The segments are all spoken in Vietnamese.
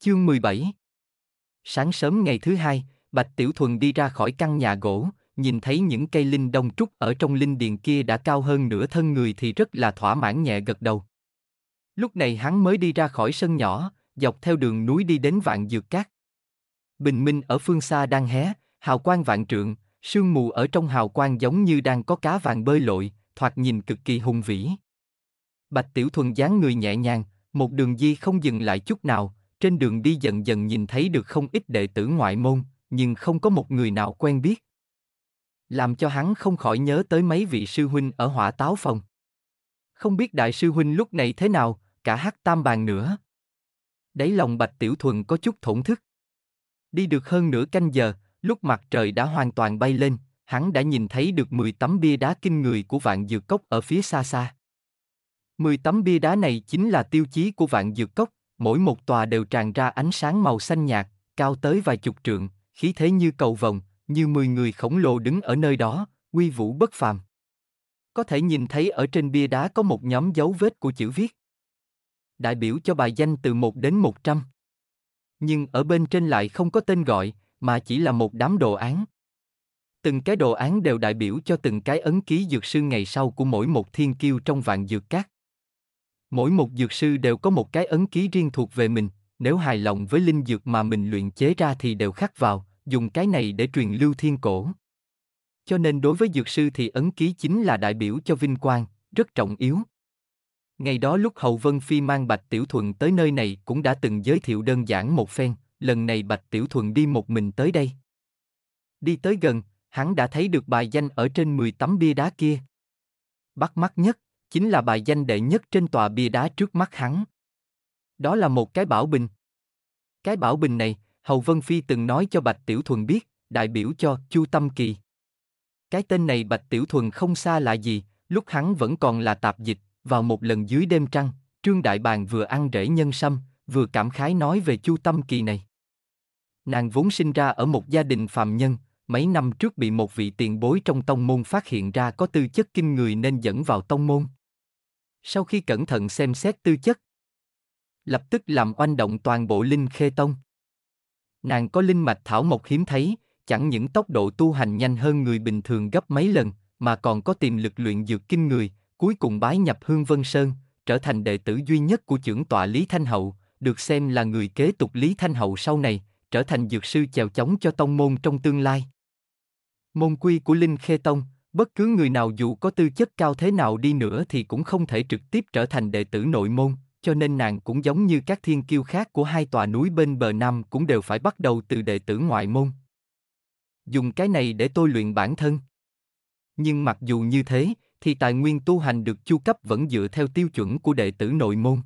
Chương 17 Sáng sớm ngày thứ hai, Bạch Tiểu Thuần đi ra khỏi căn nhà gỗ, nhìn thấy những cây linh đông trúc ở trong linh điền kia đã cao hơn nửa thân người thì rất là thỏa mãn nhẹ gật đầu. Lúc này hắn mới đi ra khỏi sân nhỏ, dọc theo đường núi đi đến vạn dược cát. Bình minh ở phương xa đang hé, hào quang vạn trượng, sương mù ở trong hào quang giống như đang có cá vàng bơi lội, thoạt nhìn cực kỳ hùng vĩ. Bạch Tiểu Thuần dáng người nhẹ nhàng, một đường di không dừng lại chút nào, trên đường đi dần dần nhìn thấy được không ít đệ tử ngoại môn, nhưng không có một người nào quen biết. Làm cho hắn không khỏi nhớ tới mấy vị sư huynh ở hỏa táo phòng. Không biết đại sư huynh lúc này thế nào, cả hát tam bàn nữa. Đấy lòng bạch tiểu thuần có chút thổn thức. Đi được hơn nửa canh giờ, lúc mặt trời đã hoàn toàn bay lên, hắn đã nhìn thấy được 10 tấm bia đá kinh người của vạn dược cốc ở phía xa xa. 10 tấm bia đá này chính là tiêu chí của vạn dược cốc, mỗi một tòa đều tràn ra ánh sáng màu xanh nhạt, cao tới vài chục trượng, khí thế như cầu vồng, như mười người khổng lồ đứng ở nơi đó, uy vũ bất phàm. Có thể nhìn thấy ở trên bia đá có một nhóm dấu vết của chữ viết. Đại biểu cho bài danh từ 1 đến 100. Nhưng ở bên trên lại không có tên gọi, mà chỉ là một đám đồ án. Từng cái đồ án đều đại biểu cho từng cái ấn ký dược sư ngày sau của mỗi một thiên kiêu trong vạn dược cát. Mỗi một dược sư đều có một cái ấn ký riêng thuộc về mình, nếu hài lòng với linh dược mà mình luyện chế ra thì đều khắc vào, dùng cái này để truyền lưu thiên cổ. Cho nên đối với dược sư thì ấn ký chính là đại biểu cho vinh quang, rất trọng yếu. Ngày đó lúc Hậu Vân Phi mang Bạch Tiểu Thuận tới nơi này cũng đã từng giới thiệu đơn giản một phen, lần này Bạch Tiểu Thuận đi một mình tới đây. Đi tới gần, hắn đã thấy được bài danh ở trên 10 tấm bia đá kia. Bắt mắt nhất, chính là bài danh đệ nhất trên tòa bia đá trước mắt hắn. Đó là một cái bảo bình. Cái bảo bình này, Hầu Vân Phi từng nói cho Bạch Tiểu Thuần biết, đại biểu cho Chu Tâm Kỳ. Cái tên này Bạch Tiểu Thuần không xa lạ gì, lúc hắn vẫn còn là tạp dịch, vào một lần dưới đêm trăng, Trương Đại Bàng vừa ăn rễ nhân sâm, vừa cảm khái nói về Chu Tâm Kỳ này. Nàng vốn sinh ra ở một gia đình phàm nhân, mấy năm trước bị một vị tiền bối trong tông môn phát hiện ra có tư chất kinh người nên dẫn vào tông môn sau khi cẩn thận xem xét tư chất. Lập tức làm oanh động toàn bộ linh khê tông. Nàng có linh mạch thảo mộc hiếm thấy, chẳng những tốc độ tu hành nhanh hơn người bình thường gấp mấy lần, mà còn có tiềm lực luyện dược kinh người, cuối cùng bái nhập Hương Vân Sơn, trở thành đệ tử duy nhất của trưởng tọa Lý Thanh Hậu, được xem là người kế tục Lý Thanh Hậu sau này, trở thành dược sư chèo chống cho tông môn trong tương lai. Môn quy của Linh Khê Tông, bất cứ người nào dù có tư chất cao thế nào đi nữa thì cũng không thể trực tiếp trở thành đệ tử nội môn, cho nên nàng cũng giống như các thiên kiêu khác của hai tòa núi bên bờ Nam cũng đều phải bắt đầu từ đệ tử ngoại môn. Dùng cái này để tôi luyện bản thân. Nhưng mặc dù như thế, thì tài nguyên tu hành được chu cấp vẫn dựa theo tiêu chuẩn của đệ tử nội môn.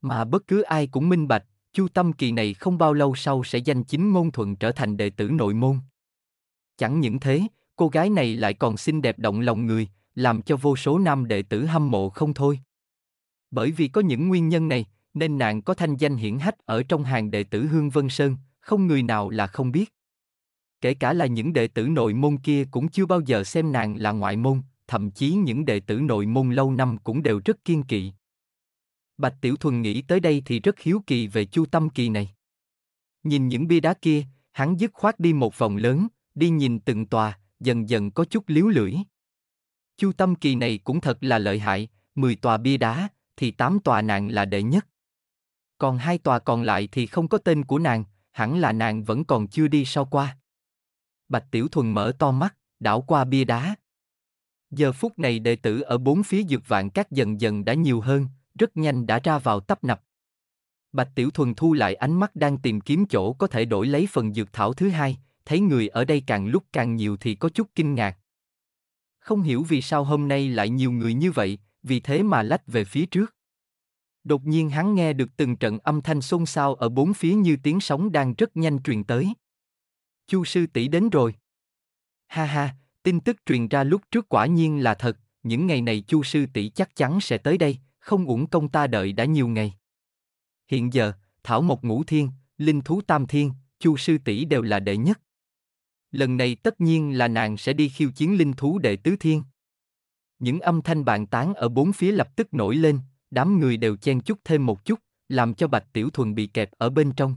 Mà bất cứ ai cũng minh bạch, Chu Tâm Kỳ này không bao lâu sau sẽ danh chính ngôn thuận trở thành đệ tử nội môn. Chẳng những thế, cô gái này lại còn xinh đẹp động lòng người, làm cho vô số nam đệ tử hâm mộ không thôi. Bởi vì có những nguyên nhân này, nên nàng có thanh danh hiển hách ở trong hàng đệ tử Hương Vân Sơn, không người nào là không biết. Kể cả là những đệ tử nội môn kia cũng chưa bao giờ xem nàng là ngoại môn, thậm chí những đệ tử nội môn lâu năm cũng đều rất kiên kỵ. Bạch Tiểu Thuần nghĩ tới đây thì rất hiếu kỳ về Chu Tâm Kỳ này. Nhìn những bia đá kia, hắn dứt khoát đi một vòng lớn, đi nhìn từng tòa, dần dần có chút liếu lưỡi. Chu Tâm Kỳ này cũng thật là lợi hại, 10 tòa bia đá, thì 8 tòa nàng là đệ nhất. Còn hai tòa còn lại thì không có tên của nàng, hẳn là nàng vẫn còn chưa đi sau qua. Bạch Tiểu Thuần mở to mắt, đảo qua bia đá. Giờ phút này đệ tử ở bốn phía dược vạn các dần dần đã nhiều hơn, rất nhanh đã ra vào tấp nập. Bạch Tiểu Thuần thu lại ánh mắt đang tìm kiếm chỗ có thể đổi lấy phần dược thảo thứ hai, thấy người ở đây càng lúc càng nhiều thì có chút kinh ngạc. Không hiểu vì sao hôm nay lại nhiều người như vậy, vì thế mà lách về phía trước. Đột nhiên hắn nghe được từng trận âm thanh xôn xao ở bốn phía như tiếng sóng đang rất nhanh truyền tới. Chu sư tỷ đến rồi. Ha ha, tin tức truyền ra lúc trước quả nhiên là thật, những ngày này Chu sư tỷ chắc chắn sẽ tới đây, không uổng công ta đợi đã nhiều ngày. Hiện giờ, Thảo Mộc Ngũ Thiên, Linh Thú Tam Thiên, Chu sư tỷ đều là đệ nhất lần này tất nhiên là nàng sẽ đi khiêu chiến linh thú đệ tứ thiên. Những âm thanh bàn tán ở bốn phía lập tức nổi lên, đám người đều chen chút thêm một chút, làm cho Bạch Tiểu Thuần bị kẹp ở bên trong.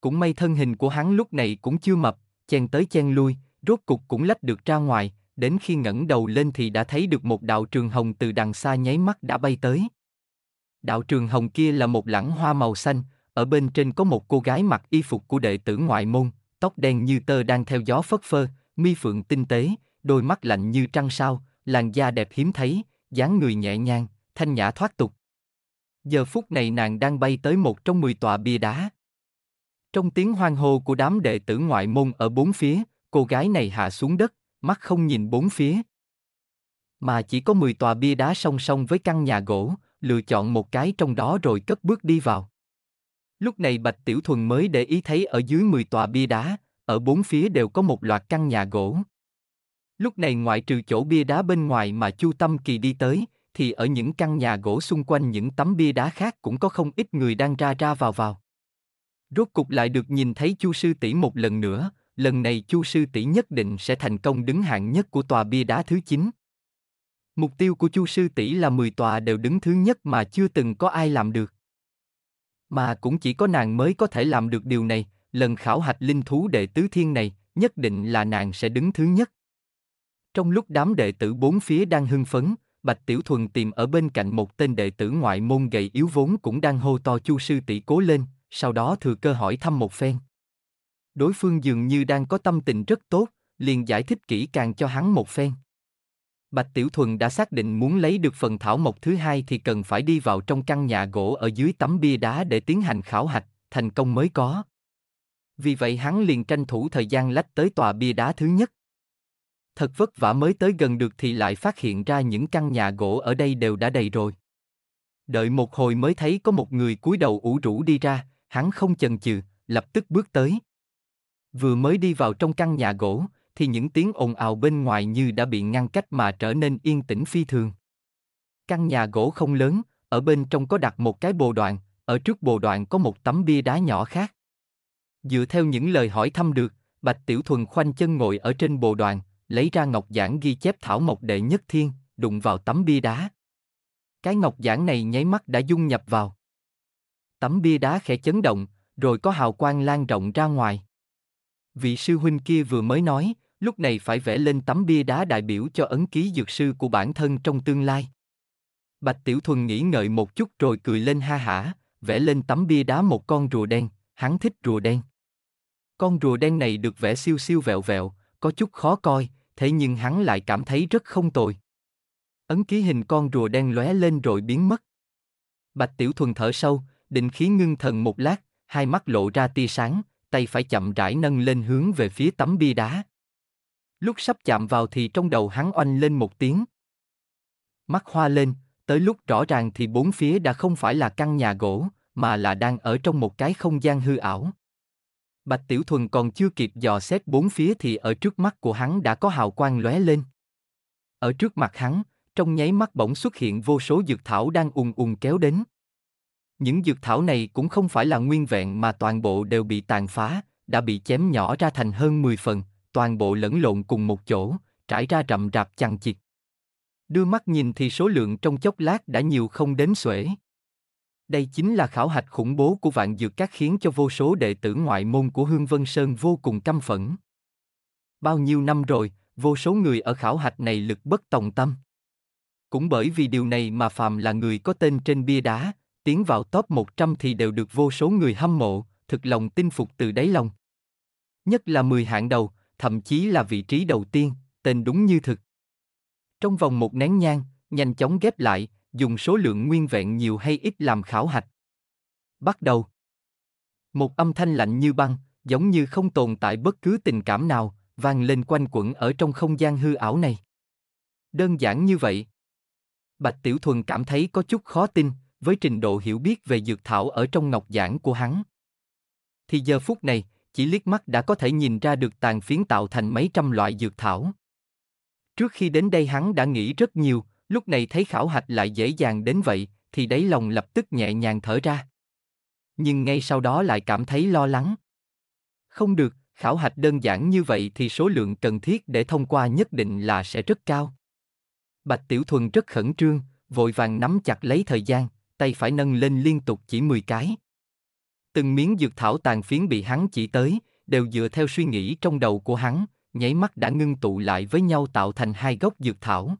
Cũng may thân hình của hắn lúc này cũng chưa mập, chen tới chen lui, rốt cục cũng lách được ra ngoài, đến khi ngẩng đầu lên thì đã thấy được một đạo trường hồng từ đằng xa nháy mắt đã bay tới. Đạo trường hồng kia là một lãng hoa màu xanh, ở bên trên có một cô gái mặc y phục của đệ tử ngoại môn, tóc đen như tơ đang theo gió phất phơ, mi phượng tinh tế, đôi mắt lạnh như trăng sao, làn da đẹp hiếm thấy, dáng người nhẹ nhàng, thanh nhã thoát tục. Giờ phút này nàng đang bay tới một trong mười tòa bia đá. Trong tiếng hoang hô của đám đệ tử ngoại môn ở bốn phía, cô gái này hạ xuống đất, mắt không nhìn bốn phía. Mà chỉ có mười tòa bia đá song song với căn nhà gỗ, lựa chọn một cái trong đó rồi cất bước đi vào. Lúc này Bạch Tiểu Thuần mới để ý thấy ở dưới 10 tòa bia đá, ở bốn phía đều có một loạt căn nhà gỗ. Lúc này ngoại trừ chỗ bia đá bên ngoài mà Chu Tâm Kỳ đi tới, thì ở những căn nhà gỗ xung quanh những tấm bia đá khác cũng có không ít người đang ra ra vào vào. Rốt cục lại được nhìn thấy Chu sư tỷ một lần nữa, lần này Chu sư tỷ nhất định sẽ thành công đứng hạng nhất của tòa bia đá thứ 9. Mục tiêu của Chu sư tỷ là 10 tòa đều đứng thứ nhất mà chưa từng có ai làm được. Mà cũng chỉ có nàng mới có thể làm được điều này, lần khảo hạch linh thú đệ tứ thiên này, nhất định là nàng sẽ đứng thứ nhất. Trong lúc đám đệ tử bốn phía đang hưng phấn, Bạch Tiểu Thuần tìm ở bên cạnh một tên đệ tử ngoại môn gầy yếu vốn cũng đang hô to chu sư tỷ cố lên, sau đó thừa cơ hỏi thăm một phen. Đối phương dường như đang có tâm tình rất tốt, liền giải thích kỹ càng cho hắn một phen. Bạch Tiểu Thuần đã xác định muốn lấy được phần thảo mộc thứ hai thì cần phải đi vào trong căn nhà gỗ ở dưới tấm bia đá để tiến hành khảo hạch, thành công mới có. Vì vậy hắn liền tranh thủ thời gian lách tới tòa bia đá thứ nhất. Thật vất vả mới tới gần được thì lại phát hiện ra những căn nhà gỗ ở đây đều đã đầy rồi. Đợi một hồi mới thấy có một người cúi đầu ủ rũ đi ra, hắn không chần chừ, lập tức bước tới. Vừa mới đi vào trong căn nhà gỗ, thì những tiếng ồn ào bên ngoài như đã bị ngăn cách mà trở nên yên tĩnh phi thường. Căn nhà gỗ không lớn, ở bên trong có đặt một cái bồ đoạn, ở trước bồ đoạn có một tấm bia đá nhỏ khác. Dựa theo những lời hỏi thăm được, Bạch Tiểu Thuần khoanh chân ngồi ở trên bồ đoạn, lấy ra ngọc giản ghi chép thảo mộc đệ nhất thiên, đụng vào tấm bia đá. Cái ngọc giản này nháy mắt đã dung nhập vào. Tấm bia đá khẽ chấn động, rồi có hào quang lan rộng ra ngoài. Vị sư huynh kia vừa mới nói, lúc này phải vẽ lên tấm bia đá đại biểu cho ấn ký dược sư của bản thân trong tương lai. Bạch Tiểu Thuần nghĩ ngợi một chút rồi cười lên ha hả, vẽ lên tấm bia đá một con rùa đen, hắn thích rùa đen. Con rùa đen này được vẽ siêu siêu vẹo vẹo, có chút khó coi, thế nhưng hắn lại cảm thấy rất không tồi. Ấn ký hình con rùa đen lóe lên rồi biến mất. Bạch Tiểu Thuần thở sâu, định khí ngưng thần một lát, hai mắt lộ ra tia sáng, tay phải chậm rãi nâng lên hướng về phía tấm bia đá. Lúc sắp chạm vào thì trong đầu hắn oanh lên một tiếng. Mắt hoa lên, tới lúc rõ ràng thì bốn phía đã không phải là căn nhà gỗ, mà là đang ở trong một cái không gian hư ảo. Bạch Tiểu Thuần còn chưa kịp dò xét bốn phía thì ở trước mắt của hắn đã có hào quang lóe lên. Ở trước mặt hắn, trong nháy mắt bỗng xuất hiện vô số dược thảo đang ùn ùn kéo đến. Những dược thảo này cũng không phải là nguyên vẹn mà toàn bộ đều bị tàn phá, đã bị chém nhỏ ra thành hơn 10 phần, toàn bộ lẫn lộn cùng một chỗ, trải ra rậm rạp chằng chịt. Đưa mắt nhìn thì số lượng trong chốc lát đã nhiều không đếm xuể. Đây chính là khảo hạch khủng bố của vạn dược các khiến cho vô số đệ tử ngoại môn của Hương Vân Sơn vô cùng căm phẫn. Bao nhiêu năm rồi, vô số người ở khảo hạch này lực bất tòng tâm. Cũng bởi vì điều này mà Phạm là người có tên trên bia đá, tiến vào top 100 thì đều được vô số người hâm mộ, thực lòng tin phục từ đáy lòng. Nhất là 10 hạng đầu, thậm chí là vị trí đầu tiên, tên đúng như thực. Trong vòng một nén nhang, nhanh chóng ghép lại, dùng số lượng nguyên vẹn nhiều hay ít làm khảo hạch. Bắt đầu. Một âm thanh lạnh như băng, giống như không tồn tại bất cứ tình cảm nào, vang lên quanh quẩn ở trong không gian hư ảo này. Đơn giản như vậy. Bạch Tiểu Thuần cảm thấy có chút khó tin, với trình độ hiểu biết về dược thảo ở trong ngọc giảng của hắn. Thì giờ phút này, chỉ liếc mắt đã có thể nhìn ra được tàn phiến tạo thành mấy trăm loại dược thảo. Trước khi đến đây hắn đã nghĩ rất nhiều, lúc này thấy khảo hạch lại dễ dàng đến vậy, thì đáy lòng lập tức nhẹ nhàng thở ra. Nhưng ngay sau đó lại cảm thấy lo lắng. Không được, khảo hạch đơn giản như vậy thì số lượng cần thiết để thông qua nhất định là sẽ rất cao. Bạch Tiểu Thuần rất khẩn trương, vội vàng nắm chặt lấy thời gian, tay phải nâng lên liên tục chỉ 10 cái. Từng miếng dược thảo tàn phiến bị hắn chỉ tới, đều dựa theo suy nghĩ trong đầu của hắn, nháy mắt đã ngưng tụ lại với nhau tạo thành hai gốc dược thảo.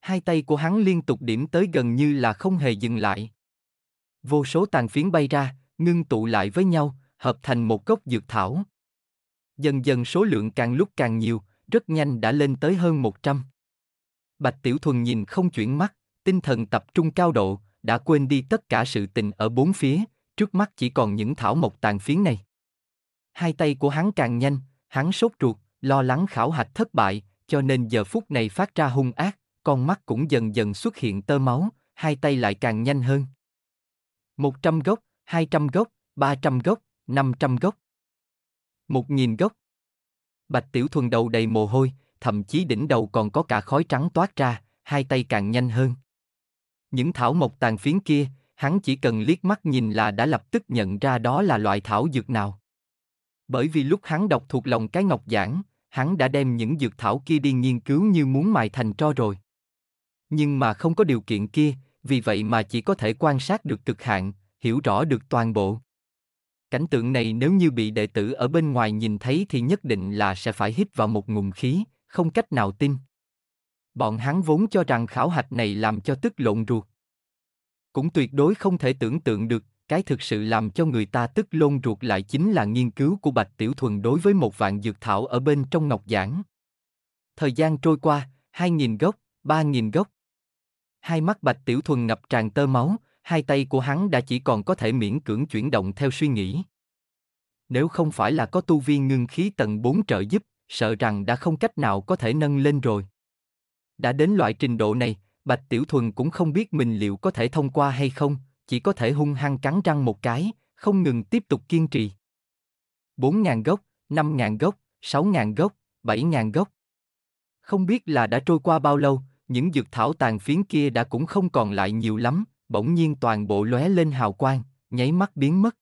Hai tay của hắn liên tục điểm tới gần như là không hề dừng lại. Vô số tàn phiến bay ra, ngưng tụ lại với nhau, hợp thành một gốc dược thảo. Dần dần số lượng càng lúc càng nhiều, rất nhanh đã lên tới hơn 100. Bạch Tiểu Thuần nhìn không chuyển mắt, tinh thần tập trung cao độ, đã quên đi tất cả sự tình ở bốn phía, trước mắt chỉ còn những thảo mộc tàn phiến này. Hai tay của hắn càng nhanh, hắn sốt ruột, lo lắng khảo hạch thất bại, cho nên giờ phút này phát ra hung ác, con mắt cũng dần dần xuất hiện tơ máu, hai tay lại càng nhanh hơn. 100 gốc, 200 gốc, 300 gốc, 500 gốc. 1.000 gốc. Bạch Tiểu Thuần đầu đầy mồ hôi, thậm chí đỉnh đầu còn có cả khói trắng toát ra, hai tay càng nhanh hơn. Những thảo mộc tàn phiến kia, hắn chỉ cần liếc mắt nhìn là đã lập tức nhận ra đó là loại thảo dược nào. Bởi vì lúc hắn đọc thuộc lòng cái ngọc giảng, hắn đã đem những dược thảo kia đi nghiên cứu như muốn mài thành tro rồi. Nhưng mà không có điều kiện kia, vì vậy mà chỉ có thể quan sát được cực hạn, hiểu rõ được toàn bộ. Cảnh tượng này nếu như bị đệ tử ở bên ngoài nhìn thấy thì nhất định là sẽ phải hít vào một ngụm khí, không cách nào tin. Bọn hắn vốn cho rằng khảo hạch này làm cho tức lộn ruột cũng tuyệt đối không thể tưởng tượng được, cái thực sự làm cho người ta tức lôn ruột lại chính là nghiên cứu của Bạch Tiểu Thuần đối với một vạn dược thảo ở bên trong ngọc giảng. Thời gian trôi qua, hai nghìn gốc, ba nghìn gốc. Hai mắt Bạch Tiểu Thuần ngập tràn tơ máu, hai tay của hắn đã chỉ còn có thể miễn cưỡng chuyển động theo suy nghĩ. Nếu không phải là có tu vi ngưng khí tầng 4 trợ giúp, sợ rằng đã không cách nào có thể nâng lên rồi. Đã đến loại trình độ này, Bạch Tiểu Thuần cũng không biết mình liệu có thể thông qua hay không, chỉ có thể hung hăng cắn răng một cái, không ngừng tiếp tục kiên trì. 4.000 gốc, 5.000 gốc, 6.000 gốc, 7.000 gốc. Không biết là đã trôi qua bao lâu, những dược thảo tàn phiến kia đã cũng không còn lại nhiều lắm, bỗng nhiên toàn bộ lóe lên hào quang, nháy mắt biến mất.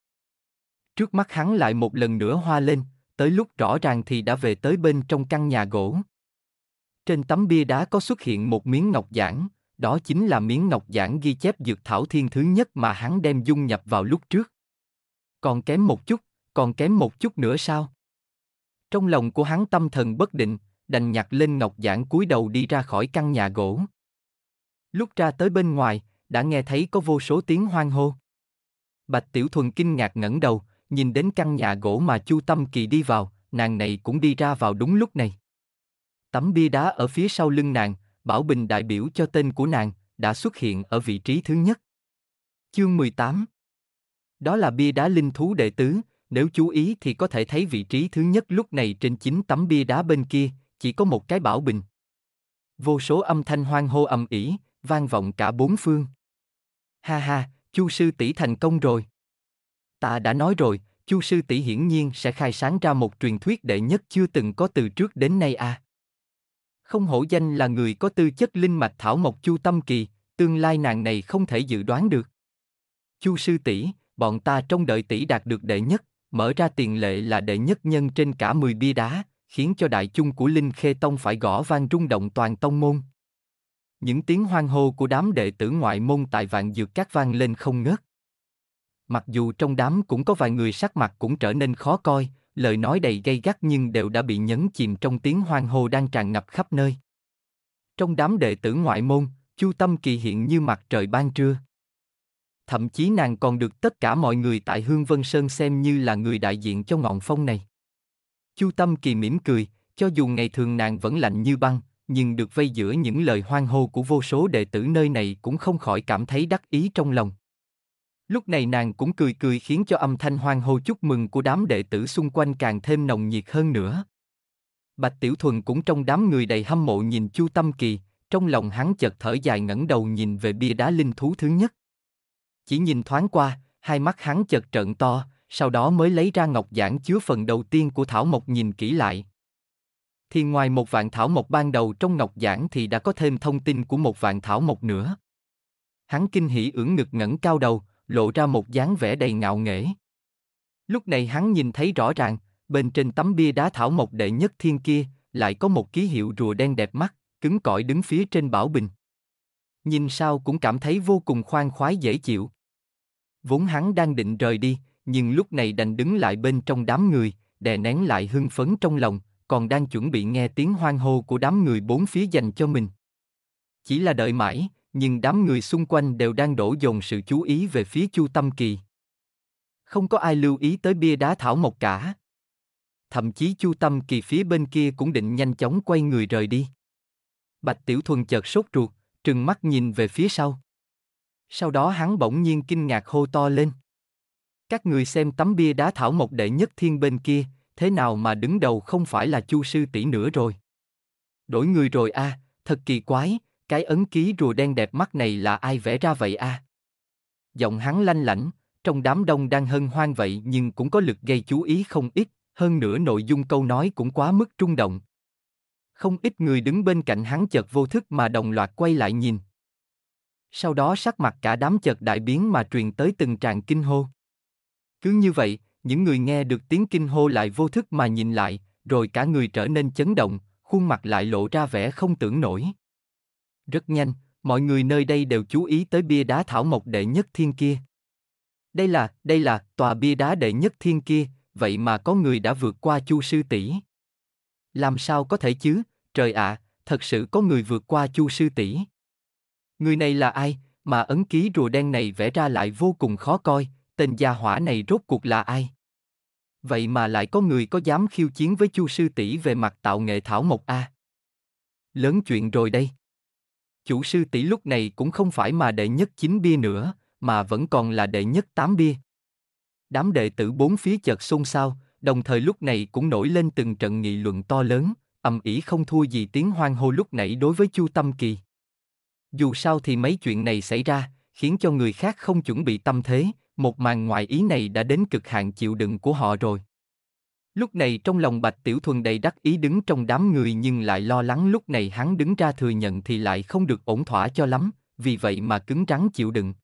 Trước mắt hắn lại một lần nữa hoa lên, tới lúc rõ ràng thì đã về tới bên trong căn nhà gỗ. Trên tấm bia đá có xuất hiện một miếng ngọc giản, đó chính là miếng ngọc giản ghi chép dược thảo thiên thứ nhất mà hắn đem dung nhập vào lúc trước. Còn kém một chút, còn kém một chút nữa sao? Trong lòng của hắn tâm thần bất định, đành nhặt lên ngọc giản cúi đầu đi ra khỏi căn nhà gỗ. Lúc ra tới bên ngoài, đã nghe thấy có vô số tiếng hoang hô. Bạch Tiểu Thuần kinh ngạc ngẩng đầu, nhìn đến căn nhà gỗ mà Chu Tâm Kỳ đi vào, nàng này cũng đi ra vào đúng lúc này. Tấm bia đá ở phía sau lưng nàng, Bảo Bình đại biểu cho tên của nàng, đã xuất hiện ở vị trí thứ nhất. Chương 18 Đó là bia đá linh thú đệ tứ, nếu chú ý thì có thể thấy vị trí thứ nhất lúc này trên chính tấm bia đá bên kia, chỉ có một cái bảo bình. Vô số âm thanh hoang hô ầm ĩ, vang vọng cả bốn phương. Ha ha, Chu sư tỷ thành công rồi. Ta đã nói rồi, Chu sư tỷ hiển nhiên sẽ khai sáng ra một truyền thuyết đệ nhất chưa từng có từ trước đến nay a. À không hổ danh là người có tư chất linh mạch thảo mộc chu tâm kỳ, tương lai nàng này không thể dự đoán được. Chu sư tỷ, bọn ta trong đợi tỷ đạt được đệ nhất, mở ra tiền lệ là đệ nhất nhân trên cả 10 bia đá, khiến cho đại chung của Linh Khê Tông phải gõ vang rung động toàn tông môn. Những tiếng hoang hô của đám đệ tử ngoại môn tại vạn dược các vang lên không ngớt. Mặc dù trong đám cũng có vài người sắc mặt cũng trở nên khó coi, lời nói đầy gay gắt nhưng đều đã bị nhấn chìm trong tiếng hoang hô đang tràn ngập khắp nơi. Trong đám đệ tử ngoại môn, Chu Tâm Kỳ hiện như mặt trời ban trưa. Thậm chí nàng còn được tất cả mọi người tại Hương Vân Sơn xem như là người đại diện cho ngọn phong này. Chu Tâm Kỳ mỉm cười, cho dù ngày thường nàng vẫn lạnh như băng, nhưng được vây giữa những lời hoang hô của vô số đệ tử nơi này cũng không khỏi cảm thấy đắc ý trong lòng. Lúc này nàng cũng cười cười khiến cho âm thanh hoang hô chúc mừng của đám đệ tử xung quanh càng thêm nồng nhiệt hơn nữa. Bạch Tiểu Thuần cũng trong đám người đầy hâm mộ nhìn Chu Tâm Kỳ, trong lòng hắn chợt thở dài ngẩng đầu nhìn về bia đá linh thú thứ nhất. Chỉ nhìn thoáng qua, hai mắt hắn chợt trợn to, sau đó mới lấy ra ngọc giản chứa phần đầu tiên của thảo mộc nhìn kỹ lại. Thì ngoài một vạn thảo mộc ban đầu trong ngọc giản thì đã có thêm thông tin của một vạn thảo mộc nữa. Hắn kinh hỉ ưỡn ngực ngẩng cao đầu, lộ ra một dáng vẻ đầy ngạo nghễ. Lúc này hắn nhìn thấy rõ ràng, bên trên tấm bia đá thảo mộc đệ nhất thiên kia, lại có một ký hiệu rùa đen đẹp mắt, cứng cỏi đứng phía trên bảo bình. Nhìn sao cũng cảm thấy vô cùng khoan khoái dễ chịu. Vốn hắn đang định rời đi, nhưng lúc này đành đứng lại bên trong đám người, đè nén lại hưng phấn trong lòng, còn đang chuẩn bị nghe tiếng hoan hô của đám người bốn phía dành cho mình. Chỉ là đợi mãi, nhưng đám người xung quanh đều đang đổ dồn sự chú ý về phía Chu Tâm Kỳ. Không có ai lưu ý tới bia đá thảo mộc cả. Thậm chí Chu Tâm Kỳ phía bên kia cũng định nhanh chóng quay người rời đi. Bạch Tiểu Thuần chợt sốt ruột, trừng mắt nhìn về phía sau. Sau đó hắn bỗng nhiên kinh ngạc hô to lên. Các người xem tấm bia đá thảo mộc đệ nhất thiên bên kia, thế nào mà đứng đầu không phải là Chu sư tỷ nữa rồi. Đổi người rồi a, à, thật kỳ quái, cái ấn ký rùa đen đẹp mắt này là ai vẽ ra vậy a? À? Giọng hắn lanh lảnh, trong đám đông đang hân hoan vậy nhưng cũng có lực gây chú ý không ít, hơn nữa nội dung câu nói cũng quá mức trung động. Không ít người đứng bên cạnh hắn chợt vô thức mà đồng loạt quay lại nhìn. Sau đó sắc mặt cả đám chợt đại biến mà truyền tới từng tràng kinh hô. Cứ như vậy, những người nghe được tiếng kinh hô lại vô thức mà nhìn lại, rồi cả người trở nên chấn động, khuôn mặt lại lộ ra vẻ không tưởng nổi. Rất nhanh, mọi người nơi đây đều chú ý tới bia đá thảo mộc đệ nhất thiên kia. Đây là, đây là, tòa bia đá đệ nhất thiên kia, vậy mà có người đã vượt qua Chu Sư Tỷ. Làm sao có thể chứ, trời ạ, à, thật sự có người vượt qua Chu Sư Tỷ. Người này là ai, mà ấn ký rùa đen này vẽ ra lại vô cùng khó coi, tên gia hỏa này rốt cuộc là ai? Vậy mà lại có người có dám khiêu chiến với Chu Sư Tỷ về mặt tạo nghệ thảo mộc A. Lớn chuyện rồi đây. Chủ sư tỷ lúc này cũng không phải mà đệ nhất chín bia nữa, mà vẫn còn là đệ nhất tám bia. Đám đệ tử bốn phía chợt xôn xao, đồng thời lúc này cũng nổi lên từng trận nghị luận to lớn, ầm ĩ không thua gì tiếng hoang hô lúc nãy đối với Chu Tâm Kỳ. Dù sao thì mấy chuyện này xảy ra, khiến cho người khác không chuẩn bị tâm thế, một màn ngoại ý này đã đến cực hạn chịu đựng của họ rồi. Lúc này trong lòng Bạch Tiểu Thuần đầy đắc ý đứng trong đám người nhưng lại lo lắng lúc này hắn đứng ra thừa nhận thì lại không được ổn thỏa cho lắm, vì vậy mà cứng rắn chịu đựng.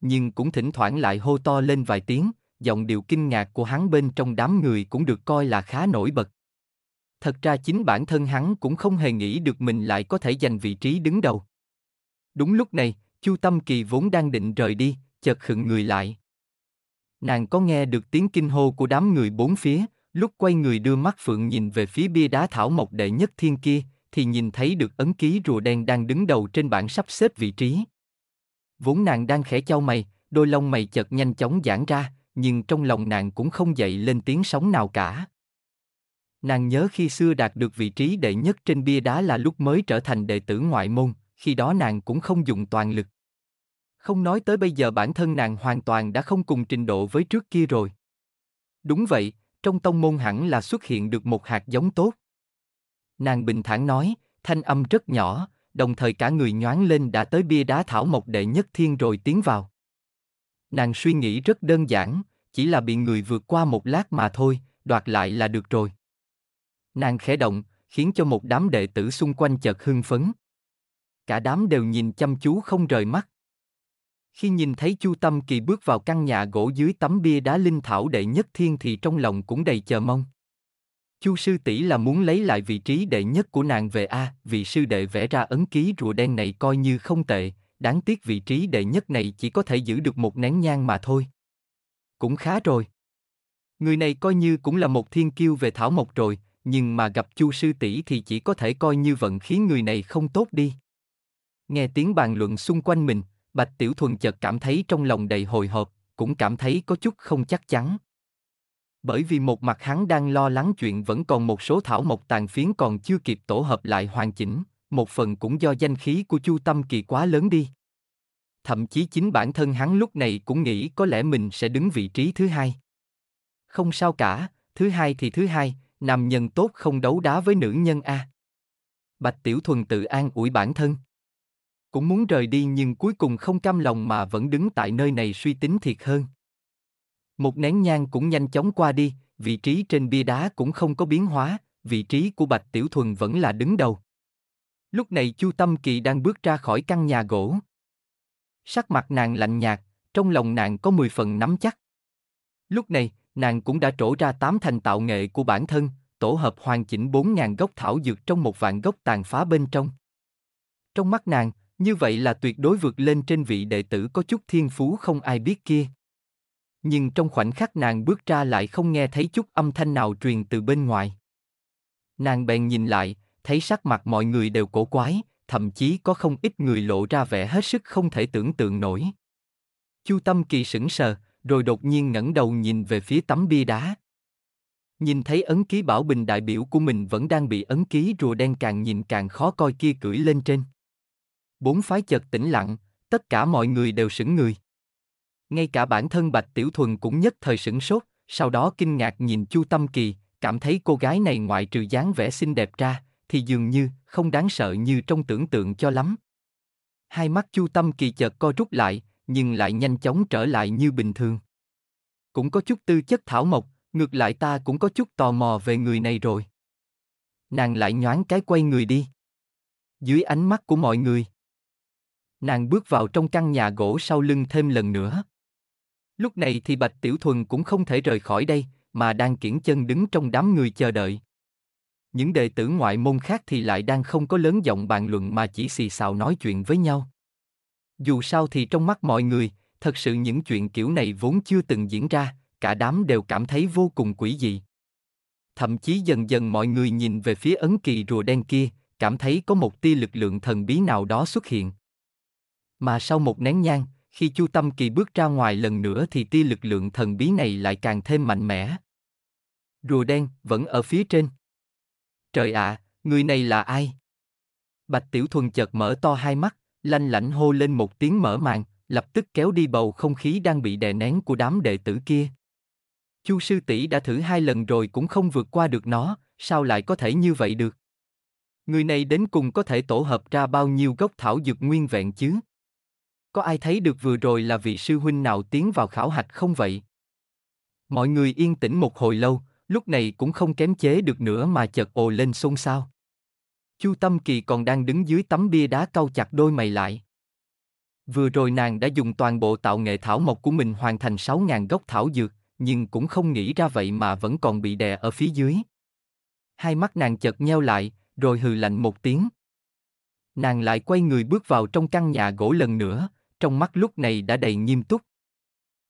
Nhưng cũng thỉnh thoảng lại hô to lên vài tiếng, giọng điệu kinh ngạc của hắn bên trong đám người cũng được coi là khá nổi bật. Thật ra chính bản thân hắn cũng không hề nghĩ được mình lại có thể giành vị trí đứng đầu. Đúng lúc này, Chu Tâm Kỳ vốn đang định rời đi, chợt khựng người lại nàng có nghe được tiếng kinh hô của đám người bốn phía, lúc quay người đưa mắt phượng nhìn về phía bia đá thảo mộc đệ nhất thiên kia, thì nhìn thấy được ấn ký rùa đen đang đứng đầu trên bảng sắp xếp vị trí. Vốn nàng đang khẽ chau mày, đôi lông mày chợt nhanh chóng giãn ra, nhưng trong lòng nàng cũng không dậy lên tiếng sóng nào cả. Nàng nhớ khi xưa đạt được vị trí đệ nhất trên bia đá là lúc mới trở thành đệ tử ngoại môn, khi đó nàng cũng không dùng toàn lực. Không nói tới bây giờ bản thân nàng hoàn toàn đã không cùng trình độ với trước kia rồi. Đúng vậy, trong tông môn hẳn là xuất hiện được một hạt giống tốt. Nàng bình thản nói, thanh âm rất nhỏ, đồng thời cả người nhoáng lên đã tới bia đá thảo mộc đệ nhất thiên rồi tiến vào. Nàng suy nghĩ rất đơn giản, chỉ là bị người vượt qua một lát mà thôi, đoạt lại là được rồi. Nàng khẽ động, khiến cho một đám đệ tử xung quanh chợt hưng phấn. Cả đám đều nhìn chăm chú không rời mắt. Khi nhìn thấy Chu Tâm Kỳ bước vào căn nhà gỗ dưới tấm bia đá linh thảo đệ nhất thiên thì trong lòng cũng đầy chờ mong. Chu sư tỷ là muốn lấy lại vị trí đệ nhất của nàng về a, vị sư đệ vẽ ra ấn ký rùa đen này coi như không tệ, đáng tiếc vị trí đệ nhất này chỉ có thể giữ được một nén nhang mà thôi. Cũng khá rồi. Người này coi như cũng là một thiên kiêu về thảo mộc rồi, nhưng mà gặp Chu sư tỷ thì chỉ có thể coi như vận khí người này không tốt đi. Nghe tiếng bàn luận xung quanh mình, Bạch Tiểu Thuần chợt cảm thấy trong lòng đầy hồi hộp, cũng cảm thấy có chút không chắc chắn. Bởi vì một mặt hắn đang lo lắng chuyện vẫn còn một số thảo mộc tàn phiến còn chưa kịp tổ hợp lại hoàn chỉnh, một phần cũng do danh khí của Chu Tâm Kỳ quá lớn đi. Thậm chí chính bản thân hắn lúc này cũng nghĩ có lẽ mình sẽ đứng vị trí thứ hai. Không sao cả, thứ hai thì thứ hai, nam nhân tốt không đấu đá với nữ nhân a. Bạch Tiểu Thuần tự an ủi bản thân cũng muốn rời đi nhưng cuối cùng không cam lòng mà vẫn đứng tại nơi này suy tính thiệt hơn. Một nén nhang cũng nhanh chóng qua đi, vị trí trên bia đá cũng không có biến hóa, vị trí của Bạch Tiểu Thuần vẫn là đứng đầu. Lúc này Chu Tâm Kỳ đang bước ra khỏi căn nhà gỗ. Sắc mặt nàng lạnh nhạt, trong lòng nàng có 10 phần nắm chắc. Lúc này, nàng cũng đã trổ ra tám thành tạo nghệ của bản thân, tổ hợp hoàn chỉnh 4.000 gốc thảo dược trong một vạn gốc tàn phá bên trong. Trong mắt nàng, như vậy là tuyệt đối vượt lên trên vị đệ tử có chút thiên phú không ai biết kia. Nhưng trong khoảnh khắc nàng bước ra lại không nghe thấy chút âm thanh nào truyền từ bên ngoài. Nàng bèn nhìn lại, thấy sắc mặt mọi người đều cổ quái, thậm chí có không ít người lộ ra vẻ hết sức không thể tưởng tượng nổi. Chu Tâm Kỳ sững sờ, rồi đột nhiên ngẩng đầu nhìn về phía tấm bia đá. Nhìn thấy ấn ký bảo bình đại biểu của mình vẫn đang bị ấn ký rùa đen càng nhìn càng khó coi kia cưỡi lên trên bốn phái chợt tĩnh lặng, tất cả mọi người đều sững người. Ngay cả bản thân Bạch Tiểu Thuần cũng nhất thời sững sốt, sau đó kinh ngạc nhìn Chu Tâm Kỳ, cảm thấy cô gái này ngoại trừ dáng vẻ xinh đẹp ra, thì dường như không đáng sợ như trong tưởng tượng cho lắm. Hai mắt Chu Tâm Kỳ chợt co rút lại, nhưng lại nhanh chóng trở lại như bình thường. Cũng có chút tư chất thảo mộc, ngược lại ta cũng có chút tò mò về người này rồi. Nàng lại nhoáng cái quay người đi. Dưới ánh mắt của mọi người, Nàng bước vào trong căn nhà gỗ sau lưng thêm lần nữa. Lúc này thì Bạch Tiểu Thuần cũng không thể rời khỏi đây, mà đang kiển chân đứng trong đám người chờ đợi. Những đệ tử ngoại môn khác thì lại đang không có lớn giọng bàn luận mà chỉ xì xào nói chuyện với nhau. Dù sao thì trong mắt mọi người, thật sự những chuyện kiểu này vốn chưa từng diễn ra, cả đám đều cảm thấy vô cùng quỷ dị. Thậm chí dần dần mọi người nhìn về phía ấn kỳ rùa đen kia, cảm thấy có một tia lực lượng thần bí nào đó xuất hiện. Mà sau một nén nhang, khi Chu Tâm Kỳ bước ra ngoài lần nữa thì tia lực lượng thần bí này lại càng thêm mạnh mẽ. Rùa đen vẫn ở phía trên. Trời ạ, à, người này là ai? Bạch Tiểu Thuần chợt mở to hai mắt, lanh lảnh hô lên một tiếng mở màn, lập tức kéo đi bầu không khí đang bị đè nén của đám đệ tử kia. Chu sư tỷ đã thử hai lần rồi cũng không vượt qua được nó, sao lại có thể như vậy được? Người này đến cùng có thể tổ hợp ra bao nhiêu gốc thảo dược nguyên vẹn chứ? có ai thấy được vừa rồi là vị sư huynh nào tiến vào khảo hạch không vậy? Mọi người yên tĩnh một hồi lâu, lúc này cũng không kém chế được nữa mà chợt ồ lên xôn xao. Chu Tâm Kỳ còn đang đứng dưới tấm bia đá cau chặt đôi mày lại. Vừa rồi nàng đã dùng toàn bộ tạo nghệ thảo mộc của mình hoàn thành 6.000 gốc thảo dược, nhưng cũng không nghĩ ra vậy mà vẫn còn bị đè ở phía dưới. Hai mắt nàng chợt nheo lại, rồi hừ lạnh một tiếng. Nàng lại quay người bước vào trong căn nhà gỗ lần nữa, trong mắt lúc này đã đầy nghiêm túc.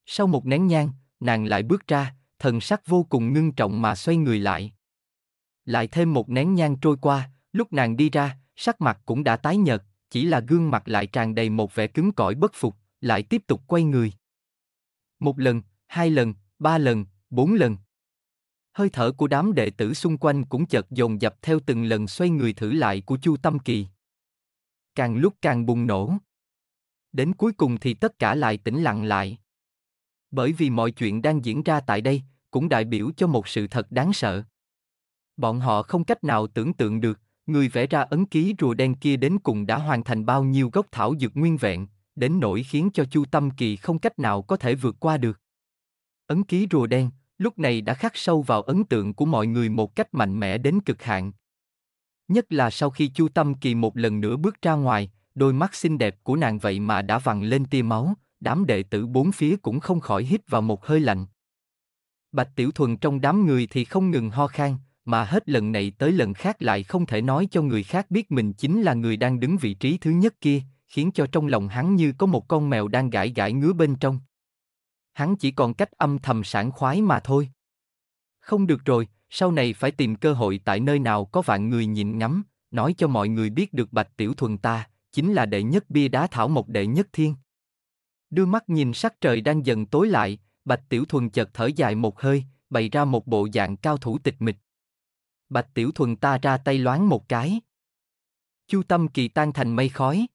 Sau một nén nhang, nàng lại bước ra, thần sắc vô cùng ngưng trọng mà xoay người lại. Lại thêm một nén nhang trôi qua, lúc nàng đi ra, sắc mặt cũng đã tái nhợt, chỉ là gương mặt lại tràn đầy một vẻ cứng cỏi bất phục, lại tiếp tục quay người. Một lần, hai lần, ba lần, bốn lần. Hơi thở của đám đệ tử xung quanh cũng chợt dồn dập theo từng lần xoay người thử lại của Chu Tâm Kỳ. Càng lúc càng bùng nổ, Đến cuối cùng thì tất cả lại tĩnh lặng lại. Bởi vì mọi chuyện đang diễn ra tại đây cũng đại biểu cho một sự thật đáng sợ. Bọn họ không cách nào tưởng tượng được, người vẽ ra ấn ký rùa đen kia đến cùng đã hoàn thành bao nhiêu gốc thảo dược nguyên vẹn, đến nỗi khiến cho Chu Tâm Kỳ không cách nào có thể vượt qua được. Ấn ký rùa đen, lúc này đã khắc sâu vào ấn tượng của mọi người một cách mạnh mẽ đến cực hạn. Nhất là sau khi Chu Tâm Kỳ một lần nữa bước ra ngoài, đôi mắt xinh đẹp của nàng vậy mà đã vằn lên tia máu, đám đệ tử bốn phía cũng không khỏi hít vào một hơi lạnh. Bạch Tiểu Thuần trong đám người thì không ngừng ho khan, mà hết lần này tới lần khác lại không thể nói cho người khác biết mình chính là người đang đứng vị trí thứ nhất kia, khiến cho trong lòng hắn như có một con mèo đang gãi gãi ngứa bên trong. Hắn chỉ còn cách âm thầm sảng khoái mà thôi. Không được rồi, sau này phải tìm cơ hội tại nơi nào có vạn người nhìn ngắm, nói cho mọi người biết được Bạch Tiểu Thuần ta, chính là đệ nhất bia đá thảo mộc đệ nhất thiên. Đưa mắt nhìn sắc trời đang dần tối lại, Bạch Tiểu Thuần chợt thở dài một hơi, bày ra một bộ dạng cao thủ tịch mịch. Bạch Tiểu Thuần ta ra tay loáng một cái. Chu Tâm Kỳ tan thành mây khói.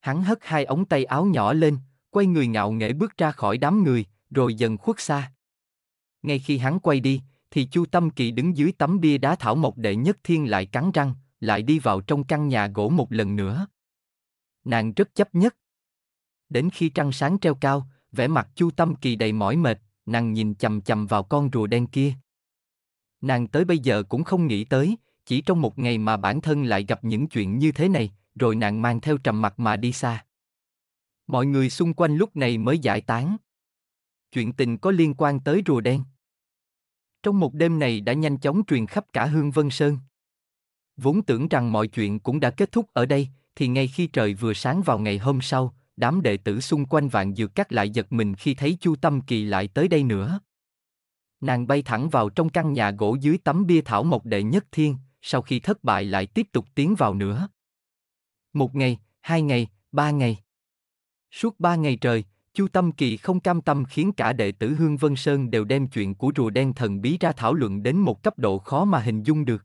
Hắn hất hai ống tay áo nhỏ lên, quay người ngạo nghễ bước ra khỏi đám người, rồi dần khuất xa. Ngay khi hắn quay đi, thì Chu Tâm Kỳ đứng dưới tấm bia đá thảo mộc đệ nhất thiên lại cắn răng, lại đi vào trong căn nhà gỗ một lần nữa nàng rất chấp nhất. Đến khi trăng sáng treo cao, vẻ mặt Chu Tâm Kỳ đầy mỏi mệt, nàng nhìn chầm chầm vào con rùa đen kia. Nàng tới bây giờ cũng không nghĩ tới, chỉ trong một ngày mà bản thân lại gặp những chuyện như thế này, rồi nàng mang theo trầm mặt mà đi xa. Mọi người xung quanh lúc này mới giải tán. Chuyện tình có liên quan tới rùa đen. Trong một đêm này đã nhanh chóng truyền khắp cả Hương Vân Sơn. Vốn tưởng rằng mọi chuyện cũng đã kết thúc ở đây, thì ngay khi trời vừa sáng vào ngày hôm sau, đám đệ tử xung quanh vạn dược các lại giật mình khi thấy Chu Tâm Kỳ lại tới đây nữa. Nàng bay thẳng vào trong căn nhà gỗ dưới tấm bia thảo mộc đệ nhất thiên, sau khi thất bại lại tiếp tục tiến vào nữa. Một ngày, hai ngày, ba ngày. Suốt ba ngày trời, Chu Tâm Kỳ không cam tâm khiến cả đệ tử Hương Vân Sơn đều đem chuyện của rùa đen thần bí ra thảo luận đến một cấp độ khó mà hình dung được.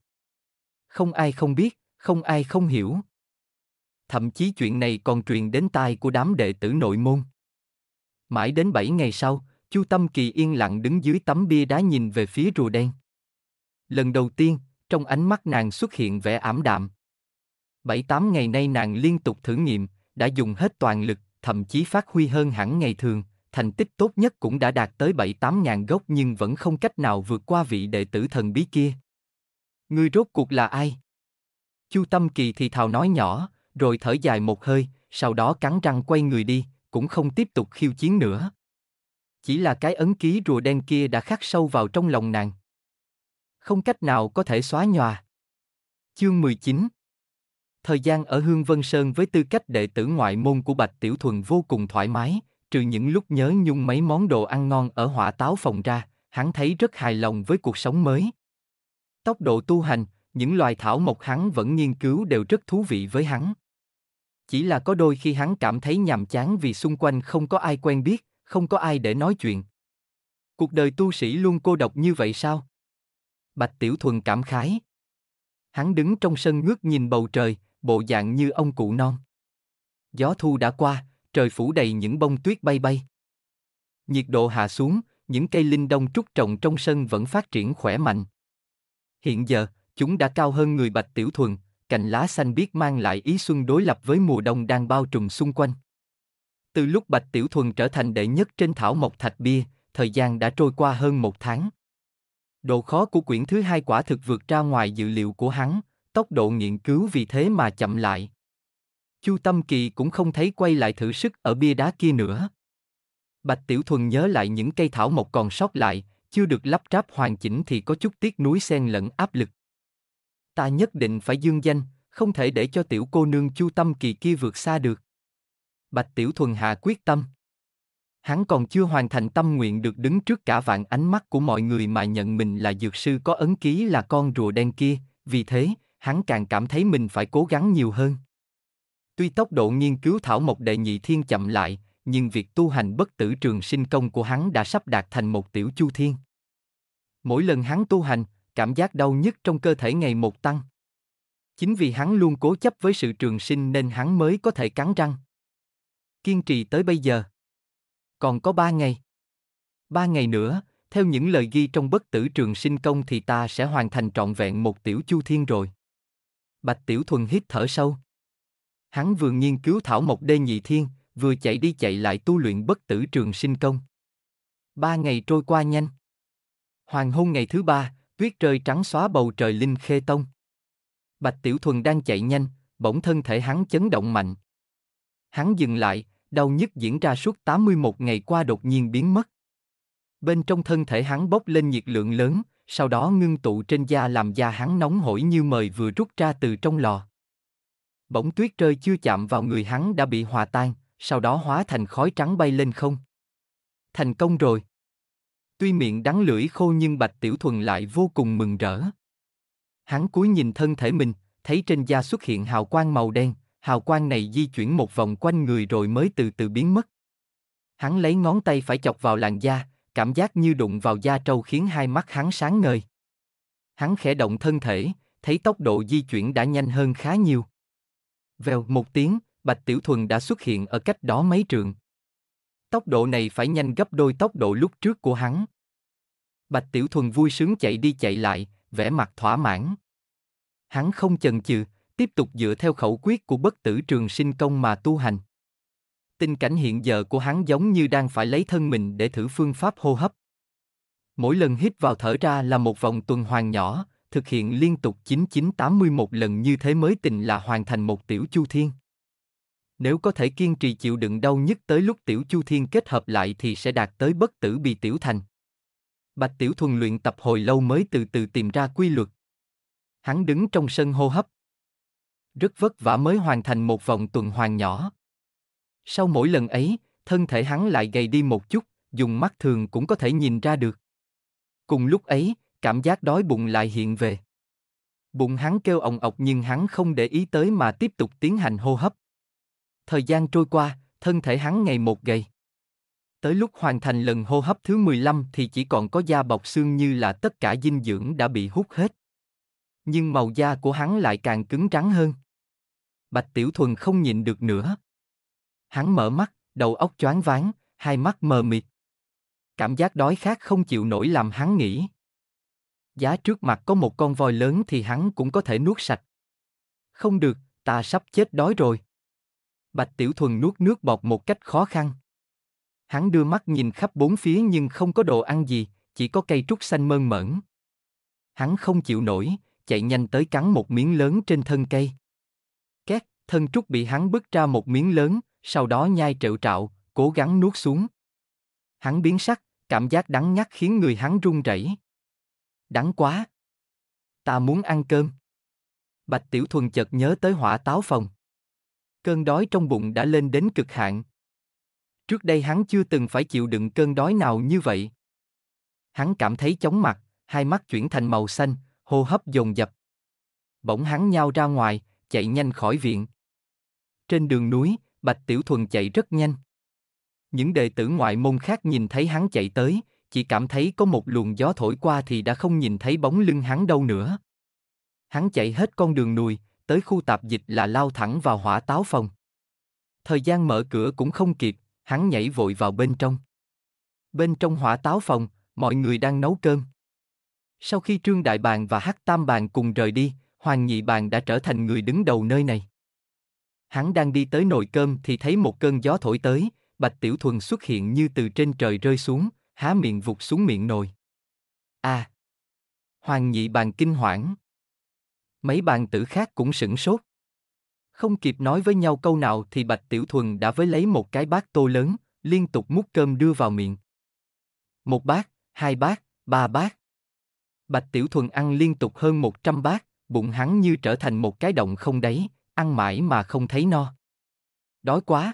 Không ai không biết, không ai không hiểu thậm chí chuyện này còn truyền đến tai của đám đệ tử nội môn. Mãi đến 7 ngày sau, Chu Tâm Kỳ yên lặng đứng dưới tấm bia đá nhìn về phía rùa đen. Lần đầu tiên, trong ánh mắt nàng xuất hiện vẻ ảm đạm. Bảy tám ngày nay nàng liên tục thử nghiệm, đã dùng hết toàn lực, thậm chí phát huy hơn hẳn ngày thường, thành tích tốt nhất cũng đã đạt tới 7-8 ngàn gốc nhưng vẫn không cách nào vượt qua vị đệ tử thần bí kia. Người rốt cuộc là ai? Chu Tâm Kỳ thì thào nói nhỏ, rồi thở dài một hơi, sau đó cắn răng quay người đi, cũng không tiếp tục khiêu chiến nữa. Chỉ là cái ấn ký rùa đen kia đã khắc sâu vào trong lòng nàng. Không cách nào có thể xóa nhòa. Chương 19 Thời gian ở Hương Vân Sơn với tư cách đệ tử ngoại môn của Bạch Tiểu Thuần vô cùng thoải mái, trừ những lúc nhớ nhung mấy món đồ ăn ngon ở hỏa táo phòng ra, hắn thấy rất hài lòng với cuộc sống mới. Tốc độ tu hành, những loài thảo mộc hắn vẫn nghiên cứu đều rất thú vị với hắn chỉ là có đôi khi hắn cảm thấy nhàm chán vì xung quanh không có ai quen biết, không có ai để nói chuyện. Cuộc đời tu sĩ luôn cô độc như vậy sao? Bạch Tiểu Thuần cảm khái. Hắn đứng trong sân ngước nhìn bầu trời, bộ dạng như ông cụ non. Gió thu đã qua, trời phủ đầy những bông tuyết bay bay. Nhiệt độ hạ xuống, những cây linh đông trúc trồng trong sân vẫn phát triển khỏe mạnh. Hiện giờ, chúng đã cao hơn người Bạch Tiểu Thuần, cành lá xanh biết mang lại ý xuân đối lập với mùa đông đang bao trùm xung quanh. Từ lúc Bạch Tiểu Thuần trở thành đệ nhất trên thảo mộc thạch bia, thời gian đã trôi qua hơn một tháng. Độ khó của quyển thứ hai quả thực vượt ra ngoài dự liệu của hắn, tốc độ nghiên cứu vì thế mà chậm lại. Chu Tâm Kỳ cũng không thấy quay lại thử sức ở bia đá kia nữa. Bạch Tiểu Thuần nhớ lại những cây thảo mộc còn sót lại, chưa được lắp ráp hoàn chỉnh thì có chút tiếc núi xen lẫn áp lực ta nhất định phải dương danh, không thể để cho tiểu cô nương chu tâm kỳ kia vượt xa được. Bạch Tiểu Thuần Hà quyết tâm. Hắn còn chưa hoàn thành tâm nguyện được đứng trước cả vạn ánh mắt của mọi người mà nhận mình là dược sư có ấn ký là con rùa đen kia, vì thế, hắn càng cảm thấy mình phải cố gắng nhiều hơn. Tuy tốc độ nghiên cứu thảo mộc đệ nhị thiên chậm lại, nhưng việc tu hành bất tử trường sinh công của hắn đã sắp đạt thành một tiểu chu thiên. Mỗi lần hắn tu hành, cảm giác đau nhức trong cơ thể ngày một tăng. Chính vì hắn luôn cố chấp với sự trường sinh nên hắn mới có thể cắn răng. Kiên trì tới bây giờ. Còn có ba ngày. Ba ngày nữa, theo những lời ghi trong bất tử trường sinh công thì ta sẽ hoàn thành trọn vẹn một tiểu chu thiên rồi. Bạch Tiểu Thuần hít thở sâu. Hắn vừa nghiên cứu thảo mộc đê nhị thiên, vừa chạy đi chạy lại tu luyện bất tử trường sinh công. Ba ngày trôi qua nhanh. Hoàng hôn ngày thứ ba, Tuyết rơi trắng xóa bầu trời Linh Khê Tông. Bạch Tiểu Thuần đang chạy nhanh, bỗng thân thể hắn chấn động mạnh. Hắn dừng lại, đau nhức diễn ra suốt 81 ngày qua đột nhiên biến mất. Bên trong thân thể hắn bốc lên nhiệt lượng lớn, sau đó ngưng tụ trên da làm da hắn nóng hổi như mời vừa rút ra từ trong lò. Bỗng tuyết rơi chưa chạm vào người hắn đã bị hòa tan, sau đó hóa thành khói trắng bay lên không. Thành công rồi. Tuy miệng đắng lưỡi khô nhưng Bạch Tiểu Thuần lại vô cùng mừng rỡ. Hắn cúi nhìn thân thể mình, thấy trên da xuất hiện hào quang màu đen, hào quang này di chuyển một vòng quanh người rồi mới từ từ biến mất. Hắn lấy ngón tay phải chọc vào làn da, cảm giác như đụng vào da trâu khiến hai mắt hắn sáng ngời. Hắn khẽ động thân thể, thấy tốc độ di chuyển đã nhanh hơn khá nhiều. Vèo một tiếng, Bạch Tiểu Thuần đã xuất hiện ở cách đó mấy trường. Tốc độ này phải nhanh gấp đôi tốc độ lúc trước của hắn. Bạch Tiểu Thuần vui sướng chạy đi chạy lại, vẻ mặt thỏa mãn. Hắn không chần chừ, tiếp tục dựa theo khẩu quyết của bất tử trường sinh công mà tu hành. Tình cảnh hiện giờ của hắn giống như đang phải lấy thân mình để thử phương pháp hô hấp. Mỗi lần hít vào thở ra là một vòng tuần hoàn nhỏ, thực hiện liên tục 9981 lần như thế mới tình là hoàn thành một tiểu chu thiên. Nếu có thể kiên trì chịu đựng đau nhất tới lúc tiểu chu thiên kết hợp lại thì sẽ đạt tới bất tử bị tiểu thành. Bạch Tiểu Thuần luyện tập hồi lâu mới từ từ tìm ra quy luật. Hắn đứng trong sân hô hấp. Rất vất vả mới hoàn thành một vòng tuần hoàn nhỏ. Sau mỗi lần ấy, thân thể hắn lại gầy đi một chút, dùng mắt thường cũng có thể nhìn ra được. Cùng lúc ấy, cảm giác đói bụng lại hiện về. Bụng hắn kêu ồng ọc nhưng hắn không để ý tới mà tiếp tục tiến hành hô hấp. Thời gian trôi qua, thân thể hắn ngày một gầy. Tới lúc hoàn thành lần hô hấp thứ 15 thì chỉ còn có da bọc xương như là tất cả dinh dưỡng đã bị hút hết. Nhưng màu da của hắn lại càng cứng rắn hơn. Bạch Tiểu Thuần không nhìn được nữa. Hắn mở mắt, đầu óc choáng váng, hai mắt mờ mịt. Cảm giác đói khát không chịu nổi làm hắn nghĩ. Giá trước mặt có một con voi lớn thì hắn cũng có thể nuốt sạch. Không được, ta sắp chết đói rồi. Bạch Tiểu Thuần nuốt nước bọt một cách khó khăn. Hắn đưa mắt nhìn khắp bốn phía nhưng không có đồ ăn gì, chỉ có cây trúc xanh mơn mởn. Hắn không chịu nổi, chạy nhanh tới cắn một miếng lớn trên thân cây. Két, thân trúc bị hắn bứt ra một miếng lớn, sau đó nhai trệu trạo, cố gắng nuốt xuống. Hắn biến sắc, cảm giác đắng ngắt khiến người hắn run rẩy. Đắng quá! Ta muốn ăn cơm. Bạch Tiểu Thuần chợt nhớ tới hỏa táo phòng. Cơn đói trong bụng đã lên đến cực hạn, Trước đây hắn chưa từng phải chịu đựng cơn đói nào như vậy. Hắn cảm thấy chóng mặt, hai mắt chuyển thành màu xanh, hô hấp dồn dập. Bỗng hắn nhao ra ngoài, chạy nhanh khỏi viện. Trên đường núi, Bạch Tiểu Thuần chạy rất nhanh. Những đệ tử ngoại môn khác nhìn thấy hắn chạy tới, chỉ cảm thấy có một luồng gió thổi qua thì đã không nhìn thấy bóng lưng hắn đâu nữa. Hắn chạy hết con đường nùi, tới khu tạp dịch là lao thẳng vào hỏa táo phòng. Thời gian mở cửa cũng không kịp, hắn nhảy vội vào bên trong. Bên trong hỏa táo phòng, mọi người đang nấu cơm. Sau khi Trương Đại Bàng và Hắc Tam Bàng cùng rời đi, Hoàng Nhị Bàng đã trở thành người đứng đầu nơi này. Hắn đang đi tới nồi cơm thì thấy một cơn gió thổi tới, Bạch Tiểu Thuần xuất hiện như từ trên trời rơi xuống, há miệng vụt xuống miệng nồi. A. À, Hoàng Nhị Bàng kinh hoảng. Mấy bàn tử khác cũng sửng sốt. Không kịp nói với nhau câu nào thì Bạch Tiểu Thuần đã với lấy một cái bát tô lớn, liên tục múc cơm đưa vào miệng. Một bát, hai bát, ba bát. Bạch Tiểu Thuần ăn liên tục hơn 100 bát, bụng hắn như trở thành một cái động không đáy, ăn mãi mà không thấy no. Đói quá.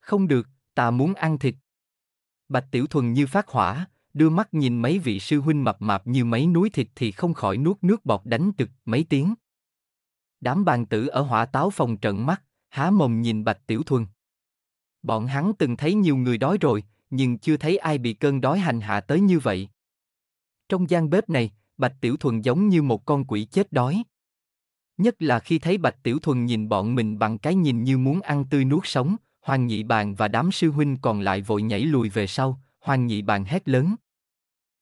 Không được, ta muốn ăn thịt. Bạch Tiểu Thuần như phát hỏa, đưa mắt nhìn mấy vị sư huynh mập mạp như mấy núi thịt thì không khỏi nuốt nước bọt đánh trực mấy tiếng. Đám bàn tử ở hỏa táo phòng trận mắt, há mồm nhìn Bạch Tiểu Thuần. Bọn hắn từng thấy nhiều người đói rồi, nhưng chưa thấy ai bị cơn đói hành hạ tới như vậy. Trong gian bếp này, Bạch Tiểu Thuần giống như một con quỷ chết đói. Nhất là khi thấy Bạch Tiểu Thuần nhìn bọn mình bằng cái nhìn như muốn ăn tươi nuốt sống, Hoàng Nhị Bàn và đám sư huynh còn lại vội nhảy lùi về sau, Hoàng Nhị Bàn hét lớn.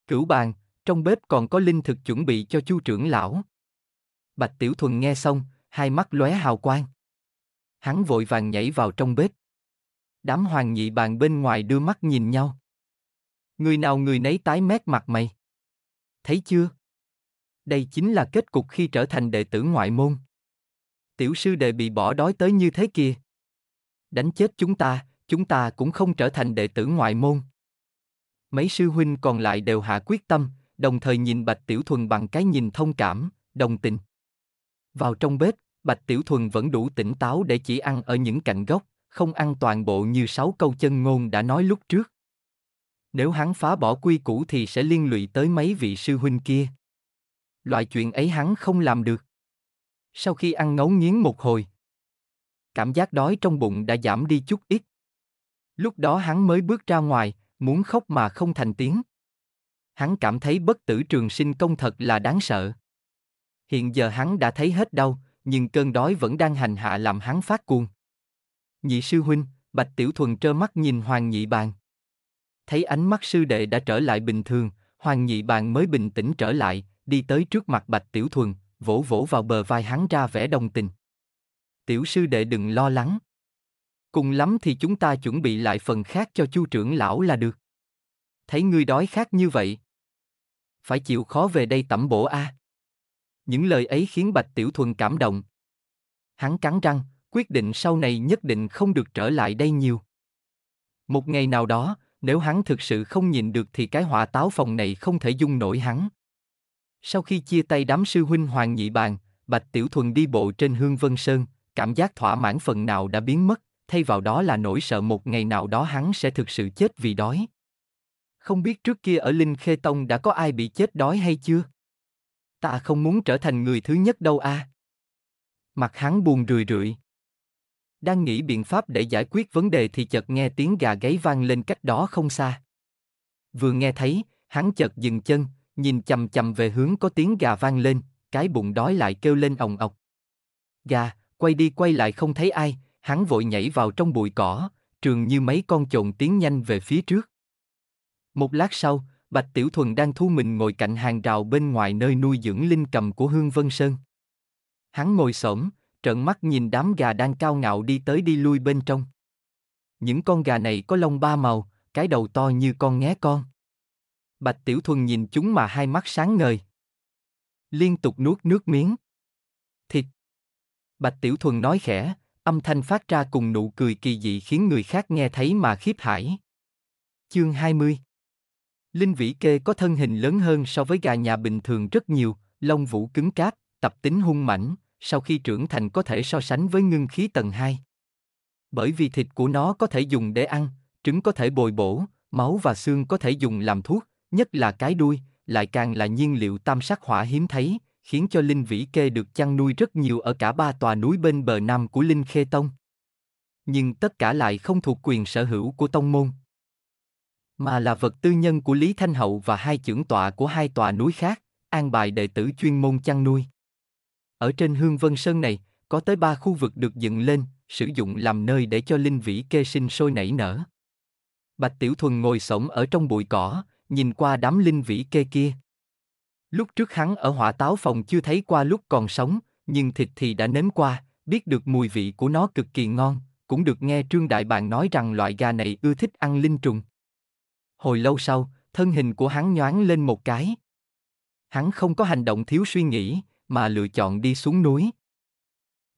Cửu Bàn, trong bếp còn có linh thực chuẩn bị cho chu trưởng lão. Bạch Tiểu Thuần nghe xong, hai mắt lóe hào quang. Hắn vội vàng nhảy vào trong bếp. Đám hoàng nhị bàn bên ngoài đưa mắt nhìn nhau. Người nào người nấy tái mét mặt mày. Thấy chưa? Đây chính là kết cục khi trở thành đệ tử ngoại môn. Tiểu sư đệ bị bỏ đói tới như thế kia. Đánh chết chúng ta, chúng ta cũng không trở thành đệ tử ngoại môn. Mấy sư huynh còn lại đều hạ quyết tâm, đồng thời nhìn Bạch Tiểu Thuần bằng cái nhìn thông cảm, đồng tình. Vào trong bếp, Bạch Tiểu Thuần vẫn đủ tỉnh táo để chỉ ăn ở những cạnh gốc, không ăn toàn bộ như sáu câu chân ngôn đã nói lúc trước. Nếu hắn phá bỏ quy củ thì sẽ liên lụy tới mấy vị sư huynh kia. Loại chuyện ấy hắn không làm được. Sau khi ăn ngấu nghiến một hồi, cảm giác đói trong bụng đã giảm đi chút ít. Lúc đó hắn mới bước ra ngoài, muốn khóc mà không thành tiếng. Hắn cảm thấy bất tử trường sinh công thật là đáng sợ. Hiện giờ hắn đã thấy hết đau, nhưng cơn đói vẫn đang hành hạ làm hắn phát cuồng. Nhị sư huynh, Bạch Tiểu Thuần trơ mắt nhìn Hoàng Nhị Bàn. Thấy ánh mắt sư đệ đã trở lại bình thường, Hoàng Nhị Bàn mới bình tĩnh trở lại, đi tới trước mặt Bạch Tiểu Thuần, vỗ vỗ vào bờ vai hắn ra vẻ đồng tình. Tiểu sư đệ đừng lo lắng. Cùng lắm thì chúng ta chuẩn bị lại phần khác cho chu trưởng lão là được. Thấy ngươi đói khát như vậy. Phải chịu khó về đây tẩm bổ a. À những lời ấy khiến Bạch Tiểu Thuần cảm động. Hắn cắn răng, quyết định sau này nhất định không được trở lại đây nhiều. Một ngày nào đó, nếu hắn thực sự không nhìn được thì cái họa táo phòng này không thể dung nổi hắn. Sau khi chia tay đám sư huynh Hoàng Nhị Bàn, Bạch Tiểu Thuần đi bộ trên Hương Vân Sơn, cảm giác thỏa mãn phần nào đã biến mất, thay vào đó là nỗi sợ một ngày nào đó hắn sẽ thực sự chết vì đói. Không biết trước kia ở Linh Khê Tông đã có ai bị chết đói hay chưa? ta không muốn trở thành người thứ nhất đâu a. À? Mặt hắn buồn rười rượi. Đang nghĩ biện pháp để giải quyết vấn đề thì chợt nghe tiếng gà gáy vang lên cách đó không xa. Vừa nghe thấy, hắn chợt dừng chân, nhìn chầm chầm về hướng có tiếng gà vang lên, cái bụng đói lại kêu lên ồng ọc. Gà, quay đi quay lại không thấy ai, hắn vội nhảy vào trong bụi cỏ, trường như mấy con trồn tiến nhanh về phía trước. Một lát sau, Bạch Tiểu Thuần đang thu mình ngồi cạnh hàng rào bên ngoài nơi nuôi dưỡng linh cầm của Hương Vân Sơn. Hắn ngồi xổm, trợn mắt nhìn đám gà đang cao ngạo đi tới đi lui bên trong. Những con gà này có lông ba màu, cái đầu to như con ngé con. Bạch Tiểu Thuần nhìn chúng mà hai mắt sáng ngời. Liên tục nuốt nước miếng. Thịt. Bạch Tiểu Thuần nói khẽ, âm thanh phát ra cùng nụ cười kỳ dị khiến người khác nghe thấy mà khiếp hãi. Chương 20 Linh vĩ kê có thân hình lớn hơn so với gà nhà bình thường rất nhiều, lông vũ cứng cáp, tập tính hung mãnh, sau khi trưởng thành có thể so sánh với ngưng khí tầng 2. Bởi vì thịt của nó có thể dùng để ăn, trứng có thể bồi bổ, máu và xương có thể dùng làm thuốc, nhất là cái đuôi, lại càng là nhiên liệu tam sắc hỏa hiếm thấy, khiến cho Linh Vĩ Kê được chăn nuôi rất nhiều ở cả ba tòa núi bên bờ nam của Linh Khê Tông. Nhưng tất cả lại không thuộc quyền sở hữu của Tông Môn, mà là vật tư nhân của Lý Thanh Hậu và hai trưởng tọa của hai tòa núi khác, an bài đệ tử chuyên môn chăn nuôi. Ở trên Hương Vân Sơn này, có tới ba khu vực được dựng lên, sử dụng làm nơi để cho linh vĩ kê sinh sôi nảy nở. Bạch Tiểu Thuần ngồi sổng ở trong bụi cỏ, nhìn qua đám linh vĩ kê kia. Lúc trước hắn ở hỏa táo phòng chưa thấy qua lúc còn sống, nhưng thịt thì đã nếm qua, biết được mùi vị của nó cực kỳ ngon, cũng được nghe Trương Đại Bàng nói rằng loại gà này ưa thích ăn linh trùng. Hồi lâu sau, thân hình của hắn nhoáng lên một cái. Hắn không có hành động thiếu suy nghĩ, mà lựa chọn đi xuống núi.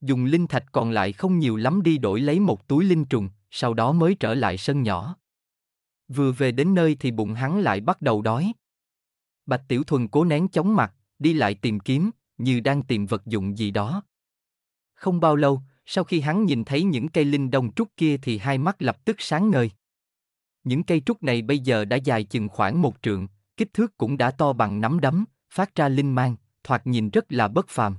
Dùng linh thạch còn lại không nhiều lắm đi đổi lấy một túi linh trùng, sau đó mới trở lại sân nhỏ. Vừa về đến nơi thì bụng hắn lại bắt đầu đói. Bạch Tiểu Thuần cố nén chóng mặt, đi lại tìm kiếm, như đang tìm vật dụng gì đó. Không bao lâu, sau khi hắn nhìn thấy những cây linh đông trúc kia thì hai mắt lập tức sáng ngời. Những cây trúc này bây giờ đã dài chừng khoảng một trượng, kích thước cũng đã to bằng nắm đấm, phát ra linh mang, thoạt nhìn rất là bất phàm.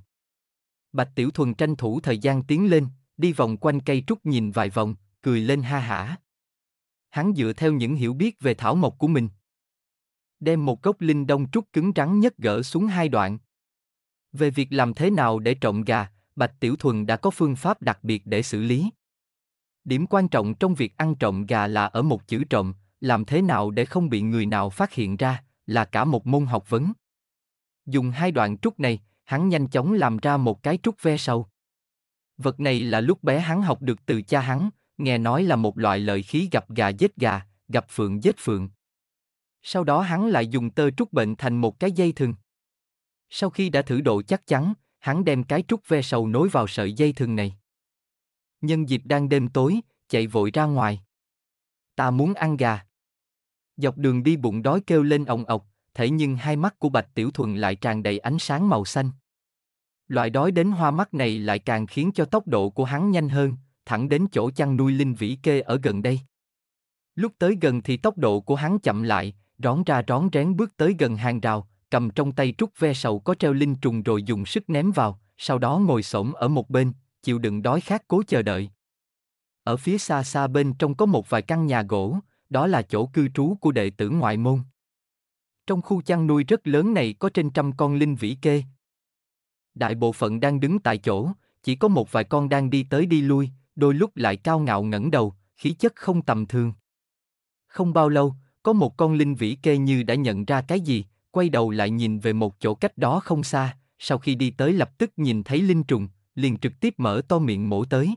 Bạch Tiểu Thuần tranh thủ thời gian tiến lên, đi vòng quanh cây trúc nhìn vài vòng, cười lên ha hả. Hắn dựa theo những hiểu biết về thảo mộc của mình. Đem một gốc linh đông trúc cứng rắn nhất gỡ xuống hai đoạn. Về việc làm thế nào để trộm gà, Bạch Tiểu Thuần đã có phương pháp đặc biệt để xử lý. Điểm quan trọng trong việc ăn trộm gà là ở một chữ trộm, làm thế nào để không bị người nào phát hiện ra, là cả một môn học vấn. Dùng hai đoạn trúc này, hắn nhanh chóng làm ra một cái trúc ve sâu. Vật này là lúc bé hắn học được từ cha hắn, nghe nói là một loại lợi khí gặp gà giết gà, gặp phượng giết phượng. Sau đó hắn lại dùng tơ trúc bệnh thành một cái dây thừng. Sau khi đã thử độ chắc chắn, hắn đem cái trúc ve sầu nối vào sợi dây thừng này nhân dịp đang đêm tối, chạy vội ra ngoài. Ta muốn ăn gà. Dọc đường đi bụng đói kêu lên ồng ọc, thế nhưng hai mắt của Bạch Tiểu Thuần lại tràn đầy ánh sáng màu xanh. Loại đói đến hoa mắt này lại càng khiến cho tốc độ của hắn nhanh hơn, thẳng đến chỗ chăn nuôi linh vĩ kê ở gần đây. Lúc tới gần thì tốc độ của hắn chậm lại, rón ra rón rén bước tới gần hàng rào, cầm trong tay trúc ve sầu có treo linh trùng rồi dùng sức ném vào, sau đó ngồi xổm ở một bên, chịu đựng đói khát cố chờ đợi. Ở phía xa xa bên trong có một vài căn nhà gỗ, đó là chỗ cư trú của đệ tử ngoại môn. Trong khu chăn nuôi rất lớn này có trên trăm con linh vĩ kê. Đại bộ phận đang đứng tại chỗ, chỉ có một vài con đang đi tới đi lui, đôi lúc lại cao ngạo ngẩng đầu, khí chất không tầm thường. Không bao lâu, có một con linh vĩ kê như đã nhận ra cái gì, quay đầu lại nhìn về một chỗ cách đó không xa, sau khi đi tới lập tức nhìn thấy linh trùng, liền trực tiếp mở to miệng mổ tới.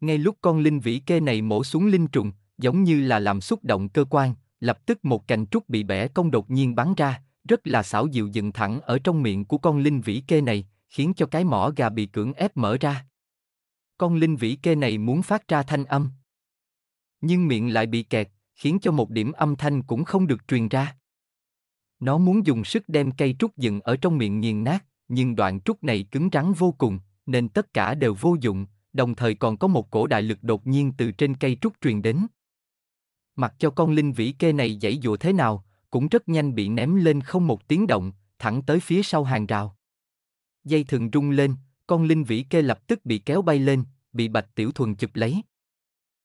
Ngay lúc con linh vĩ kê này mổ xuống linh trùng, giống như là làm xúc động cơ quan, lập tức một cành trúc bị bẻ cong đột nhiên bắn ra, rất là xảo diệu dựng thẳng ở trong miệng của con linh vĩ kê này, khiến cho cái mỏ gà bị cưỡng ép mở ra. Con linh vĩ kê này muốn phát ra thanh âm. Nhưng miệng lại bị kẹt, khiến cho một điểm âm thanh cũng không được truyền ra. Nó muốn dùng sức đem cây trúc dựng ở trong miệng nghiền nát, nhưng đoạn trúc này cứng rắn vô cùng, nên tất cả đều vô dụng, đồng thời còn có một cổ đại lực đột nhiên từ trên cây trúc truyền đến. Mặc cho con linh vĩ kê này dãy dụa thế nào, cũng rất nhanh bị ném lên không một tiếng động, thẳng tới phía sau hàng rào. Dây thường rung lên, con linh vĩ kê lập tức bị kéo bay lên, bị bạch tiểu thuần chụp lấy.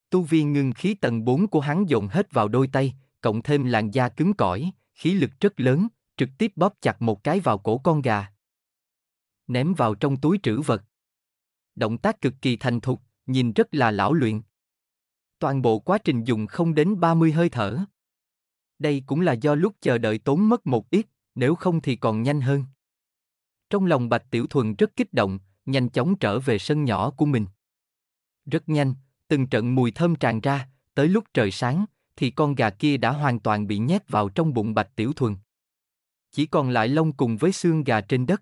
Tu vi ngưng khí tầng 4 của hắn dồn hết vào đôi tay, cộng thêm làn da cứng cỏi, khí lực rất lớn, trực tiếp bóp chặt một cái vào cổ con gà. Ném vào trong túi trữ vật, động tác cực kỳ thành thục, nhìn rất là lão luyện. Toàn bộ quá trình dùng không đến 30 hơi thở. Đây cũng là do lúc chờ đợi tốn mất một ít, nếu không thì còn nhanh hơn. Trong lòng Bạch Tiểu Thuần rất kích động, nhanh chóng trở về sân nhỏ của mình. Rất nhanh, từng trận mùi thơm tràn ra, tới lúc trời sáng, thì con gà kia đã hoàn toàn bị nhét vào trong bụng Bạch Tiểu Thuần. Chỉ còn lại lông cùng với xương gà trên đất.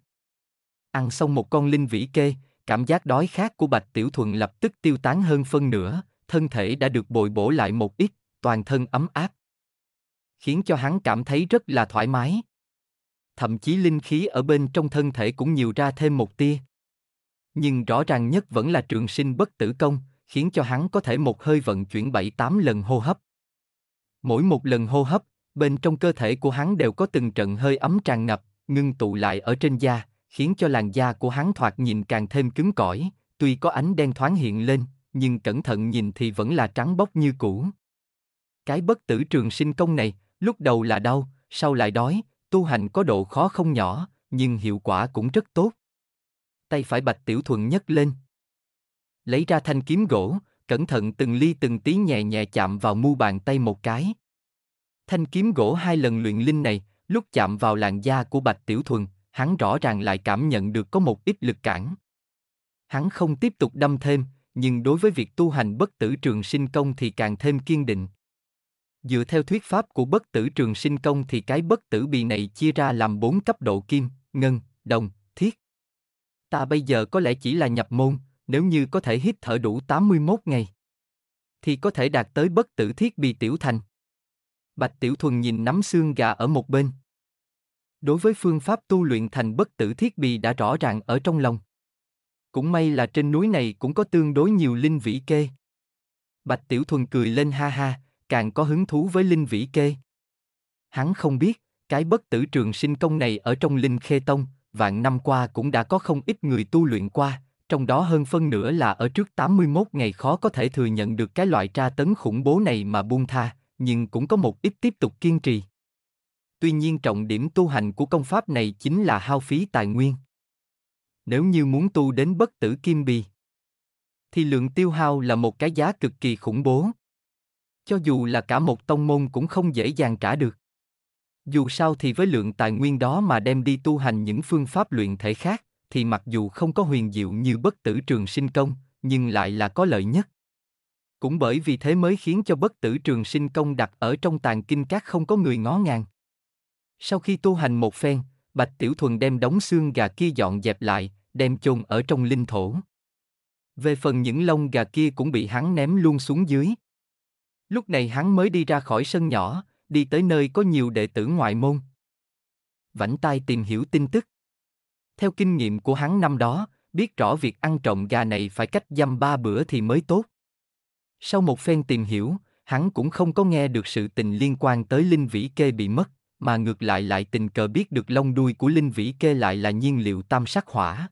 Ăn xong một con linh vĩ kê, Cảm giác đói khát của Bạch Tiểu Thuần lập tức tiêu tán hơn phân nửa, thân thể đã được bồi bổ lại một ít, toàn thân ấm áp. Khiến cho hắn cảm thấy rất là thoải mái. Thậm chí linh khí ở bên trong thân thể cũng nhiều ra thêm một tia. Nhưng rõ ràng nhất vẫn là trường sinh bất tử công, khiến cho hắn có thể một hơi vận chuyển 7-8 lần hô hấp. Mỗi một lần hô hấp, bên trong cơ thể của hắn đều có từng trận hơi ấm tràn ngập, ngưng tụ lại ở trên da, khiến cho làn da của hắn thoạt nhìn càng thêm cứng cỏi, tuy có ánh đen thoáng hiện lên, nhưng cẩn thận nhìn thì vẫn là trắng bóc như cũ. Cái bất tử trường sinh công này, lúc đầu là đau, sau lại đói, tu hành có độ khó không nhỏ, nhưng hiệu quả cũng rất tốt. Tay phải bạch tiểu thuần nhấc lên. Lấy ra thanh kiếm gỗ, cẩn thận từng ly từng tí nhẹ nhẹ chạm vào mu bàn tay một cái. Thanh kiếm gỗ hai lần luyện linh này, lúc chạm vào làn da của bạch tiểu thuần, hắn rõ ràng lại cảm nhận được có một ít lực cản. Hắn không tiếp tục đâm thêm, nhưng đối với việc tu hành bất tử trường sinh công thì càng thêm kiên định. Dựa theo thuyết pháp của bất tử trường sinh công thì cái bất tử bì này chia ra làm bốn cấp độ kim, ngân, đồng, thiết. Ta bây giờ có lẽ chỉ là nhập môn, nếu như có thể hít thở đủ 81 ngày, thì có thể đạt tới bất tử thiết bì tiểu thành. Bạch Tiểu Thuần nhìn nắm xương gà ở một bên. Đối với phương pháp tu luyện thành bất tử thiết bị đã rõ ràng ở trong lòng. Cũng may là trên núi này cũng có tương đối nhiều linh vĩ kê. Bạch Tiểu Thuần cười lên ha ha, càng có hứng thú với linh vĩ kê. Hắn không biết, cái bất tử trường sinh công này ở trong linh khê tông, vạn năm qua cũng đã có không ít người tu luyện qua, trong đó hơn phân nửa là ở trước 81 ngày khó có thể thừa nhận được cái loại tra tấn khủng bố này mà buông tha, nhưng cũng có một ít tiếp tục kiên trì tuy nhiên trọng điểm tu hành của công pháp này chính là hao phí tài nguyên. Nếu như muốn tu đến bất tử kim bì, thì lượng tiêu hao là một cái giá cực kỳ khủng bố. Cho dù là cả một tông môn cũng không dễ dàng trả được. Dù sao thì với lượng tài nguyên đó mà đem đi tu hành những phương pháp luyện thể khác, thì mặc dù không có huyền diệu như bất tử trường sinh công, nhưng lại là có lợi nhất. Cũng bởi vì thế mới khiến cho bất tử trường sinh công đặt ở trong tàn kinh các không có người ngó ngàng. Sau khi tu hành một phen, Bạch Tiểu Thuần đem đóng xương gà kia dọn dẹp lại, đem chôn ở trong linh thổ. Về phần những lông gà kia cũng bị hắn ném luôn xuống dưới. Lúc này hắn mới đi ra khỏi sân nhỏ, đi tới nơi có nhiều đệ tử ngoại môn. Vảnh tai tìm hiểu tin tức. Theo kinh nghiệm của hắn năm đó, biết rõ việc ăn trộm gà này phải cách dăm ba bữa thì mới tốt. Sau một phen tìm hiểu, hắn cũng không có nghe được sự tình liên quan tới linh vĩ kê bị mất mà ngược lại lại tình cờ biết được lông đuôi của linh vĩ kê lại là nhiên liệu tam sắc hỏa.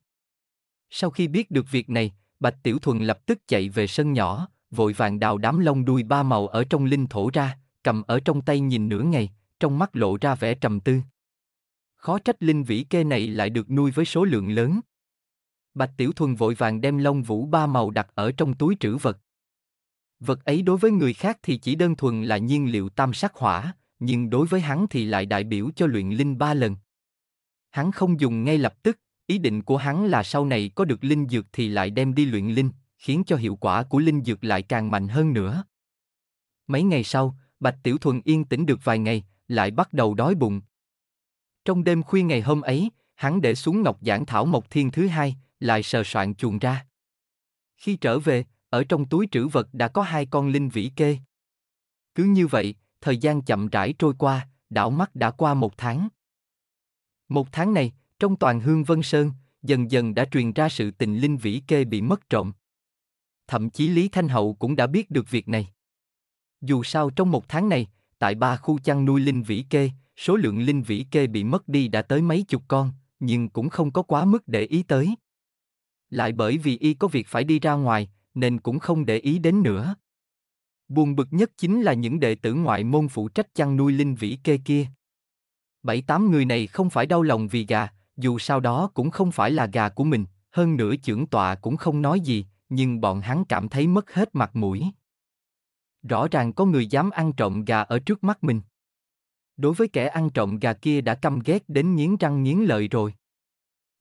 Sau khi biết được việc này, Bạch Tiểu Thuần lập tức chạy về sân nhỏ, vội vàng đào đám lông đuôi ba màu ở trong linh thổ ra, cầm ở trong tay nhìn nửa ngày, trong mắt lộ ra vẻ trầm tư. Khó trách linh vĩ kê này lại được nuôi với số lượng lớn. Bạch Tiểu Thuần vội vàng đem lông vũ ba màu đặt ở trong túi trữ vật. Vật ấy đối với người khác thì chỉ đơn thuần là nhiên liệu tam sắc hỏa, nhưng đối với hắn thì lại đại biểu cho luyện linh ba lần. Hắn không dùng ngay lập tức, ý định của hắn là sau này có được linh dược thì lại đem đi luyện linh, khiến cho hiệu quả của linh dược lại càng mạnh hơn nữa. Mấy ngày sau, Bạch Tiểu Thuần yên tĩnh được vài ngày, lại bắt đầu đói bụng. Trong đêm khuya ngày hôm ấy, hắn để xuống ngọc giảng thảo mộc thiên thứ hai, lại sờ soạn chuồng ra. Khi trở về, ở trong túi trữ vật đã có hai con linh vĩ kê. Cứ như vậy, thời gian chậm rãi trôi qua, đảo mắt đã qua một tháng. Một tháng này, trong toàn hương Vân Sơn, dần dần đã truyền ra sự tình linh vĩ kê bị mất trộm. Thậm chí Lý Thanh Hậu cũng đã biết được việc này. Dù sao trong một tháng này, tại ba khu chăn nuôi linh vĩ kê, số lượng linh vĩ kê bị mất đi đã tới mấy chục con, nhưng cũng không có quá mức để ý tới. Lại bởi vì y có việc phải đi ra ngoài, nên cũng không để ý đến nữa. Buồn bực nhất chính là những đệ tử ngoại môn phụ trách chăn nuôi linh vĩ kê kia. Bảy tám người này không phải đau lòng vì gà, dù sau đó cũng không phải là gà của mình, hơn nữa trưởng tọa cũng không nói gì, nhưng bọn hắn cảm thấy mất hết mặt mũi. Rõ ràng có người dám ăn trộm gà ở trước mắt mình. Đối với kẻ ăn trộm gà kia đã căm ghét đến nghiến răng nghiến lợi rồi.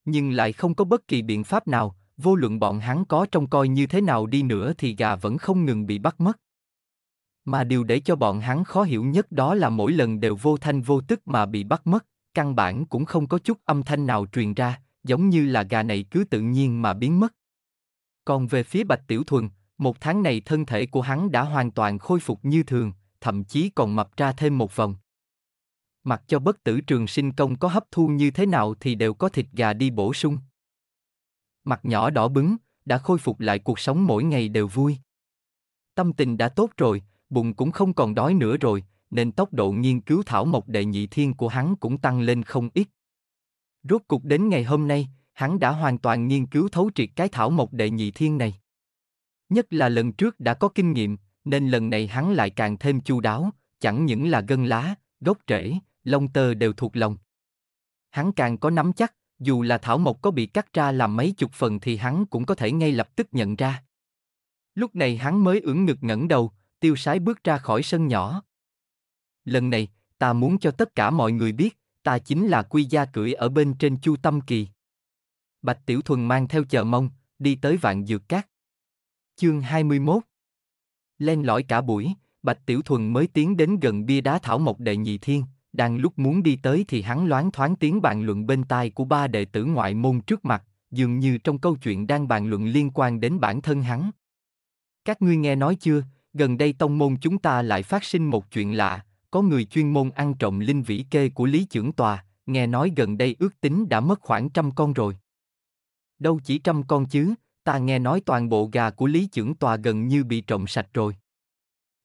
Nhưng lại không có bất kỳ biện pháp nào, vô luận bọn hắn có trông coi như thế nào đi nữa thì gà vẫn không ngừng bị bắt mất. Mà điều để cho bọn hắn khó hiểu nhất đó là mỗi lần đều vô thanh vô tức mà bị bắt mất, căn bản cũng không có chút âm thanh nào truyền ra, giống như là gà này cứ tự nhiên mà biến mất. Còn về phía Bạch Tiểu Thuần, một tháng này thân thể của hắn đã hoàn toàn khôi phục như thường, thậm chí còn mập ra thêm một vòng. Mặc cho bất tử trường sinh công có hấp thu như thế nào thì đều có thịt gà đi bổ sung. Mặt nhỏ đỏ bứng, đã khôi phục lại cuộc sống mỗi ngày đều vui. Tâm tình đã tốt rồi, bụng cũng không còn đói nữa rồi, nên tốc độ nghiên cứu thảo mộc đệ nhị thiên của hắn cũng tăng lên không ít. Rốt cục đến ngày hôm nay, hắn đã hoàn toàn nghiên cứu thấu triệt cái thảo mộc đệ nhị thiên này. Nhất là lần trước đã có kinh nghiệm, nên lần này hắn lại càng thêm chu đáo, chẳng những là gân lá, gốc rễ, lông tơ đều thuộc lòng. Hắn càng có nắm chắc, dù là thảo mộc có bị cắt ra làm mấy chục phần thì hắn cũng có thể ngay lập tức nhận ra. Lúc này hắn mới ưỡn ngực ngẩng đầu, tiêu sái bước ra khỏi sân nhỏ. Lần này, ta muốn cho tất cả mọi người biết, ta chính là quy gia cưỡi ở bên trên chu tâm kỳ. Bạch Tiểu Thuần mang theo chờ mông đi tới vạn dược cát. Chương 21 Len lõi cả buổi, Bạch Tiểu Thuần mới tiến đến gần bia đá thảo mộc đệ nhị thiên, đang lúc muốn đi tới thì hắn loáng thoáng tiếng bàn luận bên tai của ba đệ tử ngoại môn trước mặt, dường như trong câu chuyện đang bàn luận liên quan đến bản thân hắn. Các ngươi nghe nói chưa, gần đây tông môn chúng ta lại phát sinh một chuyện lạ, có người chuyên môn ăn trộm linh vĩ kê của Lý trưởng Tòa, nghe nói gần đây ước tính đã mất khoảng trăm con rồi. Đâu chỉ trăm con chứ, ta nghe nói toàn bộ gà của Lý trưởng Tòa gần như bị trộm sạch rồi.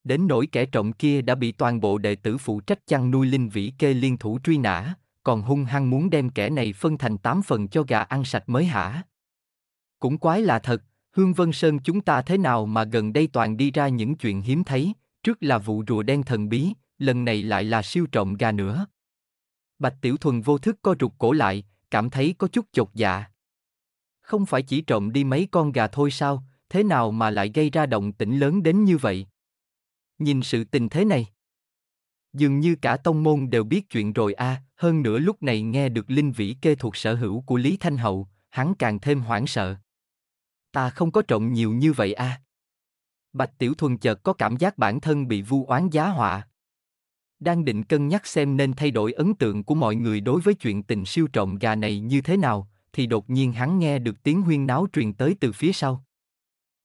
Đến nỗi kẻ trộm kia đã bị toàn bộ đệ tử phụ trách chăn nuôi linh vĩ kê liên thủ truy nã, còn hung hăng muốn đem kẻ này phân thành tám phần cho gà ăn sạch mới hả. Cũng quái là thật, Hương Vân Sơn chúng ta thế nào mà gần đây toàn đi ra những chuyện hiếm thấy, trước là vụ rùa đen thần bí, lần này lại là siêu trộm gà nữa. Bạch Tiểu Thuần vô thức co rụt cổ lại, cảm thấy có chút chột dạ. Không phải chỉ trộm đi mấy con gà thôi sao, thế nào mà lại gây ra động tĩnh lớn đến như vậy? Nhìn sự tình thế này, dường như cả tông môn đều biết chuyện rồi a, à, hơn nữa lúc này nghe được linh vĩ kê thuộc sở hữu của Lý Thanh Hậu, hắn càng thêm hoảng sợ ta không có trộn nhiều như vậy a. À. Bạch Tiểu Thuần chợt có cảm giác bản thân bị vu oán giá họa. Đang định cân nhắc xem nên thay đổi ấn tượng của mọi người đối với chuyện tình siêu trộm gà này như thế nào, thì đột nhiên hắn nghe được tiếng huyên náo truyền tới từ phía sau.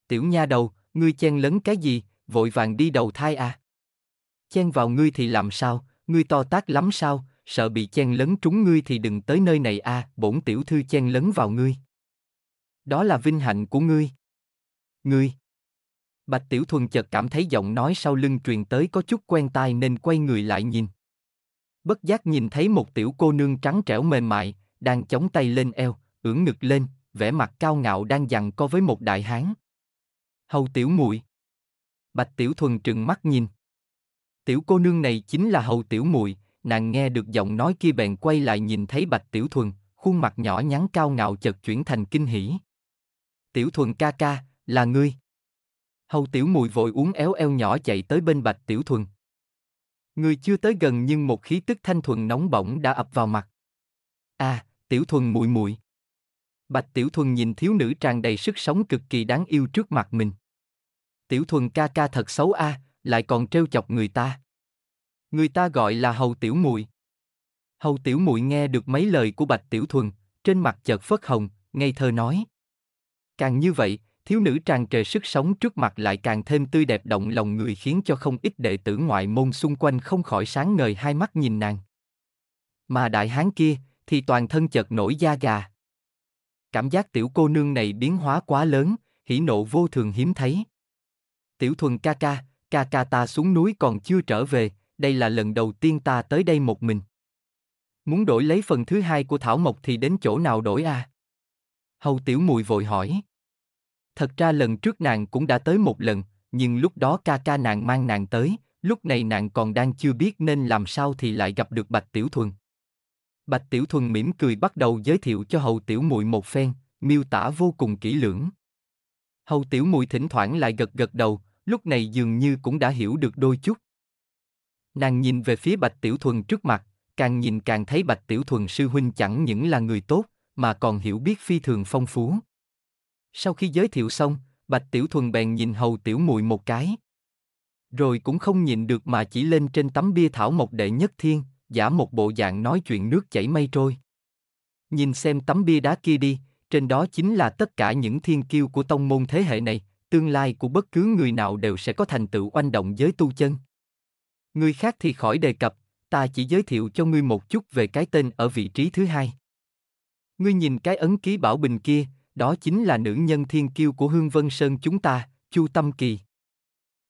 Tiểu nha đầu, ngươi chen lấn cái gì, vội vàng đi đầu thai à? Chen vào ngươi thì làm sao, ngươi to tác lắm sao, sợ bị chen lấn trúng ngươi thì đừng tới nơi này a à, bổn tiểu thư chen lấn vào ngươi đó là vinh hạnh của ngươi. Ngươi. Bạch Tiểu Thuần chợt cảm thấy giọng nói sau lưng truyền tới có chút quen tai nên quay người lại nhìn. Bất giác nhìn thấy một tiểu cô nương trắng trẻo mềm mại, đang chống tay lên eo, ưỡn ngực lên, vẻ mặt cao ngạo đang dằn co với một đại hán. Hầu tiểu muội. Bạch Tiểu Thuần trừng mắt nhìn. Tiểu cô nương này chính là Hầu tiểu muội, nàng nghe được giọng nói kia bèn quay lại nhìn thấy Bạch Tiểu Thuần, khuôn mặt nhỏ nhắn cao ngạo chợt chuyển thành kinh hỉ tiểu thuần ca ca, là ngươi. Hầu tiểu mùi vội uống éo eo nhỏ chạy tới bên bạch tiểu thuần. Người chưa tới gần nhưng một khí tức thanh thuần nóng bỏng đã ập vào mặt. À, tiểu thuần Mùi Mùi. Bạch tiểu thuần nhìn thiếu nữ tràn đầy sức sống cực kỳ đáng yêu trước mặt mình. Tiểu thuần ca ca thật xấu a, à, lại còn trêu chọc người ta. Người ta gọi là hầu tiểu Mùi. Hầu tiểu Mùi nghe được mấy lời của bạch tiểu thuần, trên mặt chợt phất hồng, ngây thơ nói. Càng như vậy, thiếu nữ tràn trề sức sống trước mặt lại càng thêm tươi đẹp động lòng người khiến cho không ít đệ tử ngoại môn xung quanh không khỏi sáng ngời hai mắt nhìn nàng. Mà đại hán kia, thì toàn thân chợt nổi da gà. Cảm giác tiểu cô nương này biến hóa quá lớn, hỉ nộ vô thường hiếm thấy. Tiểu thuần ca ca, ca ca ta xuống núi còn chưa trở về, đây là lần đầu tiên ta tới đây một mình. Muốn đổi lấy phần thứ hai của Thảo Mộc thì đến chỗ nào đổi à? Hầu tiểu mùi vội hỏi. Thật ra lần trước nàng cũng đã tới một lần, nhưng lúc đó ca ca nàng mang nàng tới, lúc này nàng còn đang chưa biết nên làm sao thì lại gặp được Bạch Tiểu Thuần. Bạch Tiểu Thuần mỉm cười bắt đầu giới thiệu cho Hầu Tiểu Muội một phen, miêu tả vô cùng kỹ lưỡng. Hầu Tiểu Muội thỉnh thoảng lại gật gật đầu, lúc này dường như cũng đã hiểu được đôi chút. Nàng nhìn về phía Bạch Tiểu Thuần trước mặt, càng nhìn càng thấy Bạch Tiểu Thuần sư huynh chẳng những là người tốt, mà còn hiểu biết phi thường phong phú. Sau khi giới thiệu xong, Bạch Tiểu Thuần bèn nhìn Hầu Tiểu Mùi một cái. Rồi cũng không nhìn được mà chỉ lên trên tấm bia thảo mộc đệ nhất thiên, giả một bộ dạng nói chuyện nước chảy mây trôi. Nhìn xem tấm bia đá kia đi, trên đó chính là tất cả những thiên kiêu của tông môn thế hệ này, tương lai của bất cứ người nào đều sẽ có thành tựu oanh động giới tu chân. Người khác thì khỏi đề cập, ta chỉ giới thiệu cho ngươi một chút về cái tên ở vị trí thứ hai. Ngươi nhìn cái ấn ký bảo bình kia, đó chính là nữ nhân thiên kiêu của Hương Vân Sơn chúng ta, Chu Tâm Kỳ.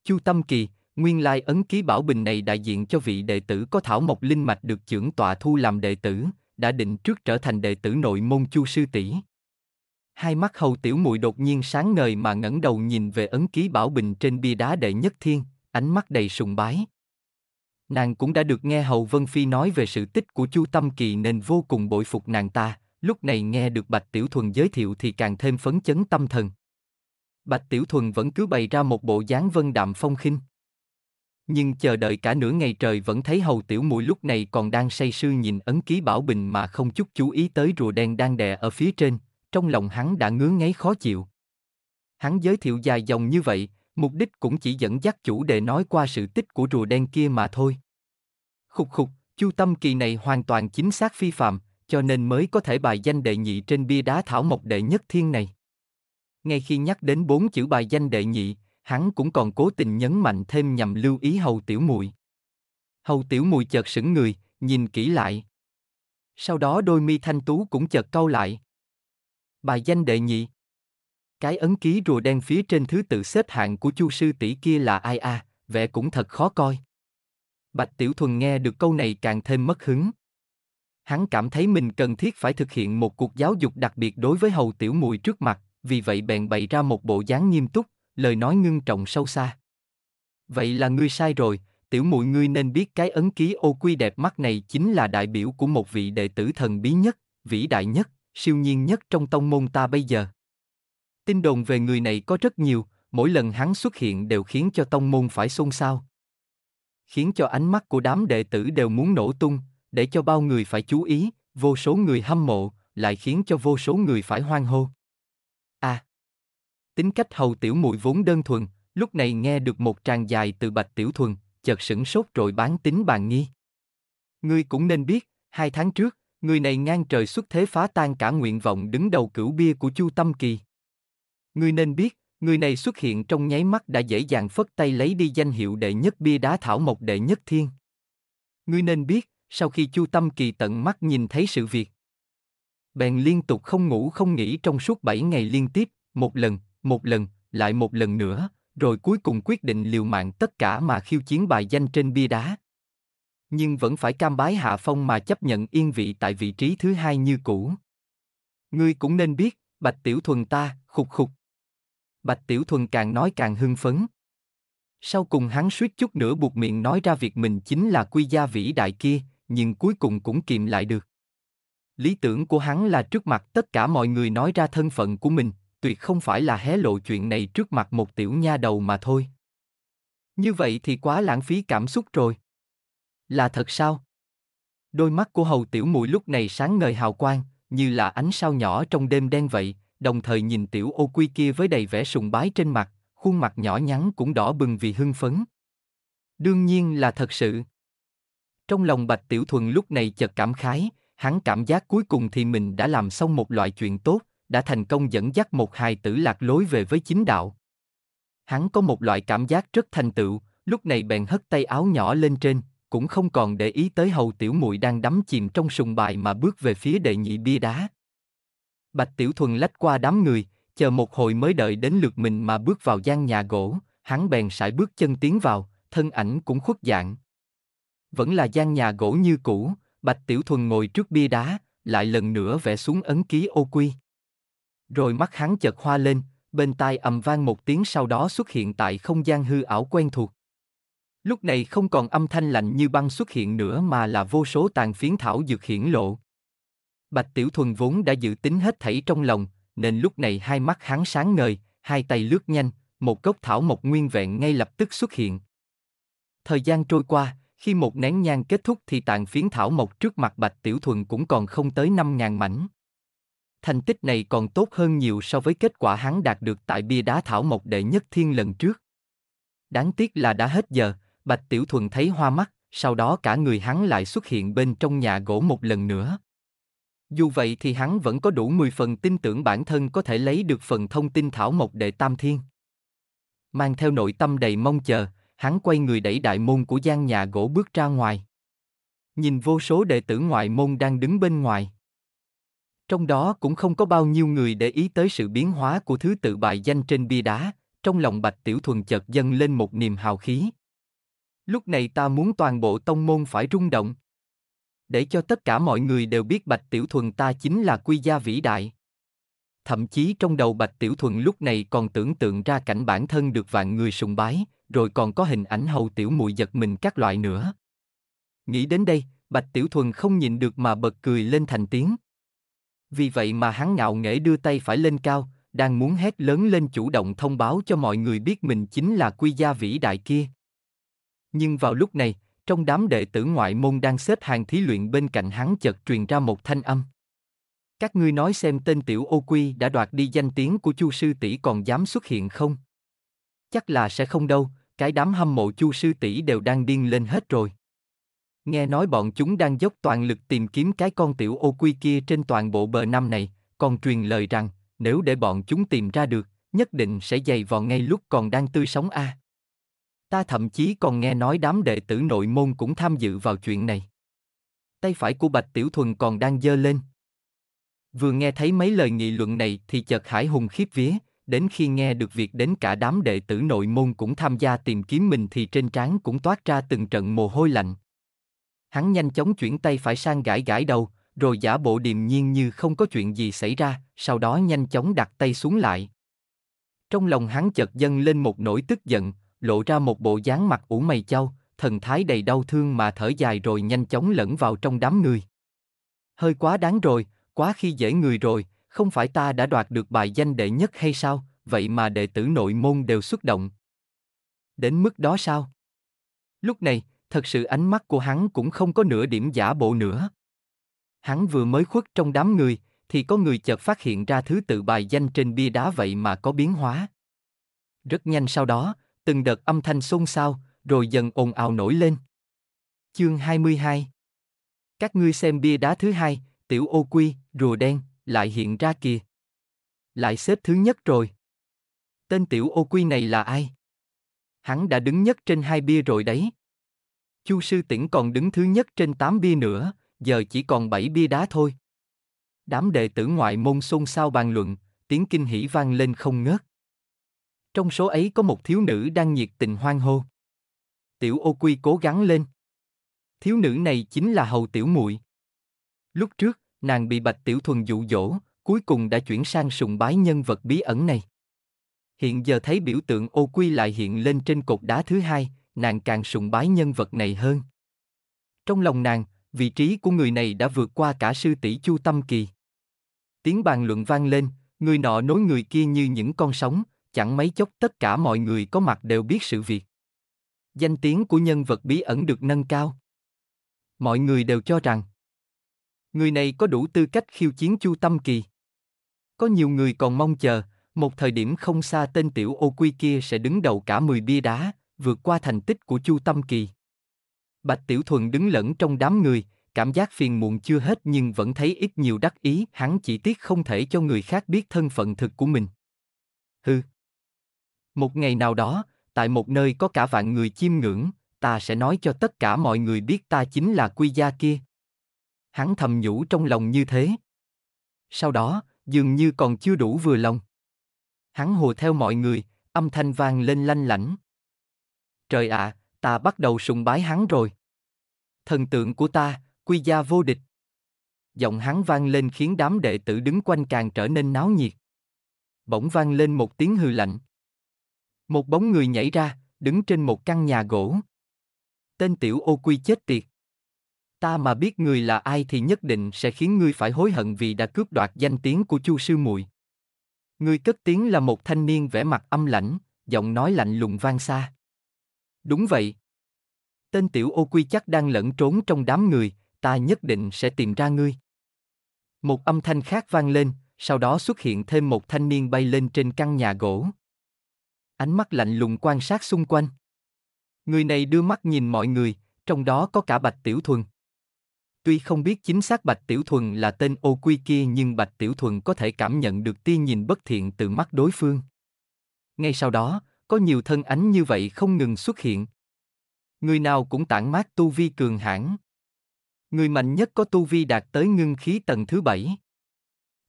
Chu Tâm Kỳ, nguyên lai ấn ký bảo bình này đại diện cho vị đệ tử có thảo mộc linh mạch được trưởng tọa thu làm đệ tử, đã định trước trở thành đệ tử nội môn Chu sư tỷ. Hai mắt hầu tiểu muội đột nhiên sáng ngời mà ngẩng đầu nhìn về ấn ký bảo bình trên bia đá đệ nhất thiên, ánh mắt đầy sùng bái. Nàng cũng đã được nghe Hầu Vân Phi nói về sự tích của Chu Tâm Kỳ nên vô cùng bội phục nàng ta, lúc này nghe được Bạch Tiểu Thuần giới thiệu thì càng thêm phấn chấn tâm thần. Bạch Tiểu Thuần vẫn cứ bày ra một bộ dáng vân đạm phong khinh. Nhưng chờ đợi cả nửa ngày trời vẫn thấy hầu tiểu mùi lúc này còn đang say sưa nhìn ấn ký bảo bình mà không chút chú ý tới rùa đen đang đè ở phía trên, trong lòng hắn đã ngứa ngáy khó chịu. Hắn giới thiệu dài dòng như vậy, mục đích cũng chỉ dẫn dắt chủ đề nói qua sự tích của rùa đen kia mà thôi. Khục khục, Chu Tâm Kỳ này hoàn toàn chính xác phi phạm, cho nên mới có thể bài danh đệ nhị trên bia đá thảo mộc đệ nhất thiên này. Ngay khi nhắc đến bốn chữ bài danh đệ nhị, hắn cũng còn cố tình nhấn mạnh thêm nhằm lưu ý hầu tiểu mùi. Hầu tiểu mùi chợt sững người, nhìn kỹ lại. Sau đó đôi mi thanh tú cũng chợt cau lại. Bài danh đệ nhị. Cái ấn ký rùa đen phía trên thứ tự xếp hạng của Chu sư tỷ kia là ai a, à, vẻ cũng thật khó coi. Bạch Tiểu Thuần nghe được câu này càng thêm mất hứng hắn cảm thấy mình cần thiết phải thực hiện một cuộc giáo dục đặc biệt đối với hầu tiểu mùi trước mặt, vì vậy bèn bày ra một bộ dáng nghiêm túc, lời nói ngưng trọng sâu xa. Vậy là ngươi sai rồi, tiểu mùi ngươi nên biết cái ấn ký ô quy đẹp mắt này chính là đại biểu của một vị đệ tử thần bí nhất, vĩ đại nhất, siêu nhiên nhất trong tông môn ta bây giờ. Tin đồn về người này có rất nhiều, mỗi lần hắn xuất hiện đều khiến cho tông môn phải xôn xao. Khiến cho ánh mắt của đám đệ tử đều muốn nổ tung, để cho bao người phải chú ý, vô số người hâm mộ, lại khiến cho vô số người phải hoan hô. À, tính cách hầu tiểu muội vốn đơn thuần, lúc này nghe được một tràng dài từ bạch tiểu thuần, chợt sửng sốt rồi bán tính bàn nghi. Ngươi cũng nên biết, hai tháng trước, người này ngang trời xuất thế phá tan cả nguyện vọng đứng đầu cửu bia của Chu Tâm Kỳ. Ngươi nên biết, người này xuất hiện trong nháy mắt đã dễ dàng phất tay lấy đi danh hiệu đệ nhất bia đá thảo mộc đệ nhất thiên. Ngươi nên biết, sau khi Chu Tâm Kỳ tận mắt nhìn thấy sự việc. Bèn liên tục không ngủ không nghỉ trong suốt 7 ngày liên tiếp, một lần, một lần, lại một lần nữa, rồi cuối cùng quyết định liều mạng tất cả mà khiêu chiến bài danh trên bia đá. Nhưng vẫn phải cam bái hạ phong mà chấp nhận yên vị tại vị trí thứ hai như cũ. Ngươi cũng nên biết, Bạch Tiểu Thuần ta, khục khục. Bạch Tiểu Thuần càng nói càng hưng phấn. Sau cùng hắn suýt chút nữa buộc miệng nói ra việc mình chính là quy gia vĩ đại kia, nhưng cuối cùng cũng kiềm lại được. Lý tưởng của hắn là trước mặt tất cả mọi người nói ra thân phận của mình, tuyệt không phải là hé lộ chuyện này trước mặt một tiểu nha đầu mà thôi. Như vậy thì quá lãng phí cảm xúc rồi. Là thật sao? Đôi mắt của hầu tiểu muội lúc này sáng ngời hào quang, như là ánh sao nhỏ trong đêm đen vậy, đồng thời nhìn tiểu ô quy kia với đầy vẻ sùng bái trên mặt, khuôn mặt nhỏ nhắn cũng đỏ bừng vì hưng phấn. Đương nhiên là thật sự. Trong lòng Bạch Tiểu Thuần lúc này chợt cảm khái, hắn cảm giác cuối cùng thì mình đã làm xong một loại chuyện tốt, đã thành công dẫn dắt một hài tử lạc lối về với chính đạo. Hắn có một loại cảm giác rất thành tựu, lúc này bèn hất tay áo nhỏ lên trên, cũng không còn để ý tới hầu tiểu muội đang đắm chìm trong sùng bài mà bước về phía đệ nhị bia đá. Bạch Tiểu Thuần lách qua đám người, chờ một hồi mới đợi đến lượt mình mà bước vào gian nhà gỗ, hắn bèn sải bước chân tiến vào, thân ảnh cũng khuất dạng. Vẫn là gian nhà gỗ như cũ, Bạch Tiểu Thuần ngồi trước bia đá, lại lần nữa vẽ xuống ấn ký ô quy. Rồi mắt hắn chợt hoa lên, bên tai ầm vang một tiếng sau đó xuất hiện tại không gian hư ảo quen thuộc. Lúc này không còn âm thanh lạnh như băng xuất hiện nữa mà là vô số tàn phiến thảo dược hiển lộ. Bạch Tiểu Thuần vốn đã dự tính hết thảy trong lòng, nên lúc này hai mắt hắn sáng ngời, hai tay lướt nhanh, một cốc thảo mộc nguyên vẹn ngay lập tức xuất hiện. Thời gian trôi qua, khi một nén nhang kết thúc thì tàn phiến thảo mộc trước mặt Bạch Tiểu Thuần cũng còn không tới 5.000 mảnh. Thành tích này còn tốt hơn nhiều so với kết quả hắn đạt được tại bia đá thảo mộc đệ nhất thiên lần trước. Đáng tiếc là đã hết giờ, Bạch Tiểu Thuần thấy hoa mắt, sau đó cả người hắn lại xuất hiện bên trong nhà gỗ một lần nữa. Dù vậy thì hắn vẫn có đủ 10 phần tin tưởng bản thân có thể lấy được phần thông tin thảo mộc đệ tam thiên. Mang theo nội tâm đầy mong chờ, hắn quay người đẩy đại môn của gian nhà gỗ bước ra ngoài. Nhìn vô số đệ tử ngoại môn đang đứng bên ngoài. Trong đó cũng không có bao nhiêu người để ý tới sự biến hóa của thứ tự bài danh trên bia đá, trong lòng Bạch Tiểu Thuần chợt dâng lên một niềm hào khí. Lúc này ta muốn toàn bộ tông môn phải rung động. Để cho tất cả mọi người đều biết Bạch Tiểu Thuần ta chính là quy gia vĩ đại. Thậm chí trong đầu Bạch Tiểu thuần lúc này còn tưởng tượng ra cảnh bản thân được vạn người sùng bái, rồi còn có hình ảnh hầu tiểu muội giật mình các loại nữa. Nghĩ đến đây, Bạch Tiểu Thuần không nhìn được mà bật cười lên thành tiếng. Vì vậy mà hắn ngạo nghễ đưa tay phải lên cao, đang muốn hét lớn lên chủ động thông báo cho mọi người biết mình chính là quy gia vĩ đại kia. Nhưng vào lúc này, trong đám đệ tử ngoại môn đang xếp hàng thí luyện bên cạnh hắn chợt truyền ra một thanh âm. Các ngươi nói xem tên tiểu ô quy đã đoạt đi danh tiếng của Chu sư tỷ còn dám xuất hiện không? Chắc là sẽ không đâu, cái đám hâm mộ Chu sư tỷ đều đang điên lên hết rồi. Nghe nói bọn chúng đang dốc toàn lực tìm kiếm cái con tiểu ô quy kia trên toàn bộ bờ nam này, còn truyền lời rằng, nếu để bọn chúng tìm ra được, nhất định sẽ giày vào ngay lúc còn đang tươi sống a. À. Ta thậm chí còn nghe nói đám đệ tử nội môn cũng tham dự vào chuyện này. Tay phải của Bạch Tiểu Thuần còn đang dơ lên. Vừa nghe thấy mấy lời nghị luận này thì chợt hải hùng khiếp vía, đến khi nghe được việc đến cả đám đệ tử nội môn cũng tham gia tìm kiếm mình thì trên trán cũng toát ra từng trận mồ hôi lạnh. Hắn nhanh chóng chuyển tay phải sang gãi gãi đầu, rồi giả bộ điềm nhiên như không có chuyện gì xảy ra, sau đó nhanh chóng đặt tay xuống lại. Trong lòng hắn chợt dâng lên một nỗi tức giận, lộ ra một bộ dáng mặt ủ mày châu, thần thái đầy đau thương mà thở dài rồi nhanh chóng lẫn vào trong đám người. Hơi quá đáng rồi, quá khi dễ người rồi, không phải ta đã đoạt được bài danh đệ nhất hay sao, vậy mà đệ tử nội môn đều xuất động. Đến mức đó sao? Lúc này, thật sự ánh mắt của hắn cũng không có nửa điểm giả bộ nữa. Hắn vừa mới khuất trong đám người, thì có người chợt phát hiện ra thứ tự bài danh trên bia đá vậy mà có biến hóa. Rất nhanh sau đó, từng đợt âm thanh xôn xao, rồi dần ồn ào nổi lên. Chương 22 Các ngươi xem bia đá thứ hai, tiểu ô quy, rùa đen, lại hiện ra kìa. Lại xếp thứ nhất rồi. Tên tiểu ô quy này là ai? Hắn đã đứng nhất trên hai bia rồi đấy. Chu sư tiễn còn đứng thứ nhất trên tám bia nữa, giờ chỉ còn bảy bia đá thôi. Đám đệ tử ngoại môn xôn xao bàn luận, tiếng kinh hỉ vang lên không ngớt. Trong số ấy có một thiếu nữ đang nhiệt tình hoan hô. Tiểu ô quy cố gắng lên. Thiếu nữ này chính là hầu tiểu muội Lúc trước, nàng bị Bạch Tiểu Thuần dụ dỗ, cuối cùng đã chuyển sang sùng bái nhân vật bí ẩn này. Hiện giờ thấy biểu tượng ô quy lại hiện lên trên cột đá thứ hai, nàng càng sùng bái nhân vật này hơn. Trong lòng nàng, vị trí của người này đã vượt qua cả sư tỷ Chu Tâm Kỳ. Tiếng bàn luận vang lên, người nọ nối người kia như những con sóng, chẳng mấy chốc tất cả mọi người có mặt đều biết sự việc. Danh tiếng của nhân vật bí ẩn được nâng cao. Mọi người đều cho rằng người này có đủ tư cách khiêu chiến Chu Tâm Kỳ. Có nhiều người còn mong chờ, một thời điểm không xa tên tiểu ô quy kia sẽ đứng đầu cả 10 bia đá, vượt qua thành tích của Chu Tâm Kỳ. Bạch Tiểu Thuần đứng lẫn trong đám người, cảm giác phiền muộn chưa hết nhưng vẫn thấy ít nhiều đắc ý, hắn chỉ tiếc không thể cho người khác biết thân phận thực của mình. Hừ. Một ngày nào đó, tại một nơi có cả vạn người chiêm ngưỡng, ta sẽ nói cho tất cả mọi người biết ta chính là quy gia kia, hắn thầm nhủ trong lòng như thế. Sau đó, dường như còn chưa đủ vừa lòng. Hắn hồ theo mọi người, âm thanh vang lên lanh lảnh. Trời ạ, à, ta bắt đầu sùng bái hắn rồi. Thần tượng của ta, quy gia vô địch. Giọng hắn vang lên khiến đám đệ tử đứng quanh càng trở nên náo nhiệt. Bỗng vang lên một tiếng hư lạnh. Một bóng người nhảy ra, đứng trên một căn nhà gỗ. Tên tiểu ô quy chết tiệt ta mà biết người là ai thì nhất định sẽ khiến ngươi phải hối hận vì đã cướp đoạt danh tiếng của chu sư muội người cất tiếng là một thanh niên vẻ mặt âm lãnh giọng nói lạnh lùng vang xa đúng vậy tên tiểu ô quy chắc đang lẫn trốn trong đám người ta nhất định sẽ tìm ra ngươi một âm thanh khác vang lên sau đó xuất hiện thêm một thanh niên bay lên trên căn nhà gỗ ánh mắt lạnh lùng quan sát xung quanh người này đưa mắt nhìn mọi người trong đó có cả bạch tiểu thuần Tuy không biết chính xác Bạch Tiểu Thuần là tên ô quy kia nhưng Bạch Tiểu Thuần có thể cảm nhận được tia nhìn bất thiện từ mắt đối phương. Ngay sau đó, có nhiều thân ánh như vậy không ngừng xuất hiện. Người nào cũng tản mát tu vi cường hãn. Người mạnh nhất có tu vi đạt tới ngưng khí tầng thứ bảy.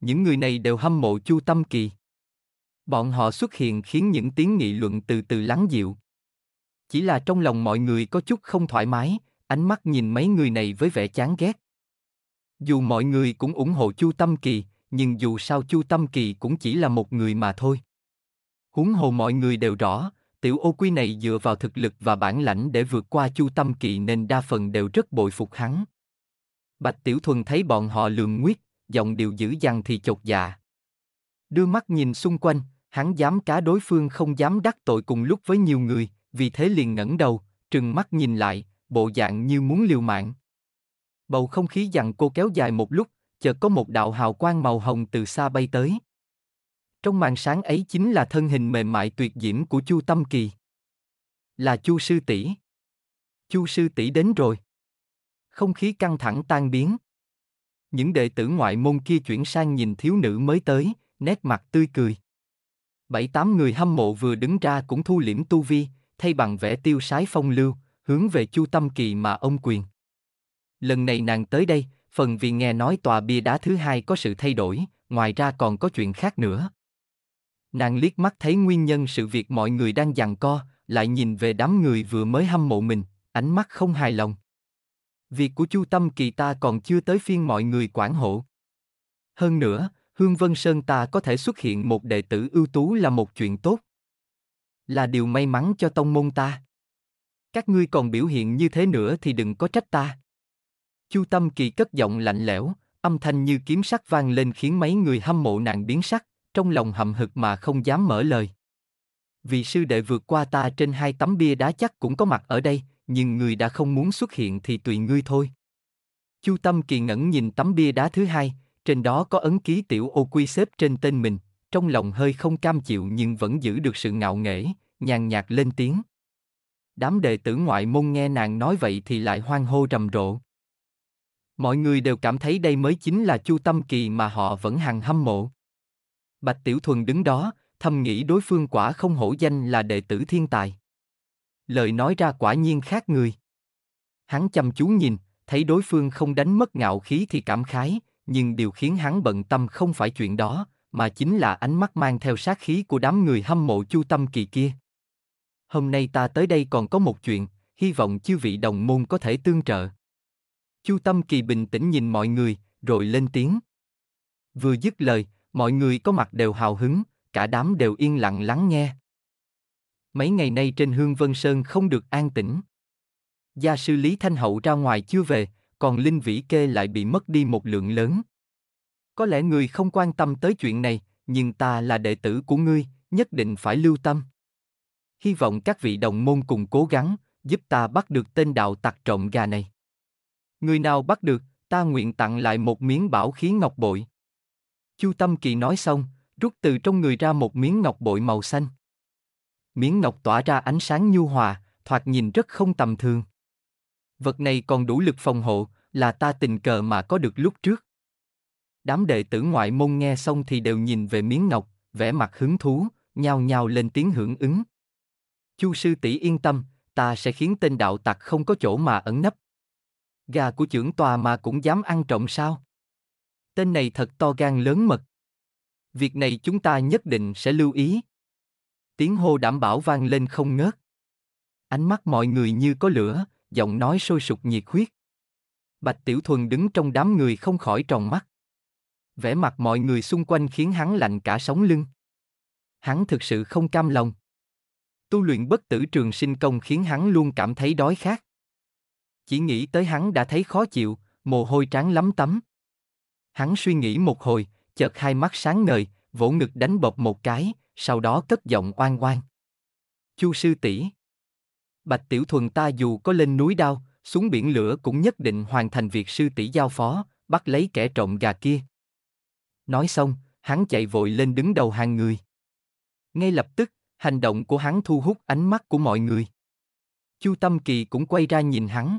Những người này đều hâm mộ Chu Tâm Kỳ. Bọn họ xuất hiện khiến những tiếng nghị luận từ từ lắng dịu. Chỉ là trong lòng mọi người có chút không thoải mái, ánh mắt nhìn mấy người này với vẻ chán ghét. Dù mọi người cũng ủng hộ Chu Tâm Kỳ, nhưng dù sao Chu Tâm Kỳ cũng chỉ là một người mà thôi. Huống hồ mọi người đều rõ, tiểu ô quy này dựa vào thực lực và bản lãnh để vượt qua Chu Tâm Kỳ nên đa phần đều rất bội phục hắn. Bạch Tiểu Thuần thấy bọn họ lường nguyết, giọng điều dữ dằn thì chột dạ. Đưa mắt nhìn xung quanh, hắn dám cá đối phương không dám đắc tội cùng lúc với nhiều người, vì thế liền ngẩng đầu, trừng mắt nhìn lại, bộ dạng như muốn liều mạng. Bầu không khí dặn cô kéo dài một lúc, chợt có một đạo hào quang màu hồng từ xa bay tới. Trong màn sáng ấy chính là thân hình mềm mại tuyệt diễm của Chu Tâm Kỳ. Là Chu sư tỷ. Chu sư tỷ đến rồi. Không khí căng thẳng tan biến. Những đệ tử ngoại môn kia chuyển sang nhìn thiếu nữ mới tới, nét mặt tươi cười. Bảy tám người hâm mộ vừa đứng ra cũng thu liễm tu vi, thay bằng vẻ tiêu sái phong lưu, hướng về Chu Tâm Kỳ mà ông quyền. Lần này nàng tới đây, phần vì nghe nói tòa bia đá thứ hai có sự thay đổi, ngoài ra còn có chuyện khác nữa. Nàng liếc mắt thấy nguyên nhân sự việc mọi người đang giằng co, lại nhìn về đám người vừa mới hâm mộ mình, ánh mắt không hài lòng. Việc của Chu Tâm Kỳ ta còn chưa tới phiên mọi người quản hộ. Hơn nữa, Hương Vân Sơn ta có thể xuất hiện một đệ tử ưu tú là một chuyện tốt. Là điều may mắn cho tông môn ta. Các ngươi còn biểu hiện như thế nữa thì đừng có trách ta. Chu Tâm Kỳ cất giọng lạnh lẽo, âm thanh như kiếm sắc vang lên khiến mấy người hâm mộ nàng biến sắc, trong lòng hậm hực mà không dám mở lời. Vị sư đệ vượt qua ta trên hai tấm bia đá chắc cũng có mặt ở đây, nhưng người đã không muốn xuất hiện thì tùy ngươi thôi. Chu Tâm Kỳ ngẩn nhìn tấm bia đá thứ hai, trên đó có ấn ký tiểu ô quy xếp trên tên mình, trong lòng hơi không cam chịu nhưng vẫn giữ được sự ngạo nghễ, nhàn nhạt lên tiếng đám đệ tử ngoại môn nghe nàng nói vậy thì lại hoang hô trầm rộ. Mọi người đều cảm thấy đây mới chính là Chu Tâm Kỳ mà họ vẫn hằng hâm mộ. Bạch Tiểu Thuần đứng đó, thầm nghĩ đối phương quả không hổ danh là đệ tử thiên tài. Lời nói ra quả nhiên khác người. Hắn chăm chú nhìn, thấy đối phương không đánh mất ngạo khí thì cảm khái, nhưng điều khiến hắn bận tâm không phải chuyện đó, mà chính là ánh mắt mang theo sát khí của đám người hâm mộ Chu Tâm Kỳ kia hôm nay ta tới đây còn có một chuyện, hy vọng chư vị đồng môn có thể tương trợ. Chu Tâm Kỳ bình tĩnh nhìn mọi người, rồi lên tiếng. Vừa dứt lời, mọi người có mặt đều hào hứng, cả đám đều yên lặng lắng nghe. Mấy ngày nay trên Hương Vân Sơn không được an tĩnh. Gia sư Lý Thanh Hậu ra ngoài chưa về, còn Linh Vĩ Kê lại bị mất đi một lượng lớn. Có lẽ người không quan tâm tới chuyện này, nhưng ta là đệ tử của ngươi, nhất định phải lưu tâm hy vọng các vị đồng môn cùng cố gắng, giúp ta bắt được tên đạo tặc trộm gà này. Người nào bắt được, ta nguyện tặng lại một miếng bảo khí ngọc bội. Chu Tâm Kỳ nói xong, rút từ trong người ra một miếng ngọc bội màu xanh. Miếng ngọc tỏa ra ánh sáng nhu hòa, thoạt nhìn rất không tầm thường. Vật này còn đủ lực phòng hộ, là ta tình cờ mà có được lúc trước. Đám đệ tử ngoại môn nghe xong thì đều nhìn về miếng ngọc, vẻ mặt hứng thú, nhao nhao lên tiếng hưởng ứng. Chu sư tỷ yên tâm, ta sẽ khiến tên đạo tặc không có chỗ mà ẩn nấp. Gà của trưởng tòa mà cũng dám ăn trộm sao? Tên này thật to gan lớn mật. Việc này chúng ta nhất định sẽ lưu ý. Tiếng hô đảm bảo vang lên không ngớt. Ánh mắt mọi người như có lửa, giọng nói sôi sục nhiệt huyết. Bạch Tiểu Thuần đứng trong đám người không khỏi tròn mắt. Vẻ mặt mọi người xung quanh khiến hắn lạnh cả sống lưng. Hắn thực sự không cam lòng. Tu luyện bất tử trường sinh công khiến hắn luôn cảm thấy đói khát. Chỉ nghĩ tới hắn đã thấy khó chịu, mồ hôi trán lắm tắm. Hắn suy nghĩ một hồi, chợt hai mắt sáng ngời, vỗ ngực đánh bọc một cái, sau đó cất giọng oan oan. Chu sư tỷ, Bạch Tiểu Thuần ta dù có lên núi đao, xuống biển lửa cũng nhất định hoàn thành việc sư tỷ giao phó, bắt lấy kẻ trộm gà kia. Nói xong, hắn chạy vội lên đứng đầu hàng người. Ngay lập tức, hành động của hắn thu hút ánh mắt của mọi người. Chu Tâm Kỳ cũng quay ra nhìn hắn.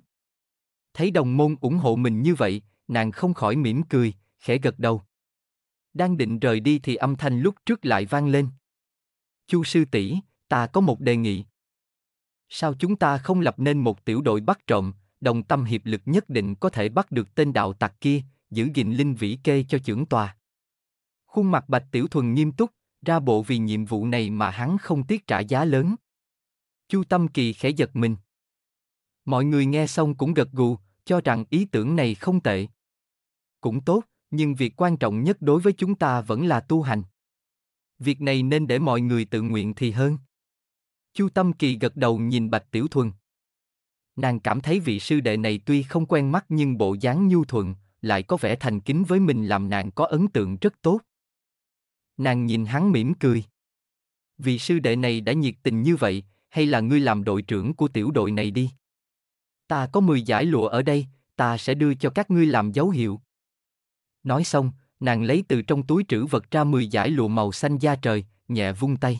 Thấy đồng môn ủng hộ mình như vậy, nàng không khỏi mỉm cười, khẽ gật đầu. Đang định rời đi thì âm thanh lúc trước lại vang lên. Chu sư tỷ, ta có một đề nghị. Sao chúng ta không lập nên một tiểu đội bắt trộm, đồng tâm hiệp lực nhất định có thể bắt được tên đạo tặc kia, giữ gìn linh vĩ kê cho trưởng tòa. Khuôn mặt bạch tiểu thuần nghiêm túc, ra bộ vì nhiệm vụ này mà hắn không tiếc trả giá lớn. Chu Tâm Kỳ khẽ giật mình. Mọi người nghe xong cũng gật gù, cho rằng ý tưởng này không tệ. Cũng tốt, nhưng việc quan trọng nhất đối với chúng ta vẫn là tu hành. Việc này nên để mọi người tự nguyện thì hơn. Chu Tâm Kỳ gật đầu nhìn Bạch Tiểu Thuần. Nàng cảm thấy vị sư đệ này tuy không quen mắt nhưng bộ dáng nhu thuận, lại có vẻ thành kính với mình làm nàng có ấn tượng rất tốt. Nàng nhìn hắn mỉm cười. Vị sư đệ này đã nhiệt tình như vậy, hay là ngươi làm đội trưởng của tiểu đội này đi. Ta có 10 giải lụa ở đây, ta sẽ đưa cho các ngươi làm dấu hiệu. Nói xong, nàng lấy từ trong túi trữ vật ra 10 giải lụa màu xanh da trời, nhẹ vung tay.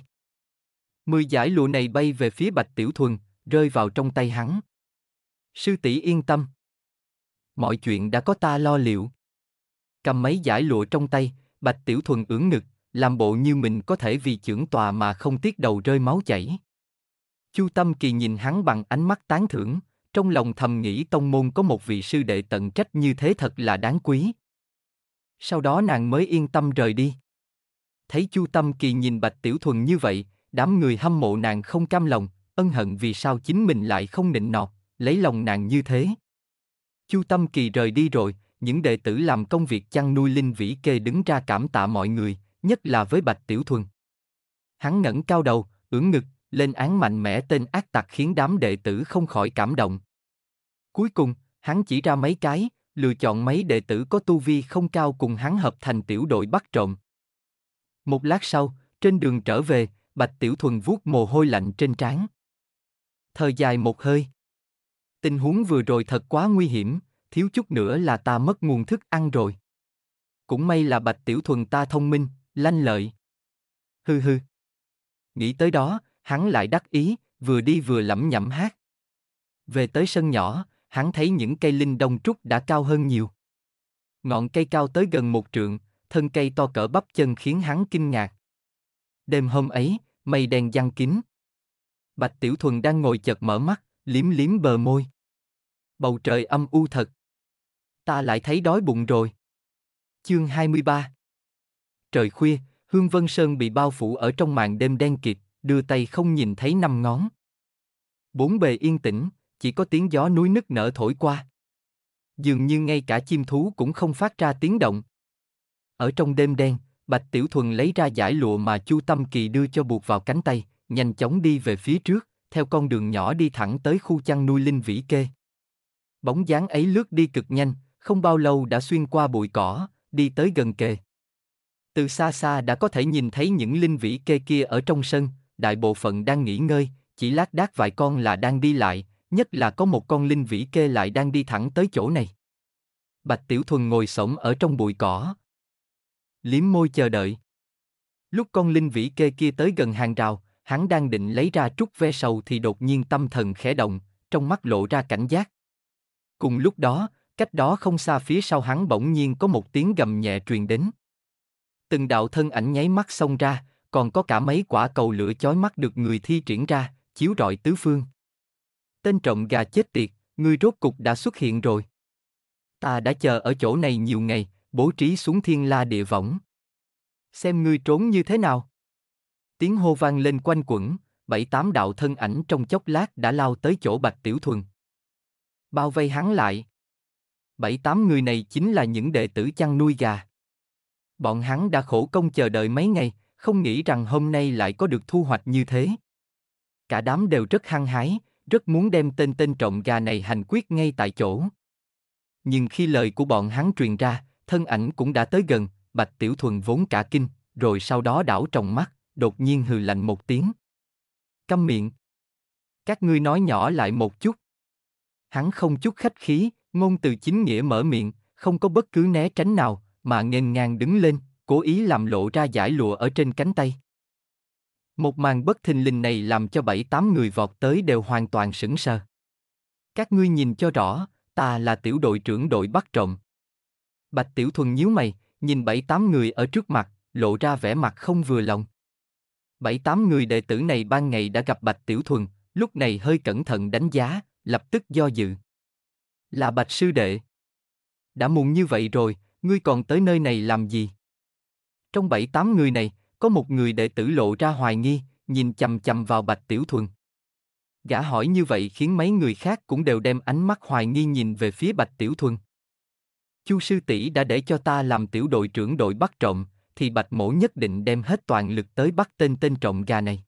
10 giải lụa này bay về phía Bạch Tiểu Thuần, rơi vào trong tay hắn. Sư tỷ yên tâm. Mọi chuyện đã có ta lo liệu. Cầm mấy giải lụa trong tay, Bạch Tiểu Thuần ưỡn ngực, làm bộ như mình có thể vì trưởng tòa mà không tiếc đầu rơi máu chảy. Chu Tâm Kỳ nhìn hắn bằng ánh mắt tán thưởng, trong lòng thầm nghĩ tông môn có một vị sư đệ tận trách như thế thật là đáng quý. Sau đó nàng mới yên tâm rời đi. Thấy Chu Tâm Kỳ nhìn Bạch Tiểu Thuần như vậy, đám người hâm mộ nàng không cam lòng, ân hận vì sao chính mình lại không nịnh nọt, lấy lòng nàng như thế. Chu Tâm Kỳ rời đi rồi, những đệ tử làm công việc chăn nuôi linh vĩ kê đứng ra cảm tạ mọi người, nhất là với Bạch Tiểu Thuần. Hắn ngẩng cao đầu, ưỡn ngực, lên án mạnh mẽ tên ác tặc khiến đám đệ tử không khỏi cảm động. Cuối cùng, hắn chỉ ra mấy cái, lựa chọn mấy đệ tử có tu vi không cao cùng hắn hợp thành tiểu đội bắt trộm. Một lát sau, trên đường trở về, Bạch Tiểu Thuần vuốt mồ hôi lạnh trên trán. thời dài một hơi. Tình huống vừa rồi thật quá nguy hiểm, thiếu chút nữa là ta mất nguồn thức ăn rồi. Cũng may là Bạch Tiểu Thuần ta thông minh, lanh lợi. Hừ hừ. Nghĩ tới đó, hắn lại đắc ý, vừa đi vừa lẩm nhẩm hát. Về tới sân nhỏ, hắn thấy những cây linh đông trúc đã cao hơn nhiều. Ngọn cây cao tới gần một trượng, thân cây to cỡ bắp chân khiến hắn kinh ngạc. Đêm hôm ấy, mây đen giăng kín. Bạch Tiểu Thuần đang ngồi chợt mở mắt, liếm liếm bờ môi. Bầu trời âm u thật. Ta lại thấy đói bụng rồi. Chương 23 Trời khuya, Hương Vân Sơn bị bao phủ ở trong màn đêm đen kịt, đưa tay không nhìn thấy năm ngón. Bốn bề yên tĩnh, chỉ có tiếng gió núi nức nở thổi qua. Dường như ngay cả chim thú cũng không phát ra tiếng động. Ở trong đêm đen, Bạch Tiểu Thuần lấy ra giải lụa mà Chu Tâm Kỳ đưa cho buộc vào cánh tay, nhanh chóng đi về phía trước, theo con đường nhỏ đi thẳng tới khu chăn nuôi linh vĩ kê. Bóng dáng ấy lướt đi cực nhanh, không bao lâu đã xuyên qua bụi cỏ, đi tới gần kề. Từ xa xa đã có thể nhìn thấy những linh vĩ kê kia ở trong sân, đại bộ phận đang nghỉ ngơi, chỉ lác đác vài con là đang đi lại, nhất là có một con linh vĩ kê lại đang đi thẳng tới chỗ này. Bạch Tiểu Thuần ngồi sổng ở trong bụi cỏ. Liếm môi chờ đợi. Lúc con linh vĩ kê kia tới gần hàng rào, hắn đang định lấy ra trúc ve sầu thì đột nhiên tâm thần khẽ động, trong mắt lộ ra cảnh giác. Cùng lúc đó, cách đó không xa phía sau hắn bỗng nhiên có một tiếng gầm nhẹ truyền đến. Từng đạo thân ảnh nháy mắt xông ra, còn có cả mấy quả cầu lửa chói mắt được người thi triển ra, chiếu rọi tứ phương. Tên trộm gà chết tiệt, ngươi rốt cục đã xuất hiện rồi. Ta đã chờ ở chỗ này nhiều ngày, bố trí xuống thiên la địa võng. Xem ngươi trốn như thế nào. Tiếng hô vang lên quanh quẩn, bảy tám đạo thân ảnh trong chốc lát đã lao tới chỗ Bạch Tiểu Thuần. Bao vây hắn lại. Bảy tám người này chính là những đệ tử chăn nuôi gà. Bọn hắn đã khổ công chờ đợi mấy ngày, không nghĩ rằng hôm nay lại có được thu hoạch như thế. Cả đám đều rất hăng hái, rất muốn đem tên tên trộm gà này hành quyết ngay tại chỗ. Nhưng khi lời của bọn hắn truyền ra, thân ảnh cũng đã tới gần, Bạch Tiểu Thuần vốn cả kinh, rồi sau đó đảo tròng mắt, đột nhiên hừ lạnh một tiếng. Câm miệng. Các ngươi nói nhỏ lại một chút. Hắn không chút khách khí, ngôn từ chính nghĩa mở miệng, không có bất cứ né tránh nào, mà nghênh ngang đứng lên, cố ý làm lộ ra giải lụa ở trên cánh tay. Một màn bất thình lình này làm cho bảy tám người vọt tới đều hoàn toàn sững sờ. Các ngươi nhìn cho rõ, ta là tiểu đội trưởng đội bắt trộm. Bạch Tiểu Thuần nhíu mày, nhìn bảy tám người ở trước mặt, lộ ra vẻ mặt không vừa lòng. Bảy tám người đệ tử này ban ngày đã gặp Bạch Tiểu Thuần, lúc này hơi cẩn thận đánh giá, lập tức do dự. Là Bạch Sư Đệ. Đã muộn như vậy rồi, ngươi còn tới nơi này làm gì? Trong bảy tám người này, có một người đệ tử lộ ra hoài nghi, nhìn chầm chầm vào Bạch Tiểu Thuần. Gã hỏi như vậy khiến mấy người khác cũng đều đem ánh mắt hoài nghi nhìn về phía Bạch Tiểu Thuần. Chu sư tỷ đã để cho ta làm tiểu đội trưởng đội bắt trộm, thì Bạch Mổ nhất định đem hết toàn lực tới bắt tên tên trộm gà này.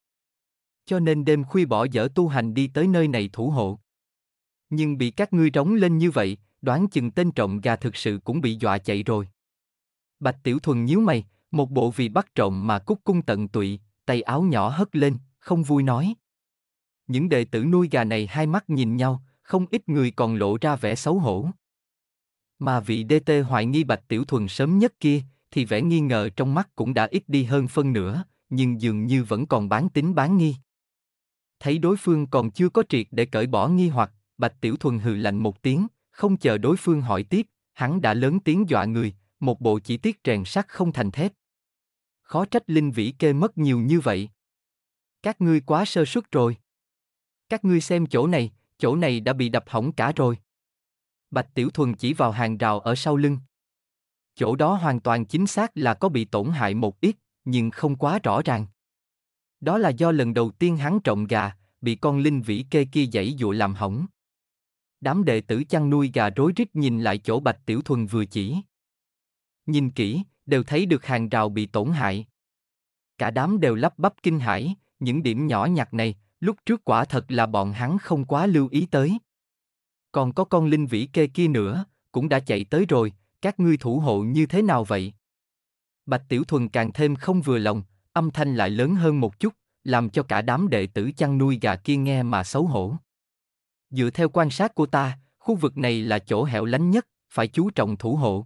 Cho nên đêm khuya bỏ dở tu hành đi tới nơi này thủ hộ. Nhưng bị các ngươi trống lên như vậy, đoán chừng tên trộm gà thực sự cũng bị dọa chạy rồi. Bạch Tiểu Thuần nhíu mày, một bộ vì bắt trộm mà cúc cung tận tụy, tay áo nhỏ hất lên, không vui nói. Những đệ tử nuôi gà này hai mắt nhìn nhau, không ít người còn lộ ra vẻ xấu hổ. Mà vị DT hoài nghi Bạch Tiểu Thuần sớm nhất kia, thì vẻ nghi ngờ trong mắt cũng đã ít đi hơn phân nửa, nhưng dường như vẫn còn bán tính bán nghi. Thấy đối phương còn chưa có triệt để cởi bỏ nghi hoặc, Bạch Tiểu Thuần hừ lạnh một tiếng, không chờ đối phương hỏi tiếp, hắn đã lớn tiếng dọa người, một bộ chỉ tiết rèn sắt không thành thép. Khó trách linh vĩ kê mất nhiều như vậy. Các ngươi quá sơ suất rồi. Các ngươi xem chỗ này, chỗ này đã bị đập hỏng cả rồi. Bạch Tiểu Thuần chỉ vào hàng rào ở sau lưng. Chỗ đó hoàn toàn chính xác là có bị tổn hại một ít, nhưng không quá rõ ràng. Đó là do lần đầu tiên hắn trộm gà, bị con linh vĩ kê kia dãy dụ làm hỏng đám đệ tử chăn nuôi gà rối rít nhìn lại chỗ Bạch Tiểu Thuần vừa chỉ. Nhìn kỹ, đều thấy được hàng rào bị tổn hại. Cả đám đều lắp bắp kinh hãi, những điểm nhỏ nhặt này, lúc trước quả thật là bọn hắn không quá lưu ý tới. Còn có con linh vĩ kê kia nữa, cũng đã chạy tới rồi, các ngươi thủ hộ như thế nào vậy? Bạch Tiểu Thuần càng thêm không vừa lòng, âm thanh lại lớn hơn một chút, làm cho cả đám đệ tử chăn nuôi gà kia nghe mà xấu hổ. Dựa theo quan sát của ta, khu vực này là chỗ hẻo lánh nhất, phải chú trọng thủ hộ.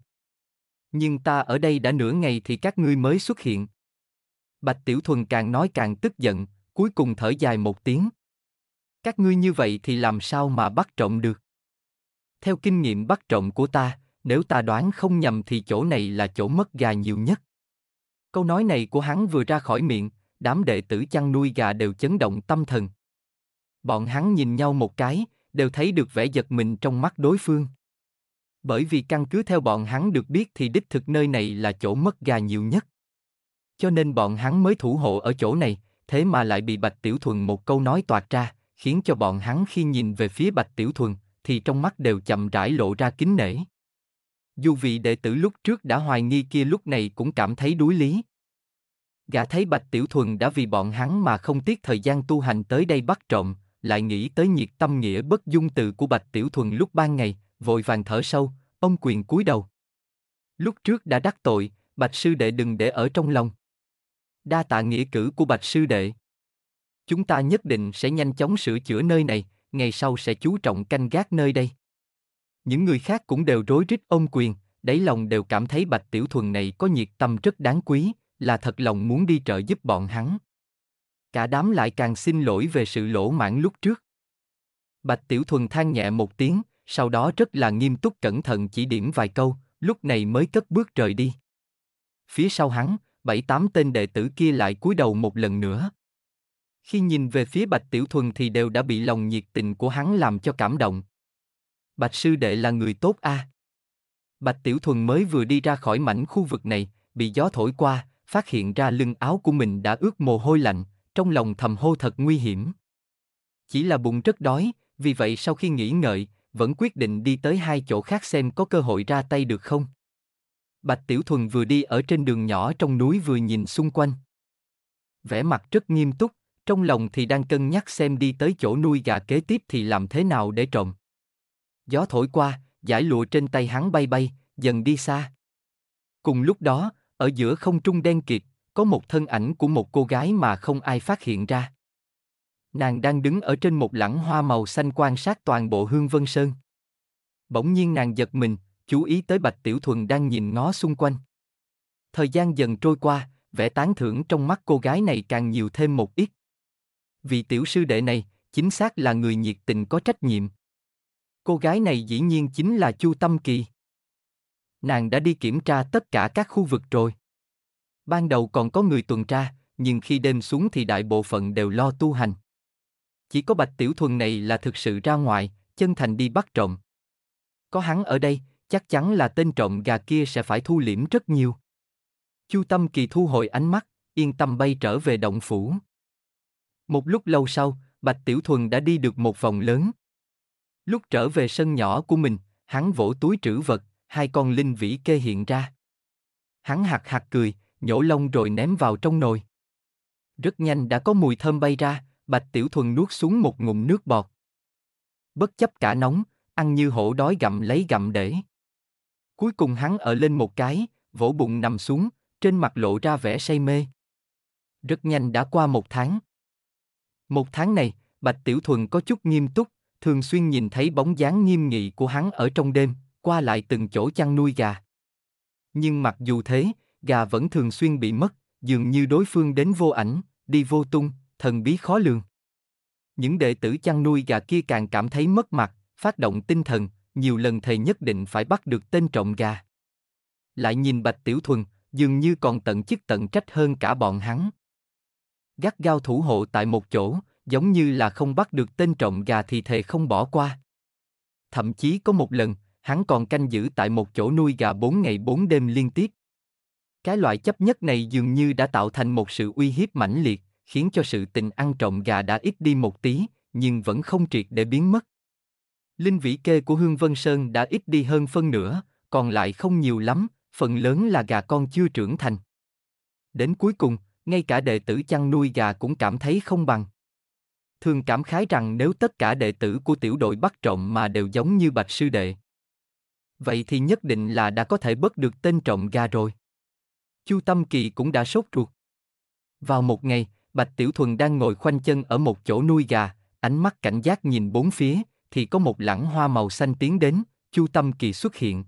Nhưng ta ở đây đã nửa ngày thì các ngươi mới xuất hiện. Bạch Tiểu Thuần càng nói càng tức giận, cuối cùng thở dài một tiếng. Các ngươi như vậy thì làm sao mà bắt trộm được? Theo kinh nghiệm bắt trộm của ta, nếu ta đoán không nhầm thì chỗ này là chỗ mất gà nhiều nhất. Câu nói này của hắn vừa ra khỏi miệng, đám đệ tử chăn nuôi gà đều chấn động tâm thần. Bọn hắn nhìn nhau một cái, đều thấy được vẻ giật mình trong mắt đối phương. Bởi vì căn cứ theo bọn hắn được biết thì đích thực nơi này là chỗ mất gà nhiều nhất. Cho nên bọn hắn mới thủ hộ ở chỗ này, thế mà lại bị Bạch Tiểu Thuần một câu nói toạt ra, khiến cho bọn hắn khi nhìn về phía Bạch Tiểu Thuần, thì trong mắt đều chậm rãi lộ ra kính nể. Dù vị đệ tử lúc trước đã hoài nghi kia lúc này cũng cảm thấy đuối lý. Gã thấy Bạch Tiểu Thuần đã vì bọn hắn mà không tiếc thời gian tu hành tới đây bắt trộm, lại nghĩ tới nhiệt tâm nghĩa bất dung từ của Bạch Tiểu Thuần lúc ban ngày, vội vàng thở sâu, ông quyền cúi đầu. Lúc trước đã đắc tội, Bạch Sư Đệ đừng để ở trong lòng. Đa tạ nghĩa cử của Bạch Sư Đệ. Chúng ta nhất định sẽ nhanh chóng sửa chữa nơi này, ngày sau sẽ chú trọng canh gác nơi đây. Những người khác cũng đều rối rít ông quyền, đáy lòng đều cảm thấy Bạch Tiểu Thuần này có nhiệt tâm rất đáng quý, là thật lòng muốn đi trợ giúp bọn hắn cả đám lại càng xin lỗi về sự lỗ mãn lúc trước. Bạch Tiểu Thuần than nhẹ một tiếng, sau đó rất là nghiêm túc cẩn thận chỉ điểm vài câu, lúc này mới cất bước rời đi. Phía sau hắn, bảy tám tên đệ tử kia lại cúi đầu một lần nữa. Khi nhìn về phía Bạch Tiểu Thuần thì đều đã bị lòng nhiệt tình của hắn làm cho cảm động. Bạch sư đệ là người tốt a. À? Bạch Tiểu Thuần mới vừa đi ra khỏi mảnh khu vực này, bị gió thổi qua, phát hiện ra lưng áo của mình đã ướt mồ hôi lạnh, trong lòng thầm hô thật nguy hiểm. Chỉ là bụng rất đói, vì vậy sau khi nghĩ ngợi, vẫn quyết định đi tới hai chỗ khác xem có cơ hội ra tay được không. Bạch Tiểu Thuần vừa đi ở trên đường nhỏ trong núi vừa nhìn xung quanh. Vẻ mặt rất nghiêm túc, trong lòng thì đang cân nhắc xem đi tới chỗ nuôi gà kế tiếp thì làm thế nào để trộm. Gió thổi qua, giải lụa trên tay hắn bay bay, dần đi xa. Cùng lúc đó, ở giữa không trung đen kịt, có một thân ảnh của một cô gái mà không ai phát hiện ra. Nàng đang đứng ở trên một lẳng hoa màu xanh quan sát toàn bộ Hương Vân Sơn. Bỗng nhiên nàng giật mình, chú ý tới Bạch Tiểu Thuần đang nhìn ngó xung quanh. Thời gian dần trôi qua, vẻ tán thưởng trong mắt cô gái này càng nhiều thêm một ít. Vị tiểu sư đệ này, chính xác là người nhiệt tình có trách nhiệm. Cô gái này dĩ nhiên chính là Chu Tâm Kỳ. Nàng đã đi kiểm tra tất cả các khu vực rồi. Ban đầu còn có người tuần tra, nhưng khi đêm xuống thì đại bộ phận đều lo tu hành. Chỉ có Bạch Tiểu Thuần này là thực sự ra ngoài, chân thành đi bắt trộm. Có hắn ở đây, chắc chắn là tên trộm gà kia sẽ phải thu liễm rất nhiều. Chu Tâm Kỳ thu hồi ánh mắt, yên tâm bay trở về động phủ. Một lúc lâu sau, Bạch Tiểu Thuần đã đi được một vòng lớn. Lúc trở về sân nhỏ của mình, hắn vỗ túi trữ vật, hai con linh vĩ kê hiện ra. Hắn hạt hạt cười, nhổ lông rồi ném vào trong nồi. Rất nhanh đã có mùi thơm bay ra, Bạch Tiểu Thuần nuốt xuống một ngụm nước bọt. Bất chấp cả nóng, ăn như hổ đói gặm lấy gặm để. Cuối cùng hắn ở lên một cái, vỗ bụng nằm xuống, trên mặt lộ ra vẻ say mê. Rất nhanh đã qua một tháng. Một tháng này, Bạch Tiểu Thuần có chút nghiêm túc, thường xuyên nhìn thấy bóng dáng nghiêm nghị của hắn ở trong đêm, qua lại từng chỗ chăn nuôi gà. Nhưng mặc dù thế, gà vẫn thường xuyên bị mất, dường như đối phương đến vô ảnh, đi vô tung, thần bí khó lường. Những đệ tử chăn nuôi gà kia càng cảm thấy mất mặt, phát động tinh thần, nhiều lần thầy nhất định phải bắt được tên trộm gà. Lại nhìn Bạch Tiểu Thuần, dường như còn tận chức tận trách hơn cả bọn hắn. Gắt gao thủ hộ tại một chỗ, giống như là không bắt được tên trộm gà thì thề không bỏ qua. Thậm chí có một lần, hắn còn canh giữ tại một chỗ nuôi gà bốn ngày bốn đêm liên tiếp. Cái loại chấp nhất này dường như đã tạo thành một sự uy hiếp mãnh liệt, khiến cho sự tình ăn trộm gà đã ít đi một tí, nhưng vẫn không triệt để biến mất. Linh vĩ kê của Hương Vân Sơn đã ít đi hơn phân nửa, còn lại không nhiều lắm, phần lớn là gà con chưa trưởng thành. Đến cuối cùng, ngay cả đệ tử chăn nuôi gà cũng cảm thấy không bằng. Thường cảm khái rằng nếu tất cả đệ tử của tiểu đội bắt trộm mà đều giống như bạch sư đệ. Vậy thì nhất định là đã có thể bớt được tên trộm gà rồi. Chu Tâm Kỳ cũng đã sốt ruột. Vào một ngày, Bạch Tiểu Thuần đang ngồi khoanh chân ở một chỗ nuôi gà, ánh mắt cảnh giác nhìn bốn phía, thì có một lẵng hoa màu xanh tiến đến, Chu Tâm Kỳ xuất hiện.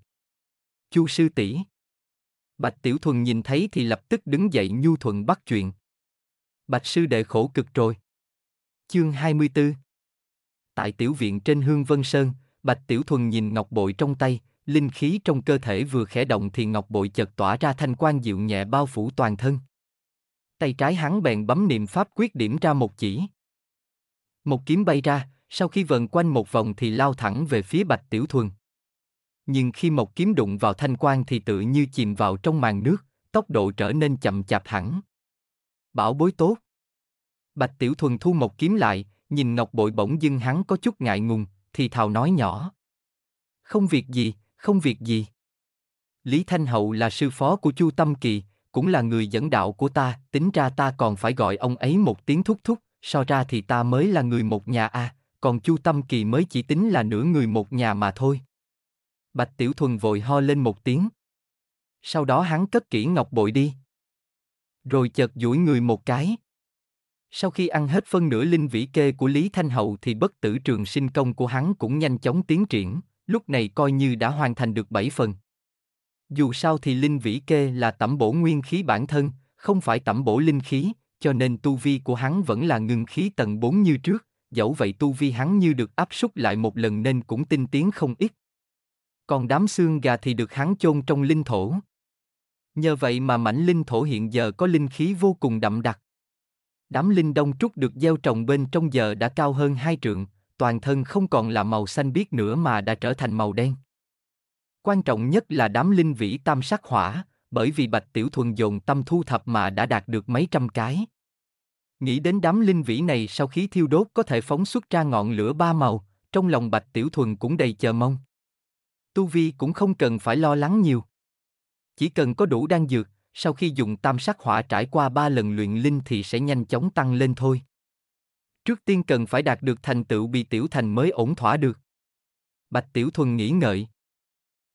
Chu sư tỷ. Bạch Tiểu Thuần nhìn thấy thì lập tức đứng dậy nhu thuận bắt chuyện. Bạch sư đệ khổ cực rồi. Chương 24 Tại tiểu viện trên Hương Vân Sơn, Bạch Tiểu Thuần nhìn ngọc bội trong tay, linh khí trong cơ thể vừa khẽ động thì ngọc bội chợt tỏa ra thanh quan dịu nhẹ bao phủ toàn thân. Tay trái hắn bèn bấm niệm pháp quyết điểm ra một chỉ. Một kiếm bay ra, sau khi vần quanh một vòng thì lao thẳng về phía Bạch Tiểu Thuần. Nhưng khi một kiếm đụng vào thanh quan thì tự như chìm vào trong màn nước, tốc độ trở nên chậm chạp hẳn. Bảo bối tốt. Bạch Tiểu Thuần thu một kiếm lại, nhìn Ngọc Bội bỗng dưng hắn có chút ngại ngùng, thì thào nói nhỏ. Không việc gì, không việc gì. Lý Thanh Hậu là sư phó của Chu Tâm Kỳ, cũng là người dẫn đạo của ta, tính ra ta còn phải gọi ông ấy một tiếng thúc thúc, so ra thì ta mới là người một nhà a, à, còn Chu Tâm Kỳ mới chỉ tính là nửa người một nhà mà thôi. Bạch Tiểu Thuần vội ho lên một tiếng. Sau đó hắn cất kỹ ngọc bội đi. Rồi chợt duỗi người một cái. Sau khi ăn hết phân nửa linh vĩ kê của Lý Thanh Hậu thì bất tử trường sinh công của hắn cũng nhanh chóng tiến triển, lúc này coi như đã hoàn thành được 7 phần. Dù sao thì linh vĩ kê là tẩm bổ nguyên khí bản thân, không phải tẩm bổ linh khí, cho nên tu vi của hắn vẫn là ngừng khí tầng 4 như trước, dẫu vậy tu vi hắn như được áp súc lại một lần nên cũng tinh tiến không ít. Còn đám xương gà thì được hắn chôn trong linh thổ. Nhờ vậy mà mảnh linh thổ hiện giờ có linh khí vô cùng đậm đặc. Đám linh đông trúc được gieo trồng bên trong giờ đã cao hơn hai trượng, toàn thân không còn là màu xanh biếc nữa mà đã trở thành màu đen. Quan trọng nhất là đám linh vĩ tam sắc hỏa, bởi vì Bạch Tiểu Thuần dồn tâm thu thập mà đã đạt được mấy trăm cái. Nghĩ đến đám linh vĩ này sau khi thiêu đốt có thể phóng xuất ra ngọn lửa ba màu, trong lòng Bạch Tiểu Thuần cũng đầy chờ mong. Tu Vi cũng không cần phải lo lắng nhiều. Chỉ cần có đủ đan dược, sau khi dùng tam sắc hỏa trải qua ba lần luyện linh thì sẽ nhanh chóng tăng lên thôi. Trước tiên cần phải đạt được thành tựu bị tiểu thành mới ổn thỏa được. Bạch Tiểu Thuần nghĩ ngợi.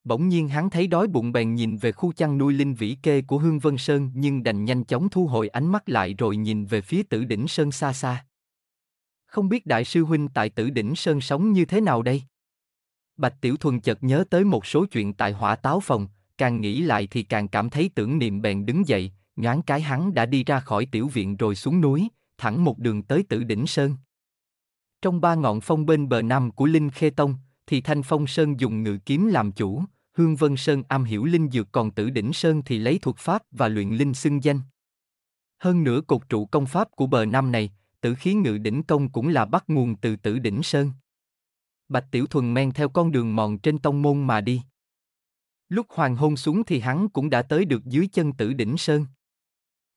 Bỗng nhiên hắn thấy đói bụng bèn nhìn về khu chăn nuôi linh vĩ kê của Hương Vân Sơn nhưng đành nhanh chóng thu hồi ánh mắt lại rồi nhìn về phía tử đỉnh Sơn xa xa. Không biết đại sư huynh tại tử đỉnh Sơn sống như thế nào đây? Bạch Tiểu Thuần chợt nhớ tới một số chuyện tại hỏa táo phòng, càng nghĩ lại thì càng cảm thấy tưởng niệm bèn đứng dậy, nhoáng cái hắn đã đi ra khỏi tiểu viện rồi xuống núi, thẳng một đường tới Tử Đỉnh Sơn. Trong ba ngọn phong bên bờ nam của Linh Khê Tông, thì Thanh Phong Sơn dùng ngự kiếm làm chủ, Hương Vân Sơn am hiểu linh dược còn Tử Đỉnh Sơn thì lấy thuật pháp và luyện linh xưng danh. Hơn nữa cột trụ công pháp của bờ nam này, tử khí ngự đỉnh công cũng là bắt nguồn từ Tử Đỉnh Sơn. Bạch Tiểu Thuần men theo con đường mòn trên tông môn mà đi. Lúc hoàng hôn xuống thì hắn cũng đã tới được dưới chân Tử Đỉnh Sơn.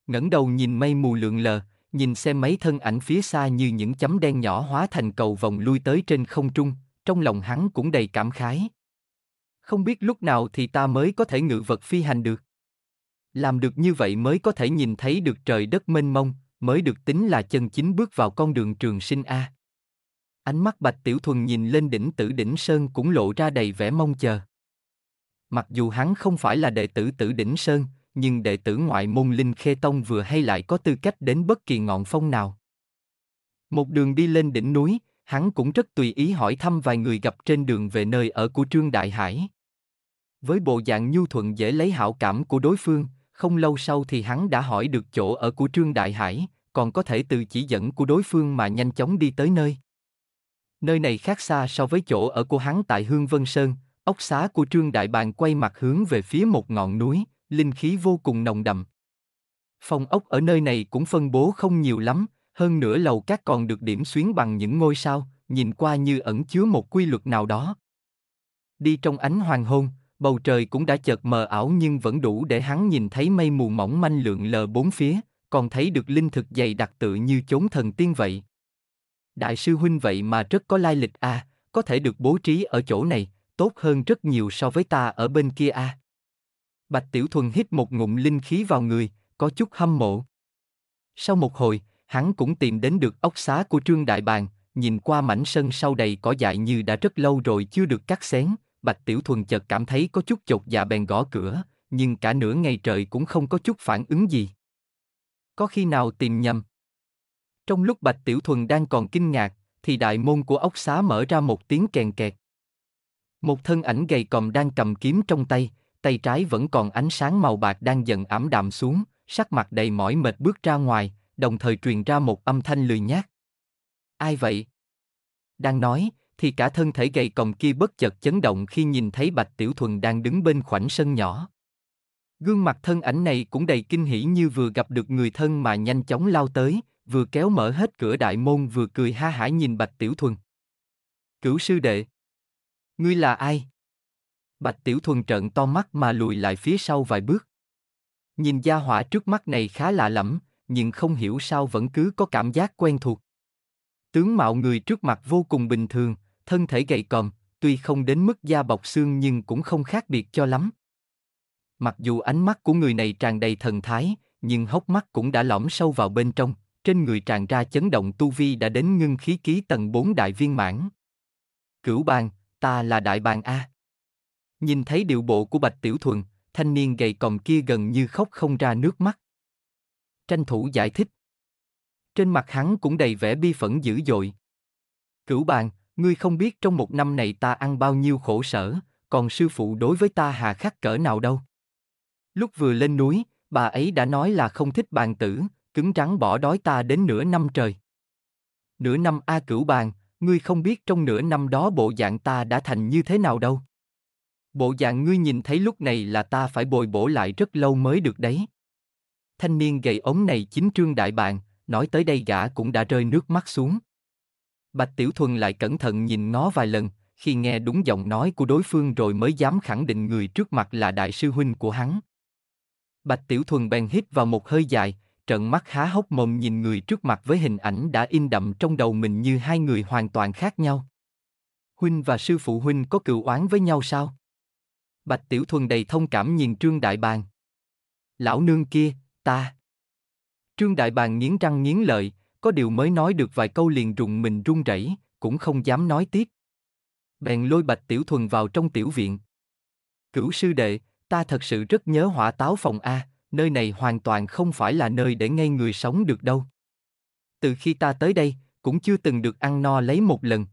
Ngẩng đầu nhìn mây mù lượn lờ, nhìn xem mấy thân ảnh phía xa như những chấm đen nhỏ hóa thành cầu vòng lui tới trên không trung, trong lòng hắn cũng đầy cảm khái. Không biết lúc nào thì ta mới có thể ngự vật phi hành được. Làm được như vậy mới có thể nhìn thấy được trời đất mênh mông, mới được tính là chân chính bước vào con đường trường sinh A. Ánh mắt Bạch Tiểu Thuần nhìn lên đỉnh tử đỉnh Sơn cũng lộ ra đầy vẻ mong chờ. Mặc dù hắn không phải là đệ tử tử đỉnh Sơn, nhưng đệ tử ngoại môn Linh Khê Tông vừa hay lại có tư cách đến bất kỳ ngọn phong nào. Một đường đi lên đỉnh núi, hắn cũng rất tùy ý hỏi thăm vài người gặp trên đường về nơi ở của Trương Đại Hải. Với bộ dạng nhu thuận dễ lấy hảo cảm của đối phương, không lâu sau thì hắn đã hỏi được chỗ ở của Trương Đại Hải, còn có thể từ chỉ dẫn của đối phương mà nhanh chóng đi tới nơi. Nơi này khác xa so với chỗ ở của hắn tại Hương Vân Sơn, ốc xá của Trương Đại Bàng quay mặt hướng về phía một ngọn núi, linh khí vô cùng nồng đậm. Phòng ốc ở nơi này cũng phân bố không nhiều lắm, hơn nữa lầu các còn được điểm xuyến bằng những ngôi sao, nhìn qua như ẩn chứa một quy luật nào đó. Đi trong ánh hoàng hôn, bầu trời cũng đã chợt mờ ảo nhưng vẫn đủ để hắn nhìn thấy mây mù mỏng manh lượn lờ bốn phía, còn thấy được linh thực dày đặc tự như chốn thần tiên vậy. Đại sư huynh vậy mà rất có lai lịch a, à, có thể được bố trí ở chỗ này, tốt hơn rất nhiều so với ta ở bên kia a. À. Bạch Tiểu Thuần hít một ngụm linh khí vào người, có chút hâm mộ. Sau một hồi, hắn cũng tìm đến được ốc xá của Trương Đại Bàng, nhìn qua mảnh sân sau đầy cỏ dại như đã rất lâu rồi chưa được cắt xén, Bạch Tiểu Thuần chợt cảm thấy có chút chột dạ bèn gõ cửa, nhưng cả nửa ngày trời cũng không có chút phản ứng gì. Có khi nào tìm nhầm? Trong lúc Bạch Tiểu Thuần đang còn kinh ngạc, thì đại môn của ốc xá mở ra một tiếng kèn kẹt. Một thân ảnh gầy còm đang cầm kiếm trong tay, tay trái vẫn còn ánh sáng màu bạc đang dần ảm đạm xuống, sắc mặt đầy mỏi mệt bước ra ngoài, đồng thời truyền ra một âm thanh lười nhác. Ai vậy? Đang nói, thì cả thân thể gầy còng kia bất chợt chấn động khi nhìn thấy Bạch Tiểu Thuần đang đứng bên khoảnh sân nhỏ. Gương mặt thân ảnh này cũng đầy kinh hỉ như vừa gặp được người thân mà nhanh chóng lao tới, vừa kéo mở hết cửa đại môn vừa cười ha hả nhìn Bạch Tiểu Thuần. Cửu sư đệ, ngươi là ai? Bạch Tiểu Thuần trợn to mắt mà lùi lại phía sau vài bước. Nhìn gia hỏa trước mắt này khá lạ lẫm, nhưng không hiểu sao vẫn cứ có cảm giác quen thuộc. Tướng mạo người trước mặt vô cùng bình thường, thân thể gầy còm, tuy không đến mức da bọc xương nhưng cũng không khác biệt cho lắm. Mặc dù ánh mắt của người này tràn đầy thần thái, nhưng hốc mắt cũng đã lõm sâu vào bên trong, trên người tràn ra chấn động tu vi đã đến ngưng khí ký tầng 4 đại viên mãn. Cửu bàn, ta là đại bàn A. Nhìn thấy điệu bộ của Bạch Tiểu Thuần, thanh niên gầy còm kia gần như khóc không ra nước mắt. Tranh thủ giải thích. Trên mặt hắn cũng đầy vẻ bi phẫn dữ dội. Cửu bàn, ngươi không biết trong một năm này ta ăn bao nhiêu khổ sở, còn sư phụ đối với ta hà khắc cỡ nào đâu. Lúc vừa lên núi, bà ấy đã nói là không thích bàn tử, cứng rắn bỏ đói ta đến nửa năm trời. Nửa năm A cửu bàn, ngươi không biết trong nửa năm đó bộ dạng ta đã thành như thế nào đâu. Bộ dạng ngươi nhìn thấy lúc này là ta phải bồi bổ lại rất lâu mới được đấy. Thanh niên gầy ống này chính trương đại bạn, nói tới đây gã cũng đã rơi nước mắt xuống. Bạch Tiểu Thuần lại cẩn thận nhìn nó vài lần, khi nghe đúng giọng nói của đối phương rồi mới dám khẳng định người trước mặt là đại sư huynh của hắn. Bạch Tiểu Thuần bèn hít vào một hơi dài, trận mắt há hốc mồm nhìn người trước mặt với hình ảnh đã in đậm trong đầu mình như hai người hoàn toàn khác nhau. Huynh và sư phụ huynh có cựu oán với nhau sao? Bạch Tiểu Thuần đầy thông cảm nhìn Trương Đại Bàng. Lão nương kia, ta. Trương Đại Bàng nghiến răng nghiến lợi, có điều mới nói được vài câu liền rùng mình run rẩy, cũng không dám nói tiếp. Bèn lôi Bạch Tiểu Thuần vào trong tiểu viện. Cửu sư đệ, ta thật sự rất nhớ hỏa táo phòng A, nơi này hoàn toàn không phải là nơi để ngay người sống được đâu. Từ khi ta tới đây, cũng chưa từng được ăn no lấy một lần.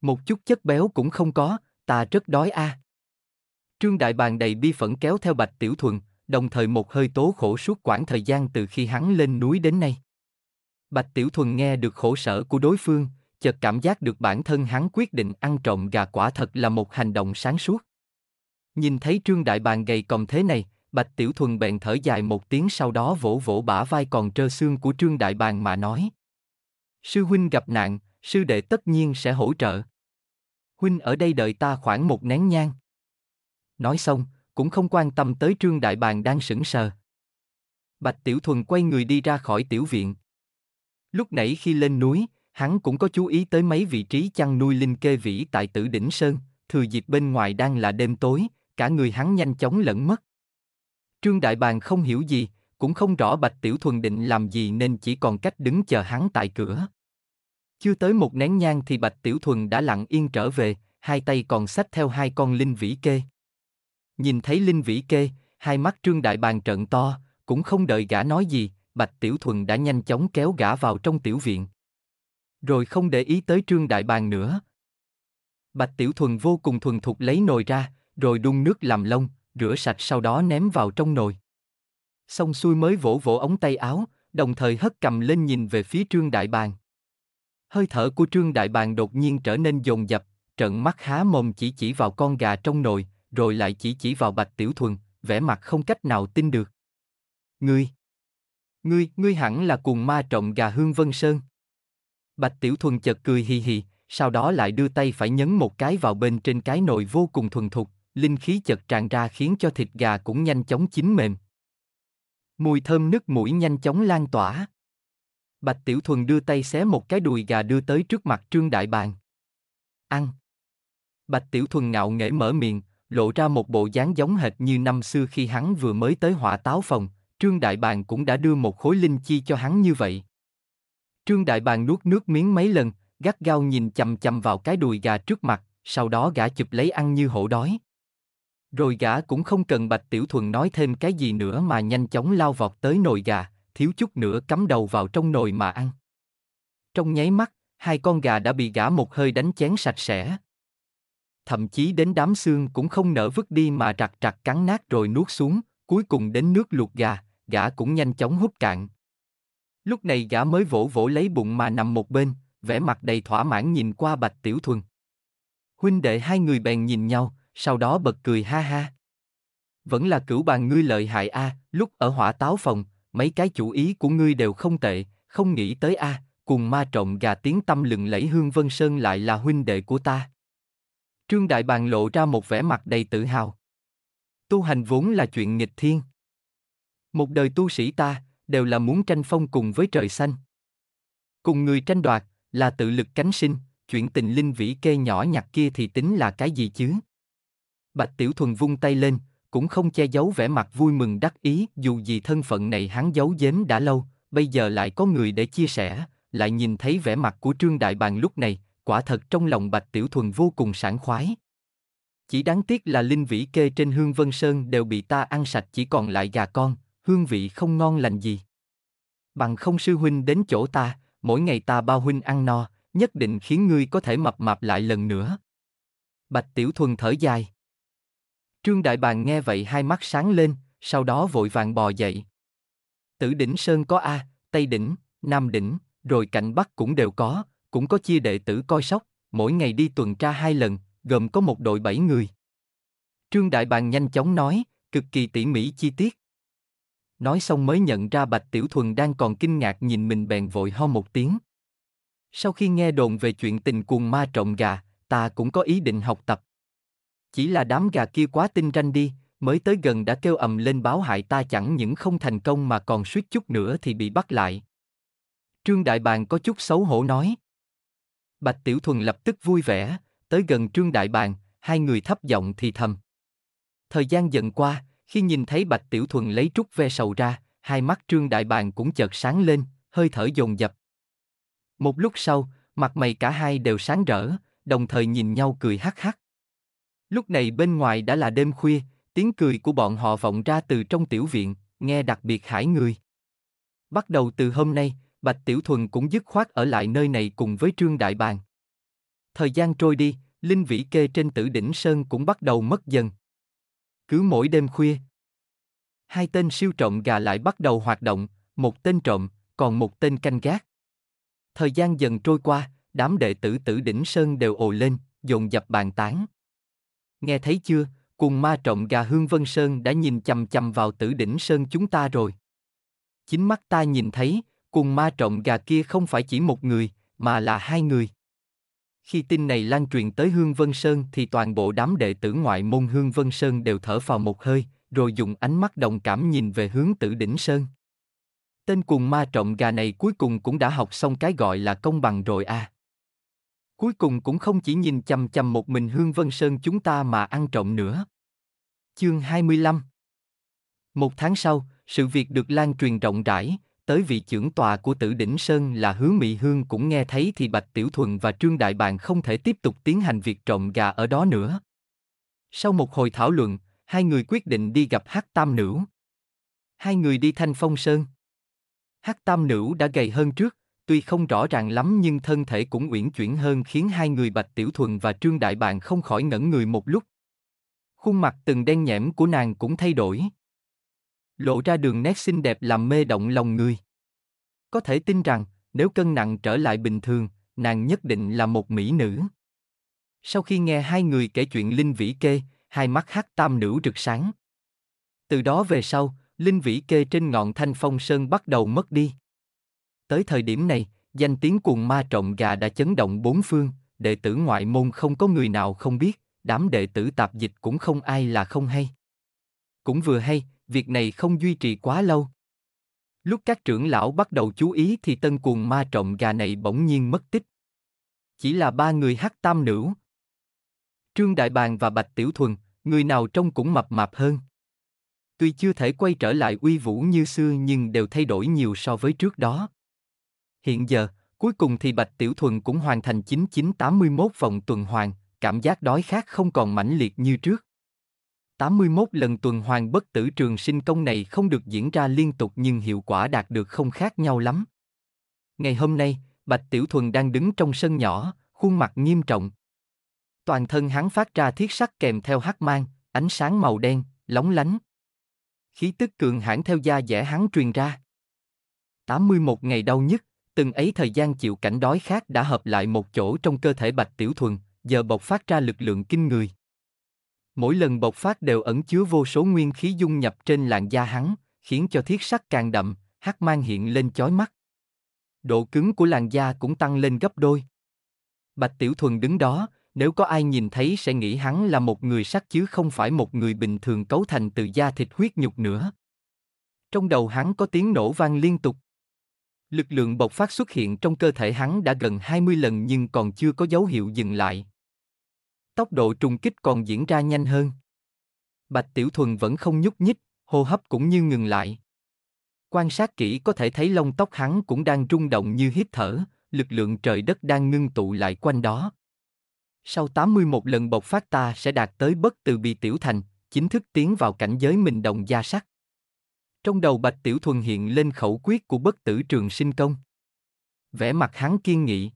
Một chút chất béo cũng không có, ta rất đói a. À. Trương Đại Bàng đầy bi phẫn kéo theo Bạch Tiểu Thuần, đồng thời một hơi tố khổ suốt quãng thời gian từ khi hắn lên núi đến nay. Bạch Tiểu Thuần nghe được khổ sở của đối phương, chợt cảm giác được bản thân hắn quyết định ăn trộm gà quả thật là một hành động sáng suốt. Nhìn thấy Trương Đại Bàng gầy còm thế này, Bạch Tiểu Thuần bèn thở dài một tiếng sau đó vỗ vỗ bả vai còn trơ xương của Trương Đại Bàng mà nói. Sư huynh gặp nạn, sư đệ tất nhiên sẽ hỗ trợ. Huynh ở đây đợi ta khoảng một nén nhang. Nói xong, cũng không quan tâm tới Trương Đại Bàng đang sững sờ. Bạch Tiểu Thuần quay người đi ra khỏi tiểu viện. Lúc nãy khi lên núi, hắn cũng có chú ý tới mấy vị trí chăn nuôi linh kê vĩ tại tử đỉnh Sơn, thừa dịp bên ngoài đang là đêm tối, cả người hắn nhanh chóng lẫn mất. Trương Đại Bàng không hiểu gì, cũng không rõ Bạch Tiểu Thuần định làm gì nên chỉ còn cách đứng chờ hắn tại cửa. Chưa tới một nén nhang thì Bạch Tiểu Thuần đã lặng yên trở về, hai tay còn xách theo hai con linh vĩ kê. Nhìn thấy Linh Vĩ Kê, hai mắt Trương Đại bàng trận to, cũng không đợi gã nói gì, Bạch Tiểu Thuần đã nhanh chóng kéo gã vào trong tiểu viện. Rồi không để ý tới Trương Đại bàng nữa. Bạch Tiểu Thuần vô cùng thuần thục lấy nồi ra, rồi đun nước làm lông, rửa sạch sau đó ném vào trong nồi. Xong xuôi mới vỗ vỗ ống tay áo, đồng thời hất cầm lên nhìn về phía Trương Đại bàng Hơi thở của Trương Đại bàng đột nhiên trở nên dồn dập, trận mắt há mồm chỉ chỉ vào con gà trong nồi, rồi lại chỉ chỉ vào Bạch Tiểu Thuần, vẻ mặt không cách nào tin được. Ngươi, ngươi, ngươi hẳn là cuồng ma trọng gà hương Vân Sơn. Bạch Tiểu Thuần chợt cười hì hì, sau đó lại đưa tay phải nhấn một cái vào bên trên cái nồi vô cùng thuần thục, linh khí chợt tràn ra khiến cho thịt gà cũng nhanh chóng chín mềm. Mùi thơm nước mũi nhanh chóng lan tỏa. Bạch Tiểu Thuần đưa tay xé một cái đùi gà đưa tới trước mặt Trương Đại Bàng. Ăn. Bạch Tiểu Thuần ngạo nghễ mở miệng, lộ ra một bộ dáng giống hệt như năm xưa khi hắn vừa mới tới hỏa táo phòng, Trương Đại Bàng cũng đã đưa một khối linh chi cho hắn như vậy. Trương Đại Bàng nuốt nước miếng mấy lần, gắt gao nhìn chầm chầm vào cái đùi gà trước mặt, sau đó gã chụp lấy ăn như hổ đói. Rồi gã cũng không cần Bạch Tiểu Thuần nói thêm cái gì nữa mà nhanh chóng lao vọt tới nồi gà, thiếu chút nữa cắm đầu vào trong nồi mà ăn. Trong nháy mắt, hai con gà đã bị gã một hơi đánh chén sạch sẽ thậm chí đến đám xương cũng không nỡ vứt đi mà rặt rặt cắn nát rồi nuốt xuống, cuối cùng đến nước luộc gà, gã cũng nhanh chóng hút cạn. Lúc này gã mới vỗ vỗ lấy bụng mà nằm một bên, vẻ mặt đầy thỏa mãn nhìn qua Bạch Tiểu Thuần. Huynh đệ hai người bèn nhìn nhau, sau đó bật cười ha ha. Vẫn là cửu bàn ngươi lợi hại a, à, lúc ở hỏa táo phòng, mấy cái chủ ý của ngươi đều không tệ, không nghĩ tới a, à, cùng ma trộm gà tiếng tâm lừng lẫy hương vân sơn lại là huynh đệ của ta. Trương Đại Bàng lộ ra một vẻ mặt đầy tự hào. Tu hành vốn là chuyện nghịch thiên. Một đời tu sĩ ta đều là muốn tranh phong cùng với trời xanh. Cùng người tranh đoạt là tự lực cánh sinh, chuyện tình linh vĩ kê nhỏ nhặt kia thì tính là cái gì chứ? Bạch Tiểu Thuần vung tay lên, cũng không che giấu vẻ mặt vui mừng đắc ý, dù gì thân phận này hắn giấu giếm đã lâu, bây giờ lại có người để chia sẻ, lại nhìn thấy vẻ mặt của Trương Đại Bàng lúc này, quả thật trong lòng Bạch Tiểu Thuần vô cùng sảng khoái. Chỉ đáng tiếc là linh vĩ kê trên hương Vân Sơn đều bị ta ăn sạch chỉ còn lại gà con, hương vị không ngon lành gì. Bằng không sư huynh đến chỗ ta, mỗi ngày ta bao huynh ăn no, nhất định khiến ngươi có thể mập mạp lại lần nữa. Bạch Tiểu Thuần thở dài. Trương Đại Bàng nghe vậy hai mắt sáng lên, sau đó vội vàng bò dậy. Tử đỉnh Sơn có A, Tây đỉnh, Nam đỉnh, rồi cạnh Bắc cũng đều có, cũng có chia đệ tử coi sóc, mỗi ngày đi tuần tra hai lần, gồm có một đội bảy người. Trương Đại Bàng nhanh chóng nói, cực kỳ tỉ mỉ chi tiết. Nói xong mới nhận ra Bạch Tiểu Thuần đang còn kinh ngạc nhìn mình bèn vội ho một tiếng. Sau khi nghe đồn về chuyện tình cuồng ma trộm gà, ta cũng có ý định học tập. Chỉ là đám gà kia quá tinh ranh đi, mới tới gần đã kêu ầm lên báo hại ta chẳng những không thành công mà còn suýt chút nữa thì bị bắt lại. Trương Đại Bàng có chút xấu hổ nói. Bạch Tiểu Thuần lập tức vui vẻ, tới gần Trương Đại Bàng, hai người thấp giọng thì thầm. Thời gian dần qua, khi nhìn thấy Bạch Tiểu Thuần lấy trúc ve sầu ra, hai mắt Trương Đại Bàng cũng chợt sáng lên, hơi thở dồn dập. Một lúc sau, mặt mày cả hai đều sáng rỡ, đồng thời nhìn nhau cười hắc hắc. Lúc này bên ngoài đã là đêm khuya, tiếng cười của bọn họ vọng ra từ trong tiểu viện, nghe đặc biệt hải người. Bắt đầu từ hôm nay, Bạch Tiểu Thuần cũng dứt khoát ở lại nơi này cùng với Trương Đại Bàn. Thời gian trôi đi, linh vĩ kê trên tử đỉnh Sơn cũng bắt đầu mất dần. Cứ mỗi đêm khuya, hai tên siêu trộm gà lại bắt đầu hoạt động, một tên trộm, còn một tên canh gác. Thời gian dần trôi qua, đám đệ tử tử đỉnh Sơn đều ồ lên, dồn dập bàn tán. Nghe thấy chưa, cùng ma trộm gà Hương Vân Sơn đã nhìn chầm chầm vào tử đỉnh Sơn chúng ta rồi. Chính mắt ta nhìn thấy, cùng ma trộm gà kia không phải chỉ một người, mà là hai người. Khi tin này lan truyền tới Hương Vân Sơn thì toàn bộ đám đệ tử ngoại môn Hương Vân Sơn đều thở vào một hơi, rồi dùng ánh mắt đồng cảm nhìn về hướng tử đỉnh Sơn. Tên cuồng ma trộm gà này cuối cùng cũng đã học xong cái gọi là công bằng rồi à. Cuối cùng cũng không chỉ nhìn chằm chằm một mình Hương Vân Sơn chúng ta mà ăn trộm nữa. Chương 25 Một tháng sau, sự việc được lan truyền rộng rãi, tới vị trưởng tòa của tử đỉnh Sơn là hứa mỹ Hương cũng nghe thấy thì Bạch Tiểu Thuần và Trương Đại Bàng không thể tiếp tục tiến hành việc trộm gà ở đó nữa. Sau một hồi thảo luận, hai người quyết định đi gặp Hắc Tam Nữ. Hai người đi Thanh Phong Sơn. Hắc Tam Nữ đã gầy hơn trước, tuy không rõ ràng lắm nhưng thân thể cũng uyển chuyển hơn khiến hai người Bạch Tiểu Thuần và Trương Đại Bàng không khỏi ngẩn người một lúc. Khuôn mặt từng đen nhẽm của nàng cũng thay đổi lộ ra đường nét xinh đẹp làm mê động lòng người. Có thể tin rằng, nếu cân nặng trở lại bình thường, nàng nhất định là một mỹ nữ. Sau khi nghe hai người kể chuyện Linh Vĩ Kê, hai mắt hắc tam nữ rực sáng. Từ đó về sau, Linh Vĩ Kê trên ngọn thanh phong sơn bắt đầu mất đi. Tới thời điểm này, danh tiếng cuồng ma trộm gà đã chấn động bốn phương, đệ tử ngoại môn không có người nào không biết, đám đệ tử tạp dịch cũng không ai là không hay. Cũng vừa hay, việc này không duy trì quá lâu. Lúc các trưởng lão bắt đầu chú ý thì tân cuồng ma trọng gà này bỗng nhiên mất tích. Chỉ là ba người hắc tam nữ. Trương Đại Bàng và Bạch Tiểu Thuần, người nào trông cũng mập mạp hơn. Tuy chưa thể quay trở lại uy vũ như xưa nhưng đều thay đổi nhiều so với trước đó. Hiện giờ, cuối cùng thì Bạch Tiểu Thuần cũng hoàn thành 9981 vòng tuần hoàn, cảm giác đói khát không còn mãnh liệt như trước. 81 lần tuần hoàn bất tử trường sinh công này không được diễn ra liên tục nhưng hiệu quả đạt được không khác nhau lắm. Ngày hôm nay, Bạch Tiểu Thuần đang đứng trong sân nhỏ, khuôn mặt nghiêm trọng. Toàn thân hắn phát ra thiết sắc kèm theo hắc mang, ánh sáng màu đen, lóng lánh. Khí tức cường hãn theo da dẻ hắn truyền ra. 81 ngày đau nhất, từng ấy thời gian chịu cảnh đói khát đã hợp lại một chỗ trong cơ thể Bạch Tiểu Thuần, giờ bộc phát ra lực lượng kinh người. Mỗi lần bộc phát đều ẩn chứa vô số nguyên khí dung nhập trên làn da hắn, khiến cho thiết sắc càng đậm, hắc mang hiện lên chói mắt. Độ cứng của làn da cũng tăng lên gấp đôi. Bạch Tiểu Thuần đứng đó, nếu có ai nhìn thấy sẽ nghĩ hắn là một người sắc chứ không phải một người bình thường cấu thành từ da thịt huyết nhục nữa. Trong đầu hắn có tiếng nổ vang liên tục. Lực lượng bộc phát xuất hiện trong cơ thể hắn đã gần 20 lần nhưng còn chưa có dấu hiệu dừng lại tốc độ trùng kích còn diễn ra nhanh hơn. Bạch Tiểu Thuần vẫn không nhúc nhích, hô hấp cũng như ngừng lại. Quan sát kỹ có thể thấy lông tóc hắn cũng đang rung động như hít thở, lực lượng trời đất đang ngưng tụ lại quanh đó. Sau 81 lần bộc phát ta sẽ đạt tới bất từ bi tiểu thành, chính thức tiến vào cảnh giới mình đồng gia sắc. Trong đầu Bạch Tiểu Thuần hiện lên khẩu quyết của bất tử trường sinh công. Vẻ mặt hắn kiên nghị.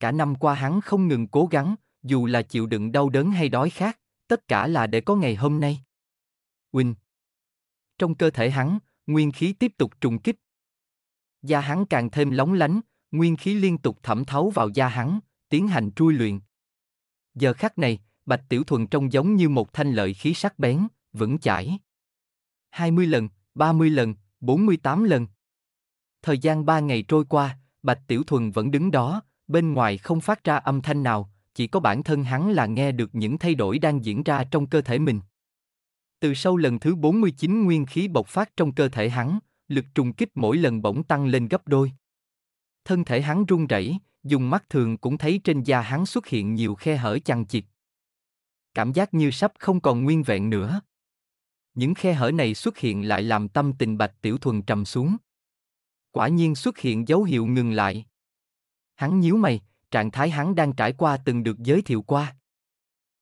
Cả năm qua hắn không ngừng cố gắng, dù là chịu đựng đau đớn hay đói khát, tất cả là để có ngày hôm nay. Win. Trong cơ thể hắn, nguyên khí tiếp tục trùng kích. Da hắn càng thêm lóng lánh, nguyên khí liên tục thẩm thấu vào da hắn, tiến hành trui luyện. Giờ khắc này, Bạch Tiểu Thuần trông giống như một thanh lợi khí sắc bén, vững chãi. 20 lần, 30 lần, 48 lần. Thời gian 3 ngày trôi qua, Bạch Tiểu Thuần vẫn đứng đó, bên ngoài không phát ra âm thanh nào, chỉ có bản thân hắn là nghe được những thay đổi đang diễn ra trong cơ thể mình. Từ sau lần thứ 49 nguyên khí bộc phát trong cơ thể hắn, lực trùng kích mỗi lần bỗng tăng lên gấp đôi. Thân thể hắn run rẩy, dùng mắt thường cũng thấy trên da hắn xuất hiện nhiều khe hở chằng chịt. Cảm giác như sắp không còn nguyên vẹn nữa. Những khe hở này xuất hiện lại làm tâm tình Bạch Tiểu Thuần trầm xuống. Quả nhiên xuất hiện dấu hiệu ngừng lại. Hắn nhíu mày, trạng thái hắn đang trải qua từng được giới thiệu qua.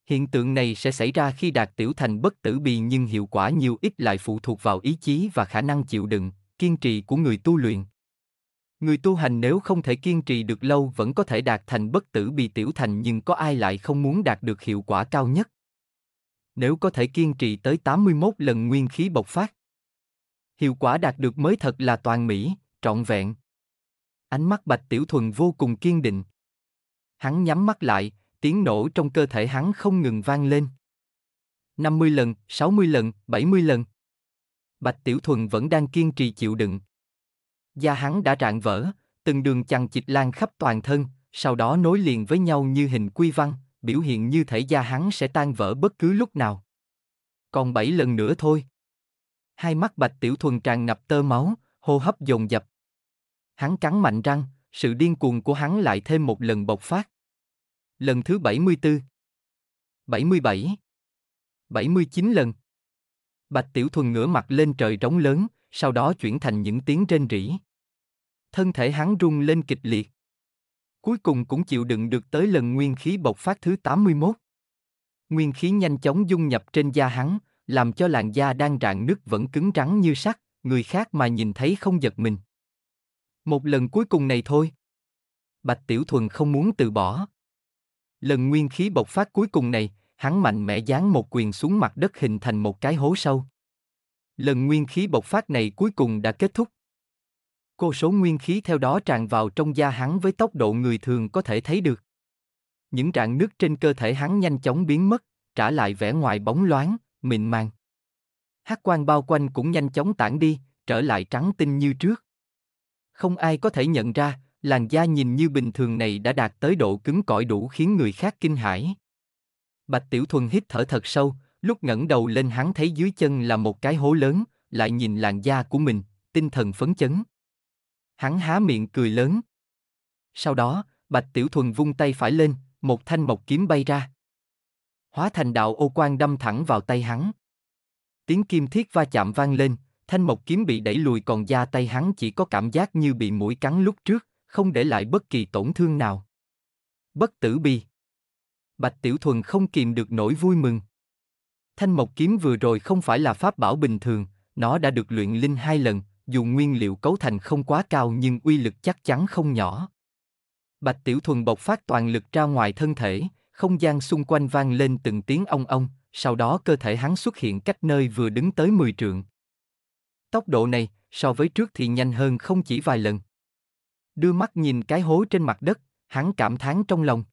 Hiện tượng này sẽ xảy ra khi đạt tiểu thành bất tử bì nhưng hiệu quả nhiều ít lại phụ thuộc vào ý chí và khả năng chịu đựng, kiên trì của người tu luyện. Người tu hành nếu không thể kiên trì được lâu vẫn có thể đạt thành bất tử bì tiểu thành nhưng có ai lại không muốn đạt được hiệu quả cao nhất. Nếu có thể kiên trì tới 81 lần nguyên khí bộc phát, hiệu quả đạt được mới thật là toàn mỹ, trọn vẹn. Ánh mắt Bạch Tiểu Thuần vô cùng kiên định, Hắn nhắm mắt lại, tiếng nổ trong cơ thể hắn không ngừng vang lên. 50 lần, 60 lần, 70 lần. Bạch Tiểu Thuần vẫn đang kiên trì chịu đựng. Da hắn đã rạn vỡ, từng đường chằng chịt lan khắp toàn thân, sau đó nối liền với nhau như hình quy văn, biểu hiện như thể da hắn sẽ tan vỡ bất cứ lúc nào. Còn bảy lần nữa thôi. Hai mắt Bạch Tiểu Thuần tràn ngập tơ máu, hô hấp dồn dập. Hắn cắn mạnh răng, sự điên cuồng của hắn lại thêm một lần bộc phát lần thứ 74. 77. 79 lần. Bạch Tiểu Thuần ngửa mặt lên trời trống lớn, sau đó chuyển thành những tiếng rên rỉ. Thân thể hắn rung lên kịch liệt. Cuối cùng cũng chịu đựng được tới lần nguyên khí bộc phát thứ 81. Nguyên khí nhanh chóng dung nhập trên da hắn, làm cho làn da đang rạn nứt vẫn cứng rắn như sắt, người khác mà nhìn thấy không giật mình. Một lần cuối cùng này thôi. Bạch Tiểu Thuần không muốn từ bỏ, Lần nguyên khí bộc phát cuối cùng này, hắn mạnh mẽ giáng một quyền xuống mặt đất hình thành một cái hố sâu. Lần nguyên khí bộc phát này cuối cùng đã kết thúc. Cô số nguyên khí theo đó tràn vào trong da hắn với tốc độ người thường có thể thấy được. Những trạng nước trên cơ thể hắn nhanh chóng biến mất, trả lại vẻ ngoài bóng loáng, mịn màng. Hát quan bao quanh cũng nhanh chóng tản đi, trở lại trắng tinh như trước. Không ai có thể nhận ra, làn da nhìn như bình thường này đã đạt tới độ cứng cỏi đủ khiến người khác kinh hãi. Bạch Tiểu Thuần hít thở thật sâu, lúc ngẩng đầu lên hắn thấy dưới chân là một cái hố lớn, lại nhìn làn da của mình, tinh thần phấn chấn. Hắn há miệng cười lớn. Sau đó, Bạch Tiểu Thuần vung tay phải lên, một thanh mộc kiếm bay ra. Hóa thành đạo ô quang đâm thẳng vào tay hắn. Tiếng kim thiết va chạm vang lên, thanh mộc kiếm bị đẩy lùi còn da tay hắn chỉ có cảm giác như bị mũi cắn lúc trước, không để lại bất kỳ tổn thương nào. Bất tử bi. Bạch Tiểu Thuần không kìm được nỗi vui mừng. Thanh mộc kiếm vừa rồi không phải là pháp bảo bình thường, nó đã được luyện linh hai lần, dù nguyên liệu cấu thành không quá cao nhưng uy lực chắc chắn không nhỏ. Bạch Tiểu Thuần bộc phát toàn lực ra ngoài thân thể, không gian xung quanh vang lên từng tiếng ong ong, sau đó cơ thể hắn xuất hiện cách nơi vừa đứng tới 10 trượng. Tốc độ này, so với trước thì nhanh hơn không chỉ vài lần đưa mắt nhìn cái hố trên mặt đất, hắn cảm thán trong lòng.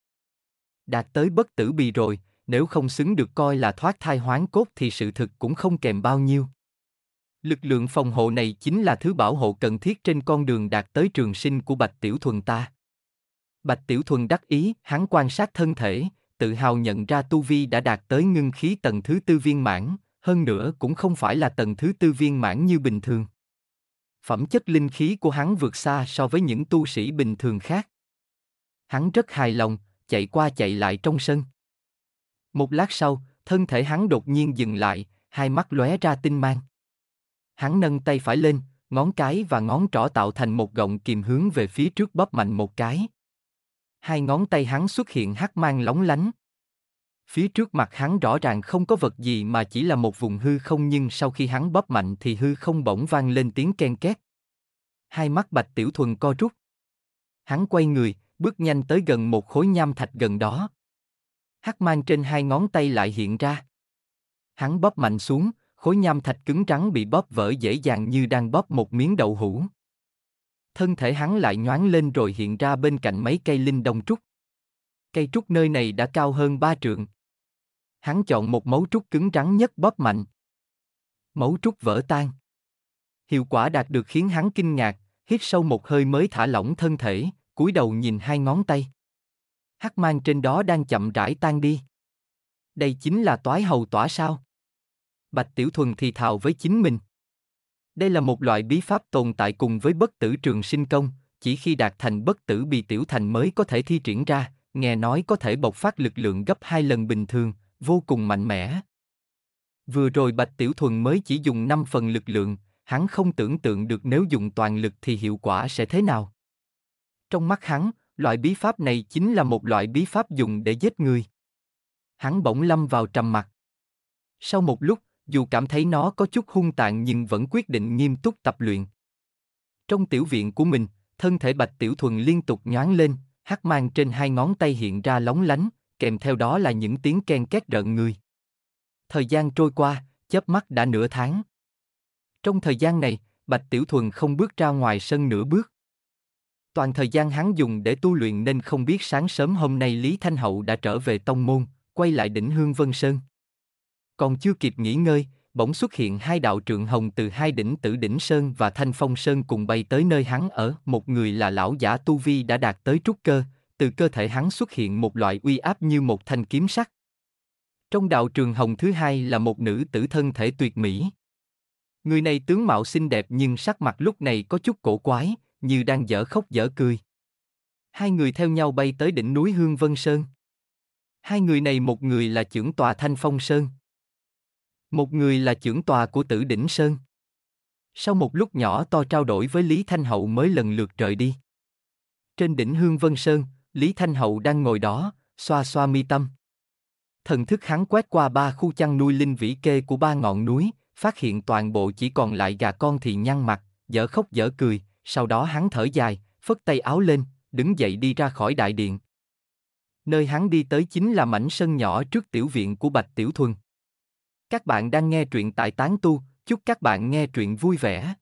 Đạt tới bất tử bì rồi, nếu không xứng được coi là thoát thai hoán cốt thì sự thực cũng không kèm bao nhiêu. Lực lượng phòng hộ này chính là thứ bảo hộ cần thiết trên con đường đạt tới trường sinh của Bạch Tiểu Thuần ta. Bạch Tiểu Thuần đắc ý, hắn quan sát thân thể, tự hào nhận ra Tu Vi đã đạt tới ngưng khí tầng thứ tư viên mãn, hơn nữa cũng không phải là tầng thứ tư viên mãn như bình thường phẩm chất linh khí của hắn vượt xa so với những tu sĩ bình thường khác. Hắn rất hài lòng, chạy qua chạy lại trong sân. Một lát sau, thân thể hắn đột nhiên dừng lại, hai mắt lóe ra tinh mang. Hắn nâng tay phải lên, ngón cái và ngón trỏ tạo thành một gọng kìm hướng về phía trước bóp mạnh một cái. Hai ngón tay hắn xuất hiện hắc mang lóng lánh. Phía trước mặt hắn rõ ràng không có vật gì mà chỉ là một vùng hư không nhưng sau khi hắn bóp mạnh thì hư không bỗng vang lên tiếng ken két. Hai mắt bạch tiểu thuần co rút. Hắn quay người, bước nhanh tới gần một khối nham thạch gần đó. Hắc mang trên hai ngón tay lại hiện ra. Hắn bóp mạnh xuống, khối nham thạch cứng trắng bị bóp vỡ dễ dàng như đang bóp một miếng đậu hũ. Thân thể hắn lại nhoáng lên rồi hiện ra bên cạnh mấy cây linh đồng trúc. Cây trúc nơi này đã cao hơn ba trượng. Hắn chọn một mấu trúc cứng rắn nhất bóp mạnh. Mấu trúc vỡ tan. Hiệu quả đạt được khiến hắn kinh ngạc, hít sâu một hơi mới thả lỏng thân thể, cúi đầu nhìn hai ngón tay. Hắc mang trên đó đang chậm rãi tan đi. Đây chính là toái hầu tỏa sao? Bạch Tiểu Thuần thì thào với chính mình. Đây là một loại bí pháp tồn tại cùng với bất tử trường sinh công, chỉ khi đạt thành bất tử bị tiểu thành mới có thể thi triển ra, nghe nói có thể bộc phát lực lượng gấp hai lần bình thường, vô cùng mạnh mẽ. Vừa rồi Bạch Tiểu Thuần mới chỉ dùng 5 phần lực lượng, hắn không tưởng tượng được nếu dùng toàn lực thì hiệu quả sẽ thế nào. Trong mắt hắn, loại bí pháp này chính là một loại bí pháp dùng để giết người. Hắn bỗng lâm vào trầm mặc. Sau một lúc, dù cảm thấy nó có chút hung tàn nhưng vẫn quyết định nghiêm túc tập luyện. Trong tiểu viện của mình, thân thể Bạch Tiểu Thuần liên tục nhoáng lên, hắc mang trên hai ngón tay hiện ra lóng lánh, kèm theo đó là những tiếng ken két rợn người. Thời gian trôi qua, chớp mắt đã nửa tháng. Trong thời gian này, Bạch Tiểu Thuần không bước ra ngoài sân nửa bước. Toàn thời gian hắn dùng để tu luyện nên không biết sáng sớm hôm nay Lý Thanh Hậu đã trở về tông môn, quay lại đỉnh Hương Vân Sơn. Còn chưa kịp nghỉ ngơi, bỗng xuất hiện hai đạo trượng hồng từ hai đỉnh Tử Đỉnh Sơn và Thanh Phong Sơn cùng bay tới nơi hắn ở, một người là lão giả Tu Vi đã đạt tới trúc cơ, từ cơ thể hắn xuất hiện một loại uy áp như một thanh kiếm sắt. Trong đạo trường hồng thứ hai là một nữ tử thân thể tuyệt mỹ. Người này tướng mạo xinh đẹp nhưng sắc mặt lúc này có chút cổ quái, như đang dở khóc dở cười. Hai người theo nhau bay tới đỉnh núi Hương Vân Sơn. Hai người này một người là trưởng tòa Thanh Phong Sơn. Một người là trưởng tòa của tử đỉnh Sơn. Sau một lúc nhỏ to trao đổi với Lý Thanh Hậu mới lần lượt rời đi. Trên đỉnh Hương Vân Sơn, Lý Thanh Hậu đang ngồi đó, xoa xoa mi tâm. Thần thức hắn quét qua ba khu chăn nuôi linh vĩ kê của ba ngọn núi, phát hiện toàn bộ chỉ còn lại gà con thì nhăn mặt, dở khóc dở cười, sau đó hắn thở dài, phất tay áo lên, đứng dậy đi ra khỏi đại điện. Nơi hắn đi tới chính là mảnh sân nhỏ trước tiểu viện của Bạch Tiểu Thuần. Các bạn đang nghe truyện tại Tán Tu, chúc các bạn nghe truyện vui vẻ.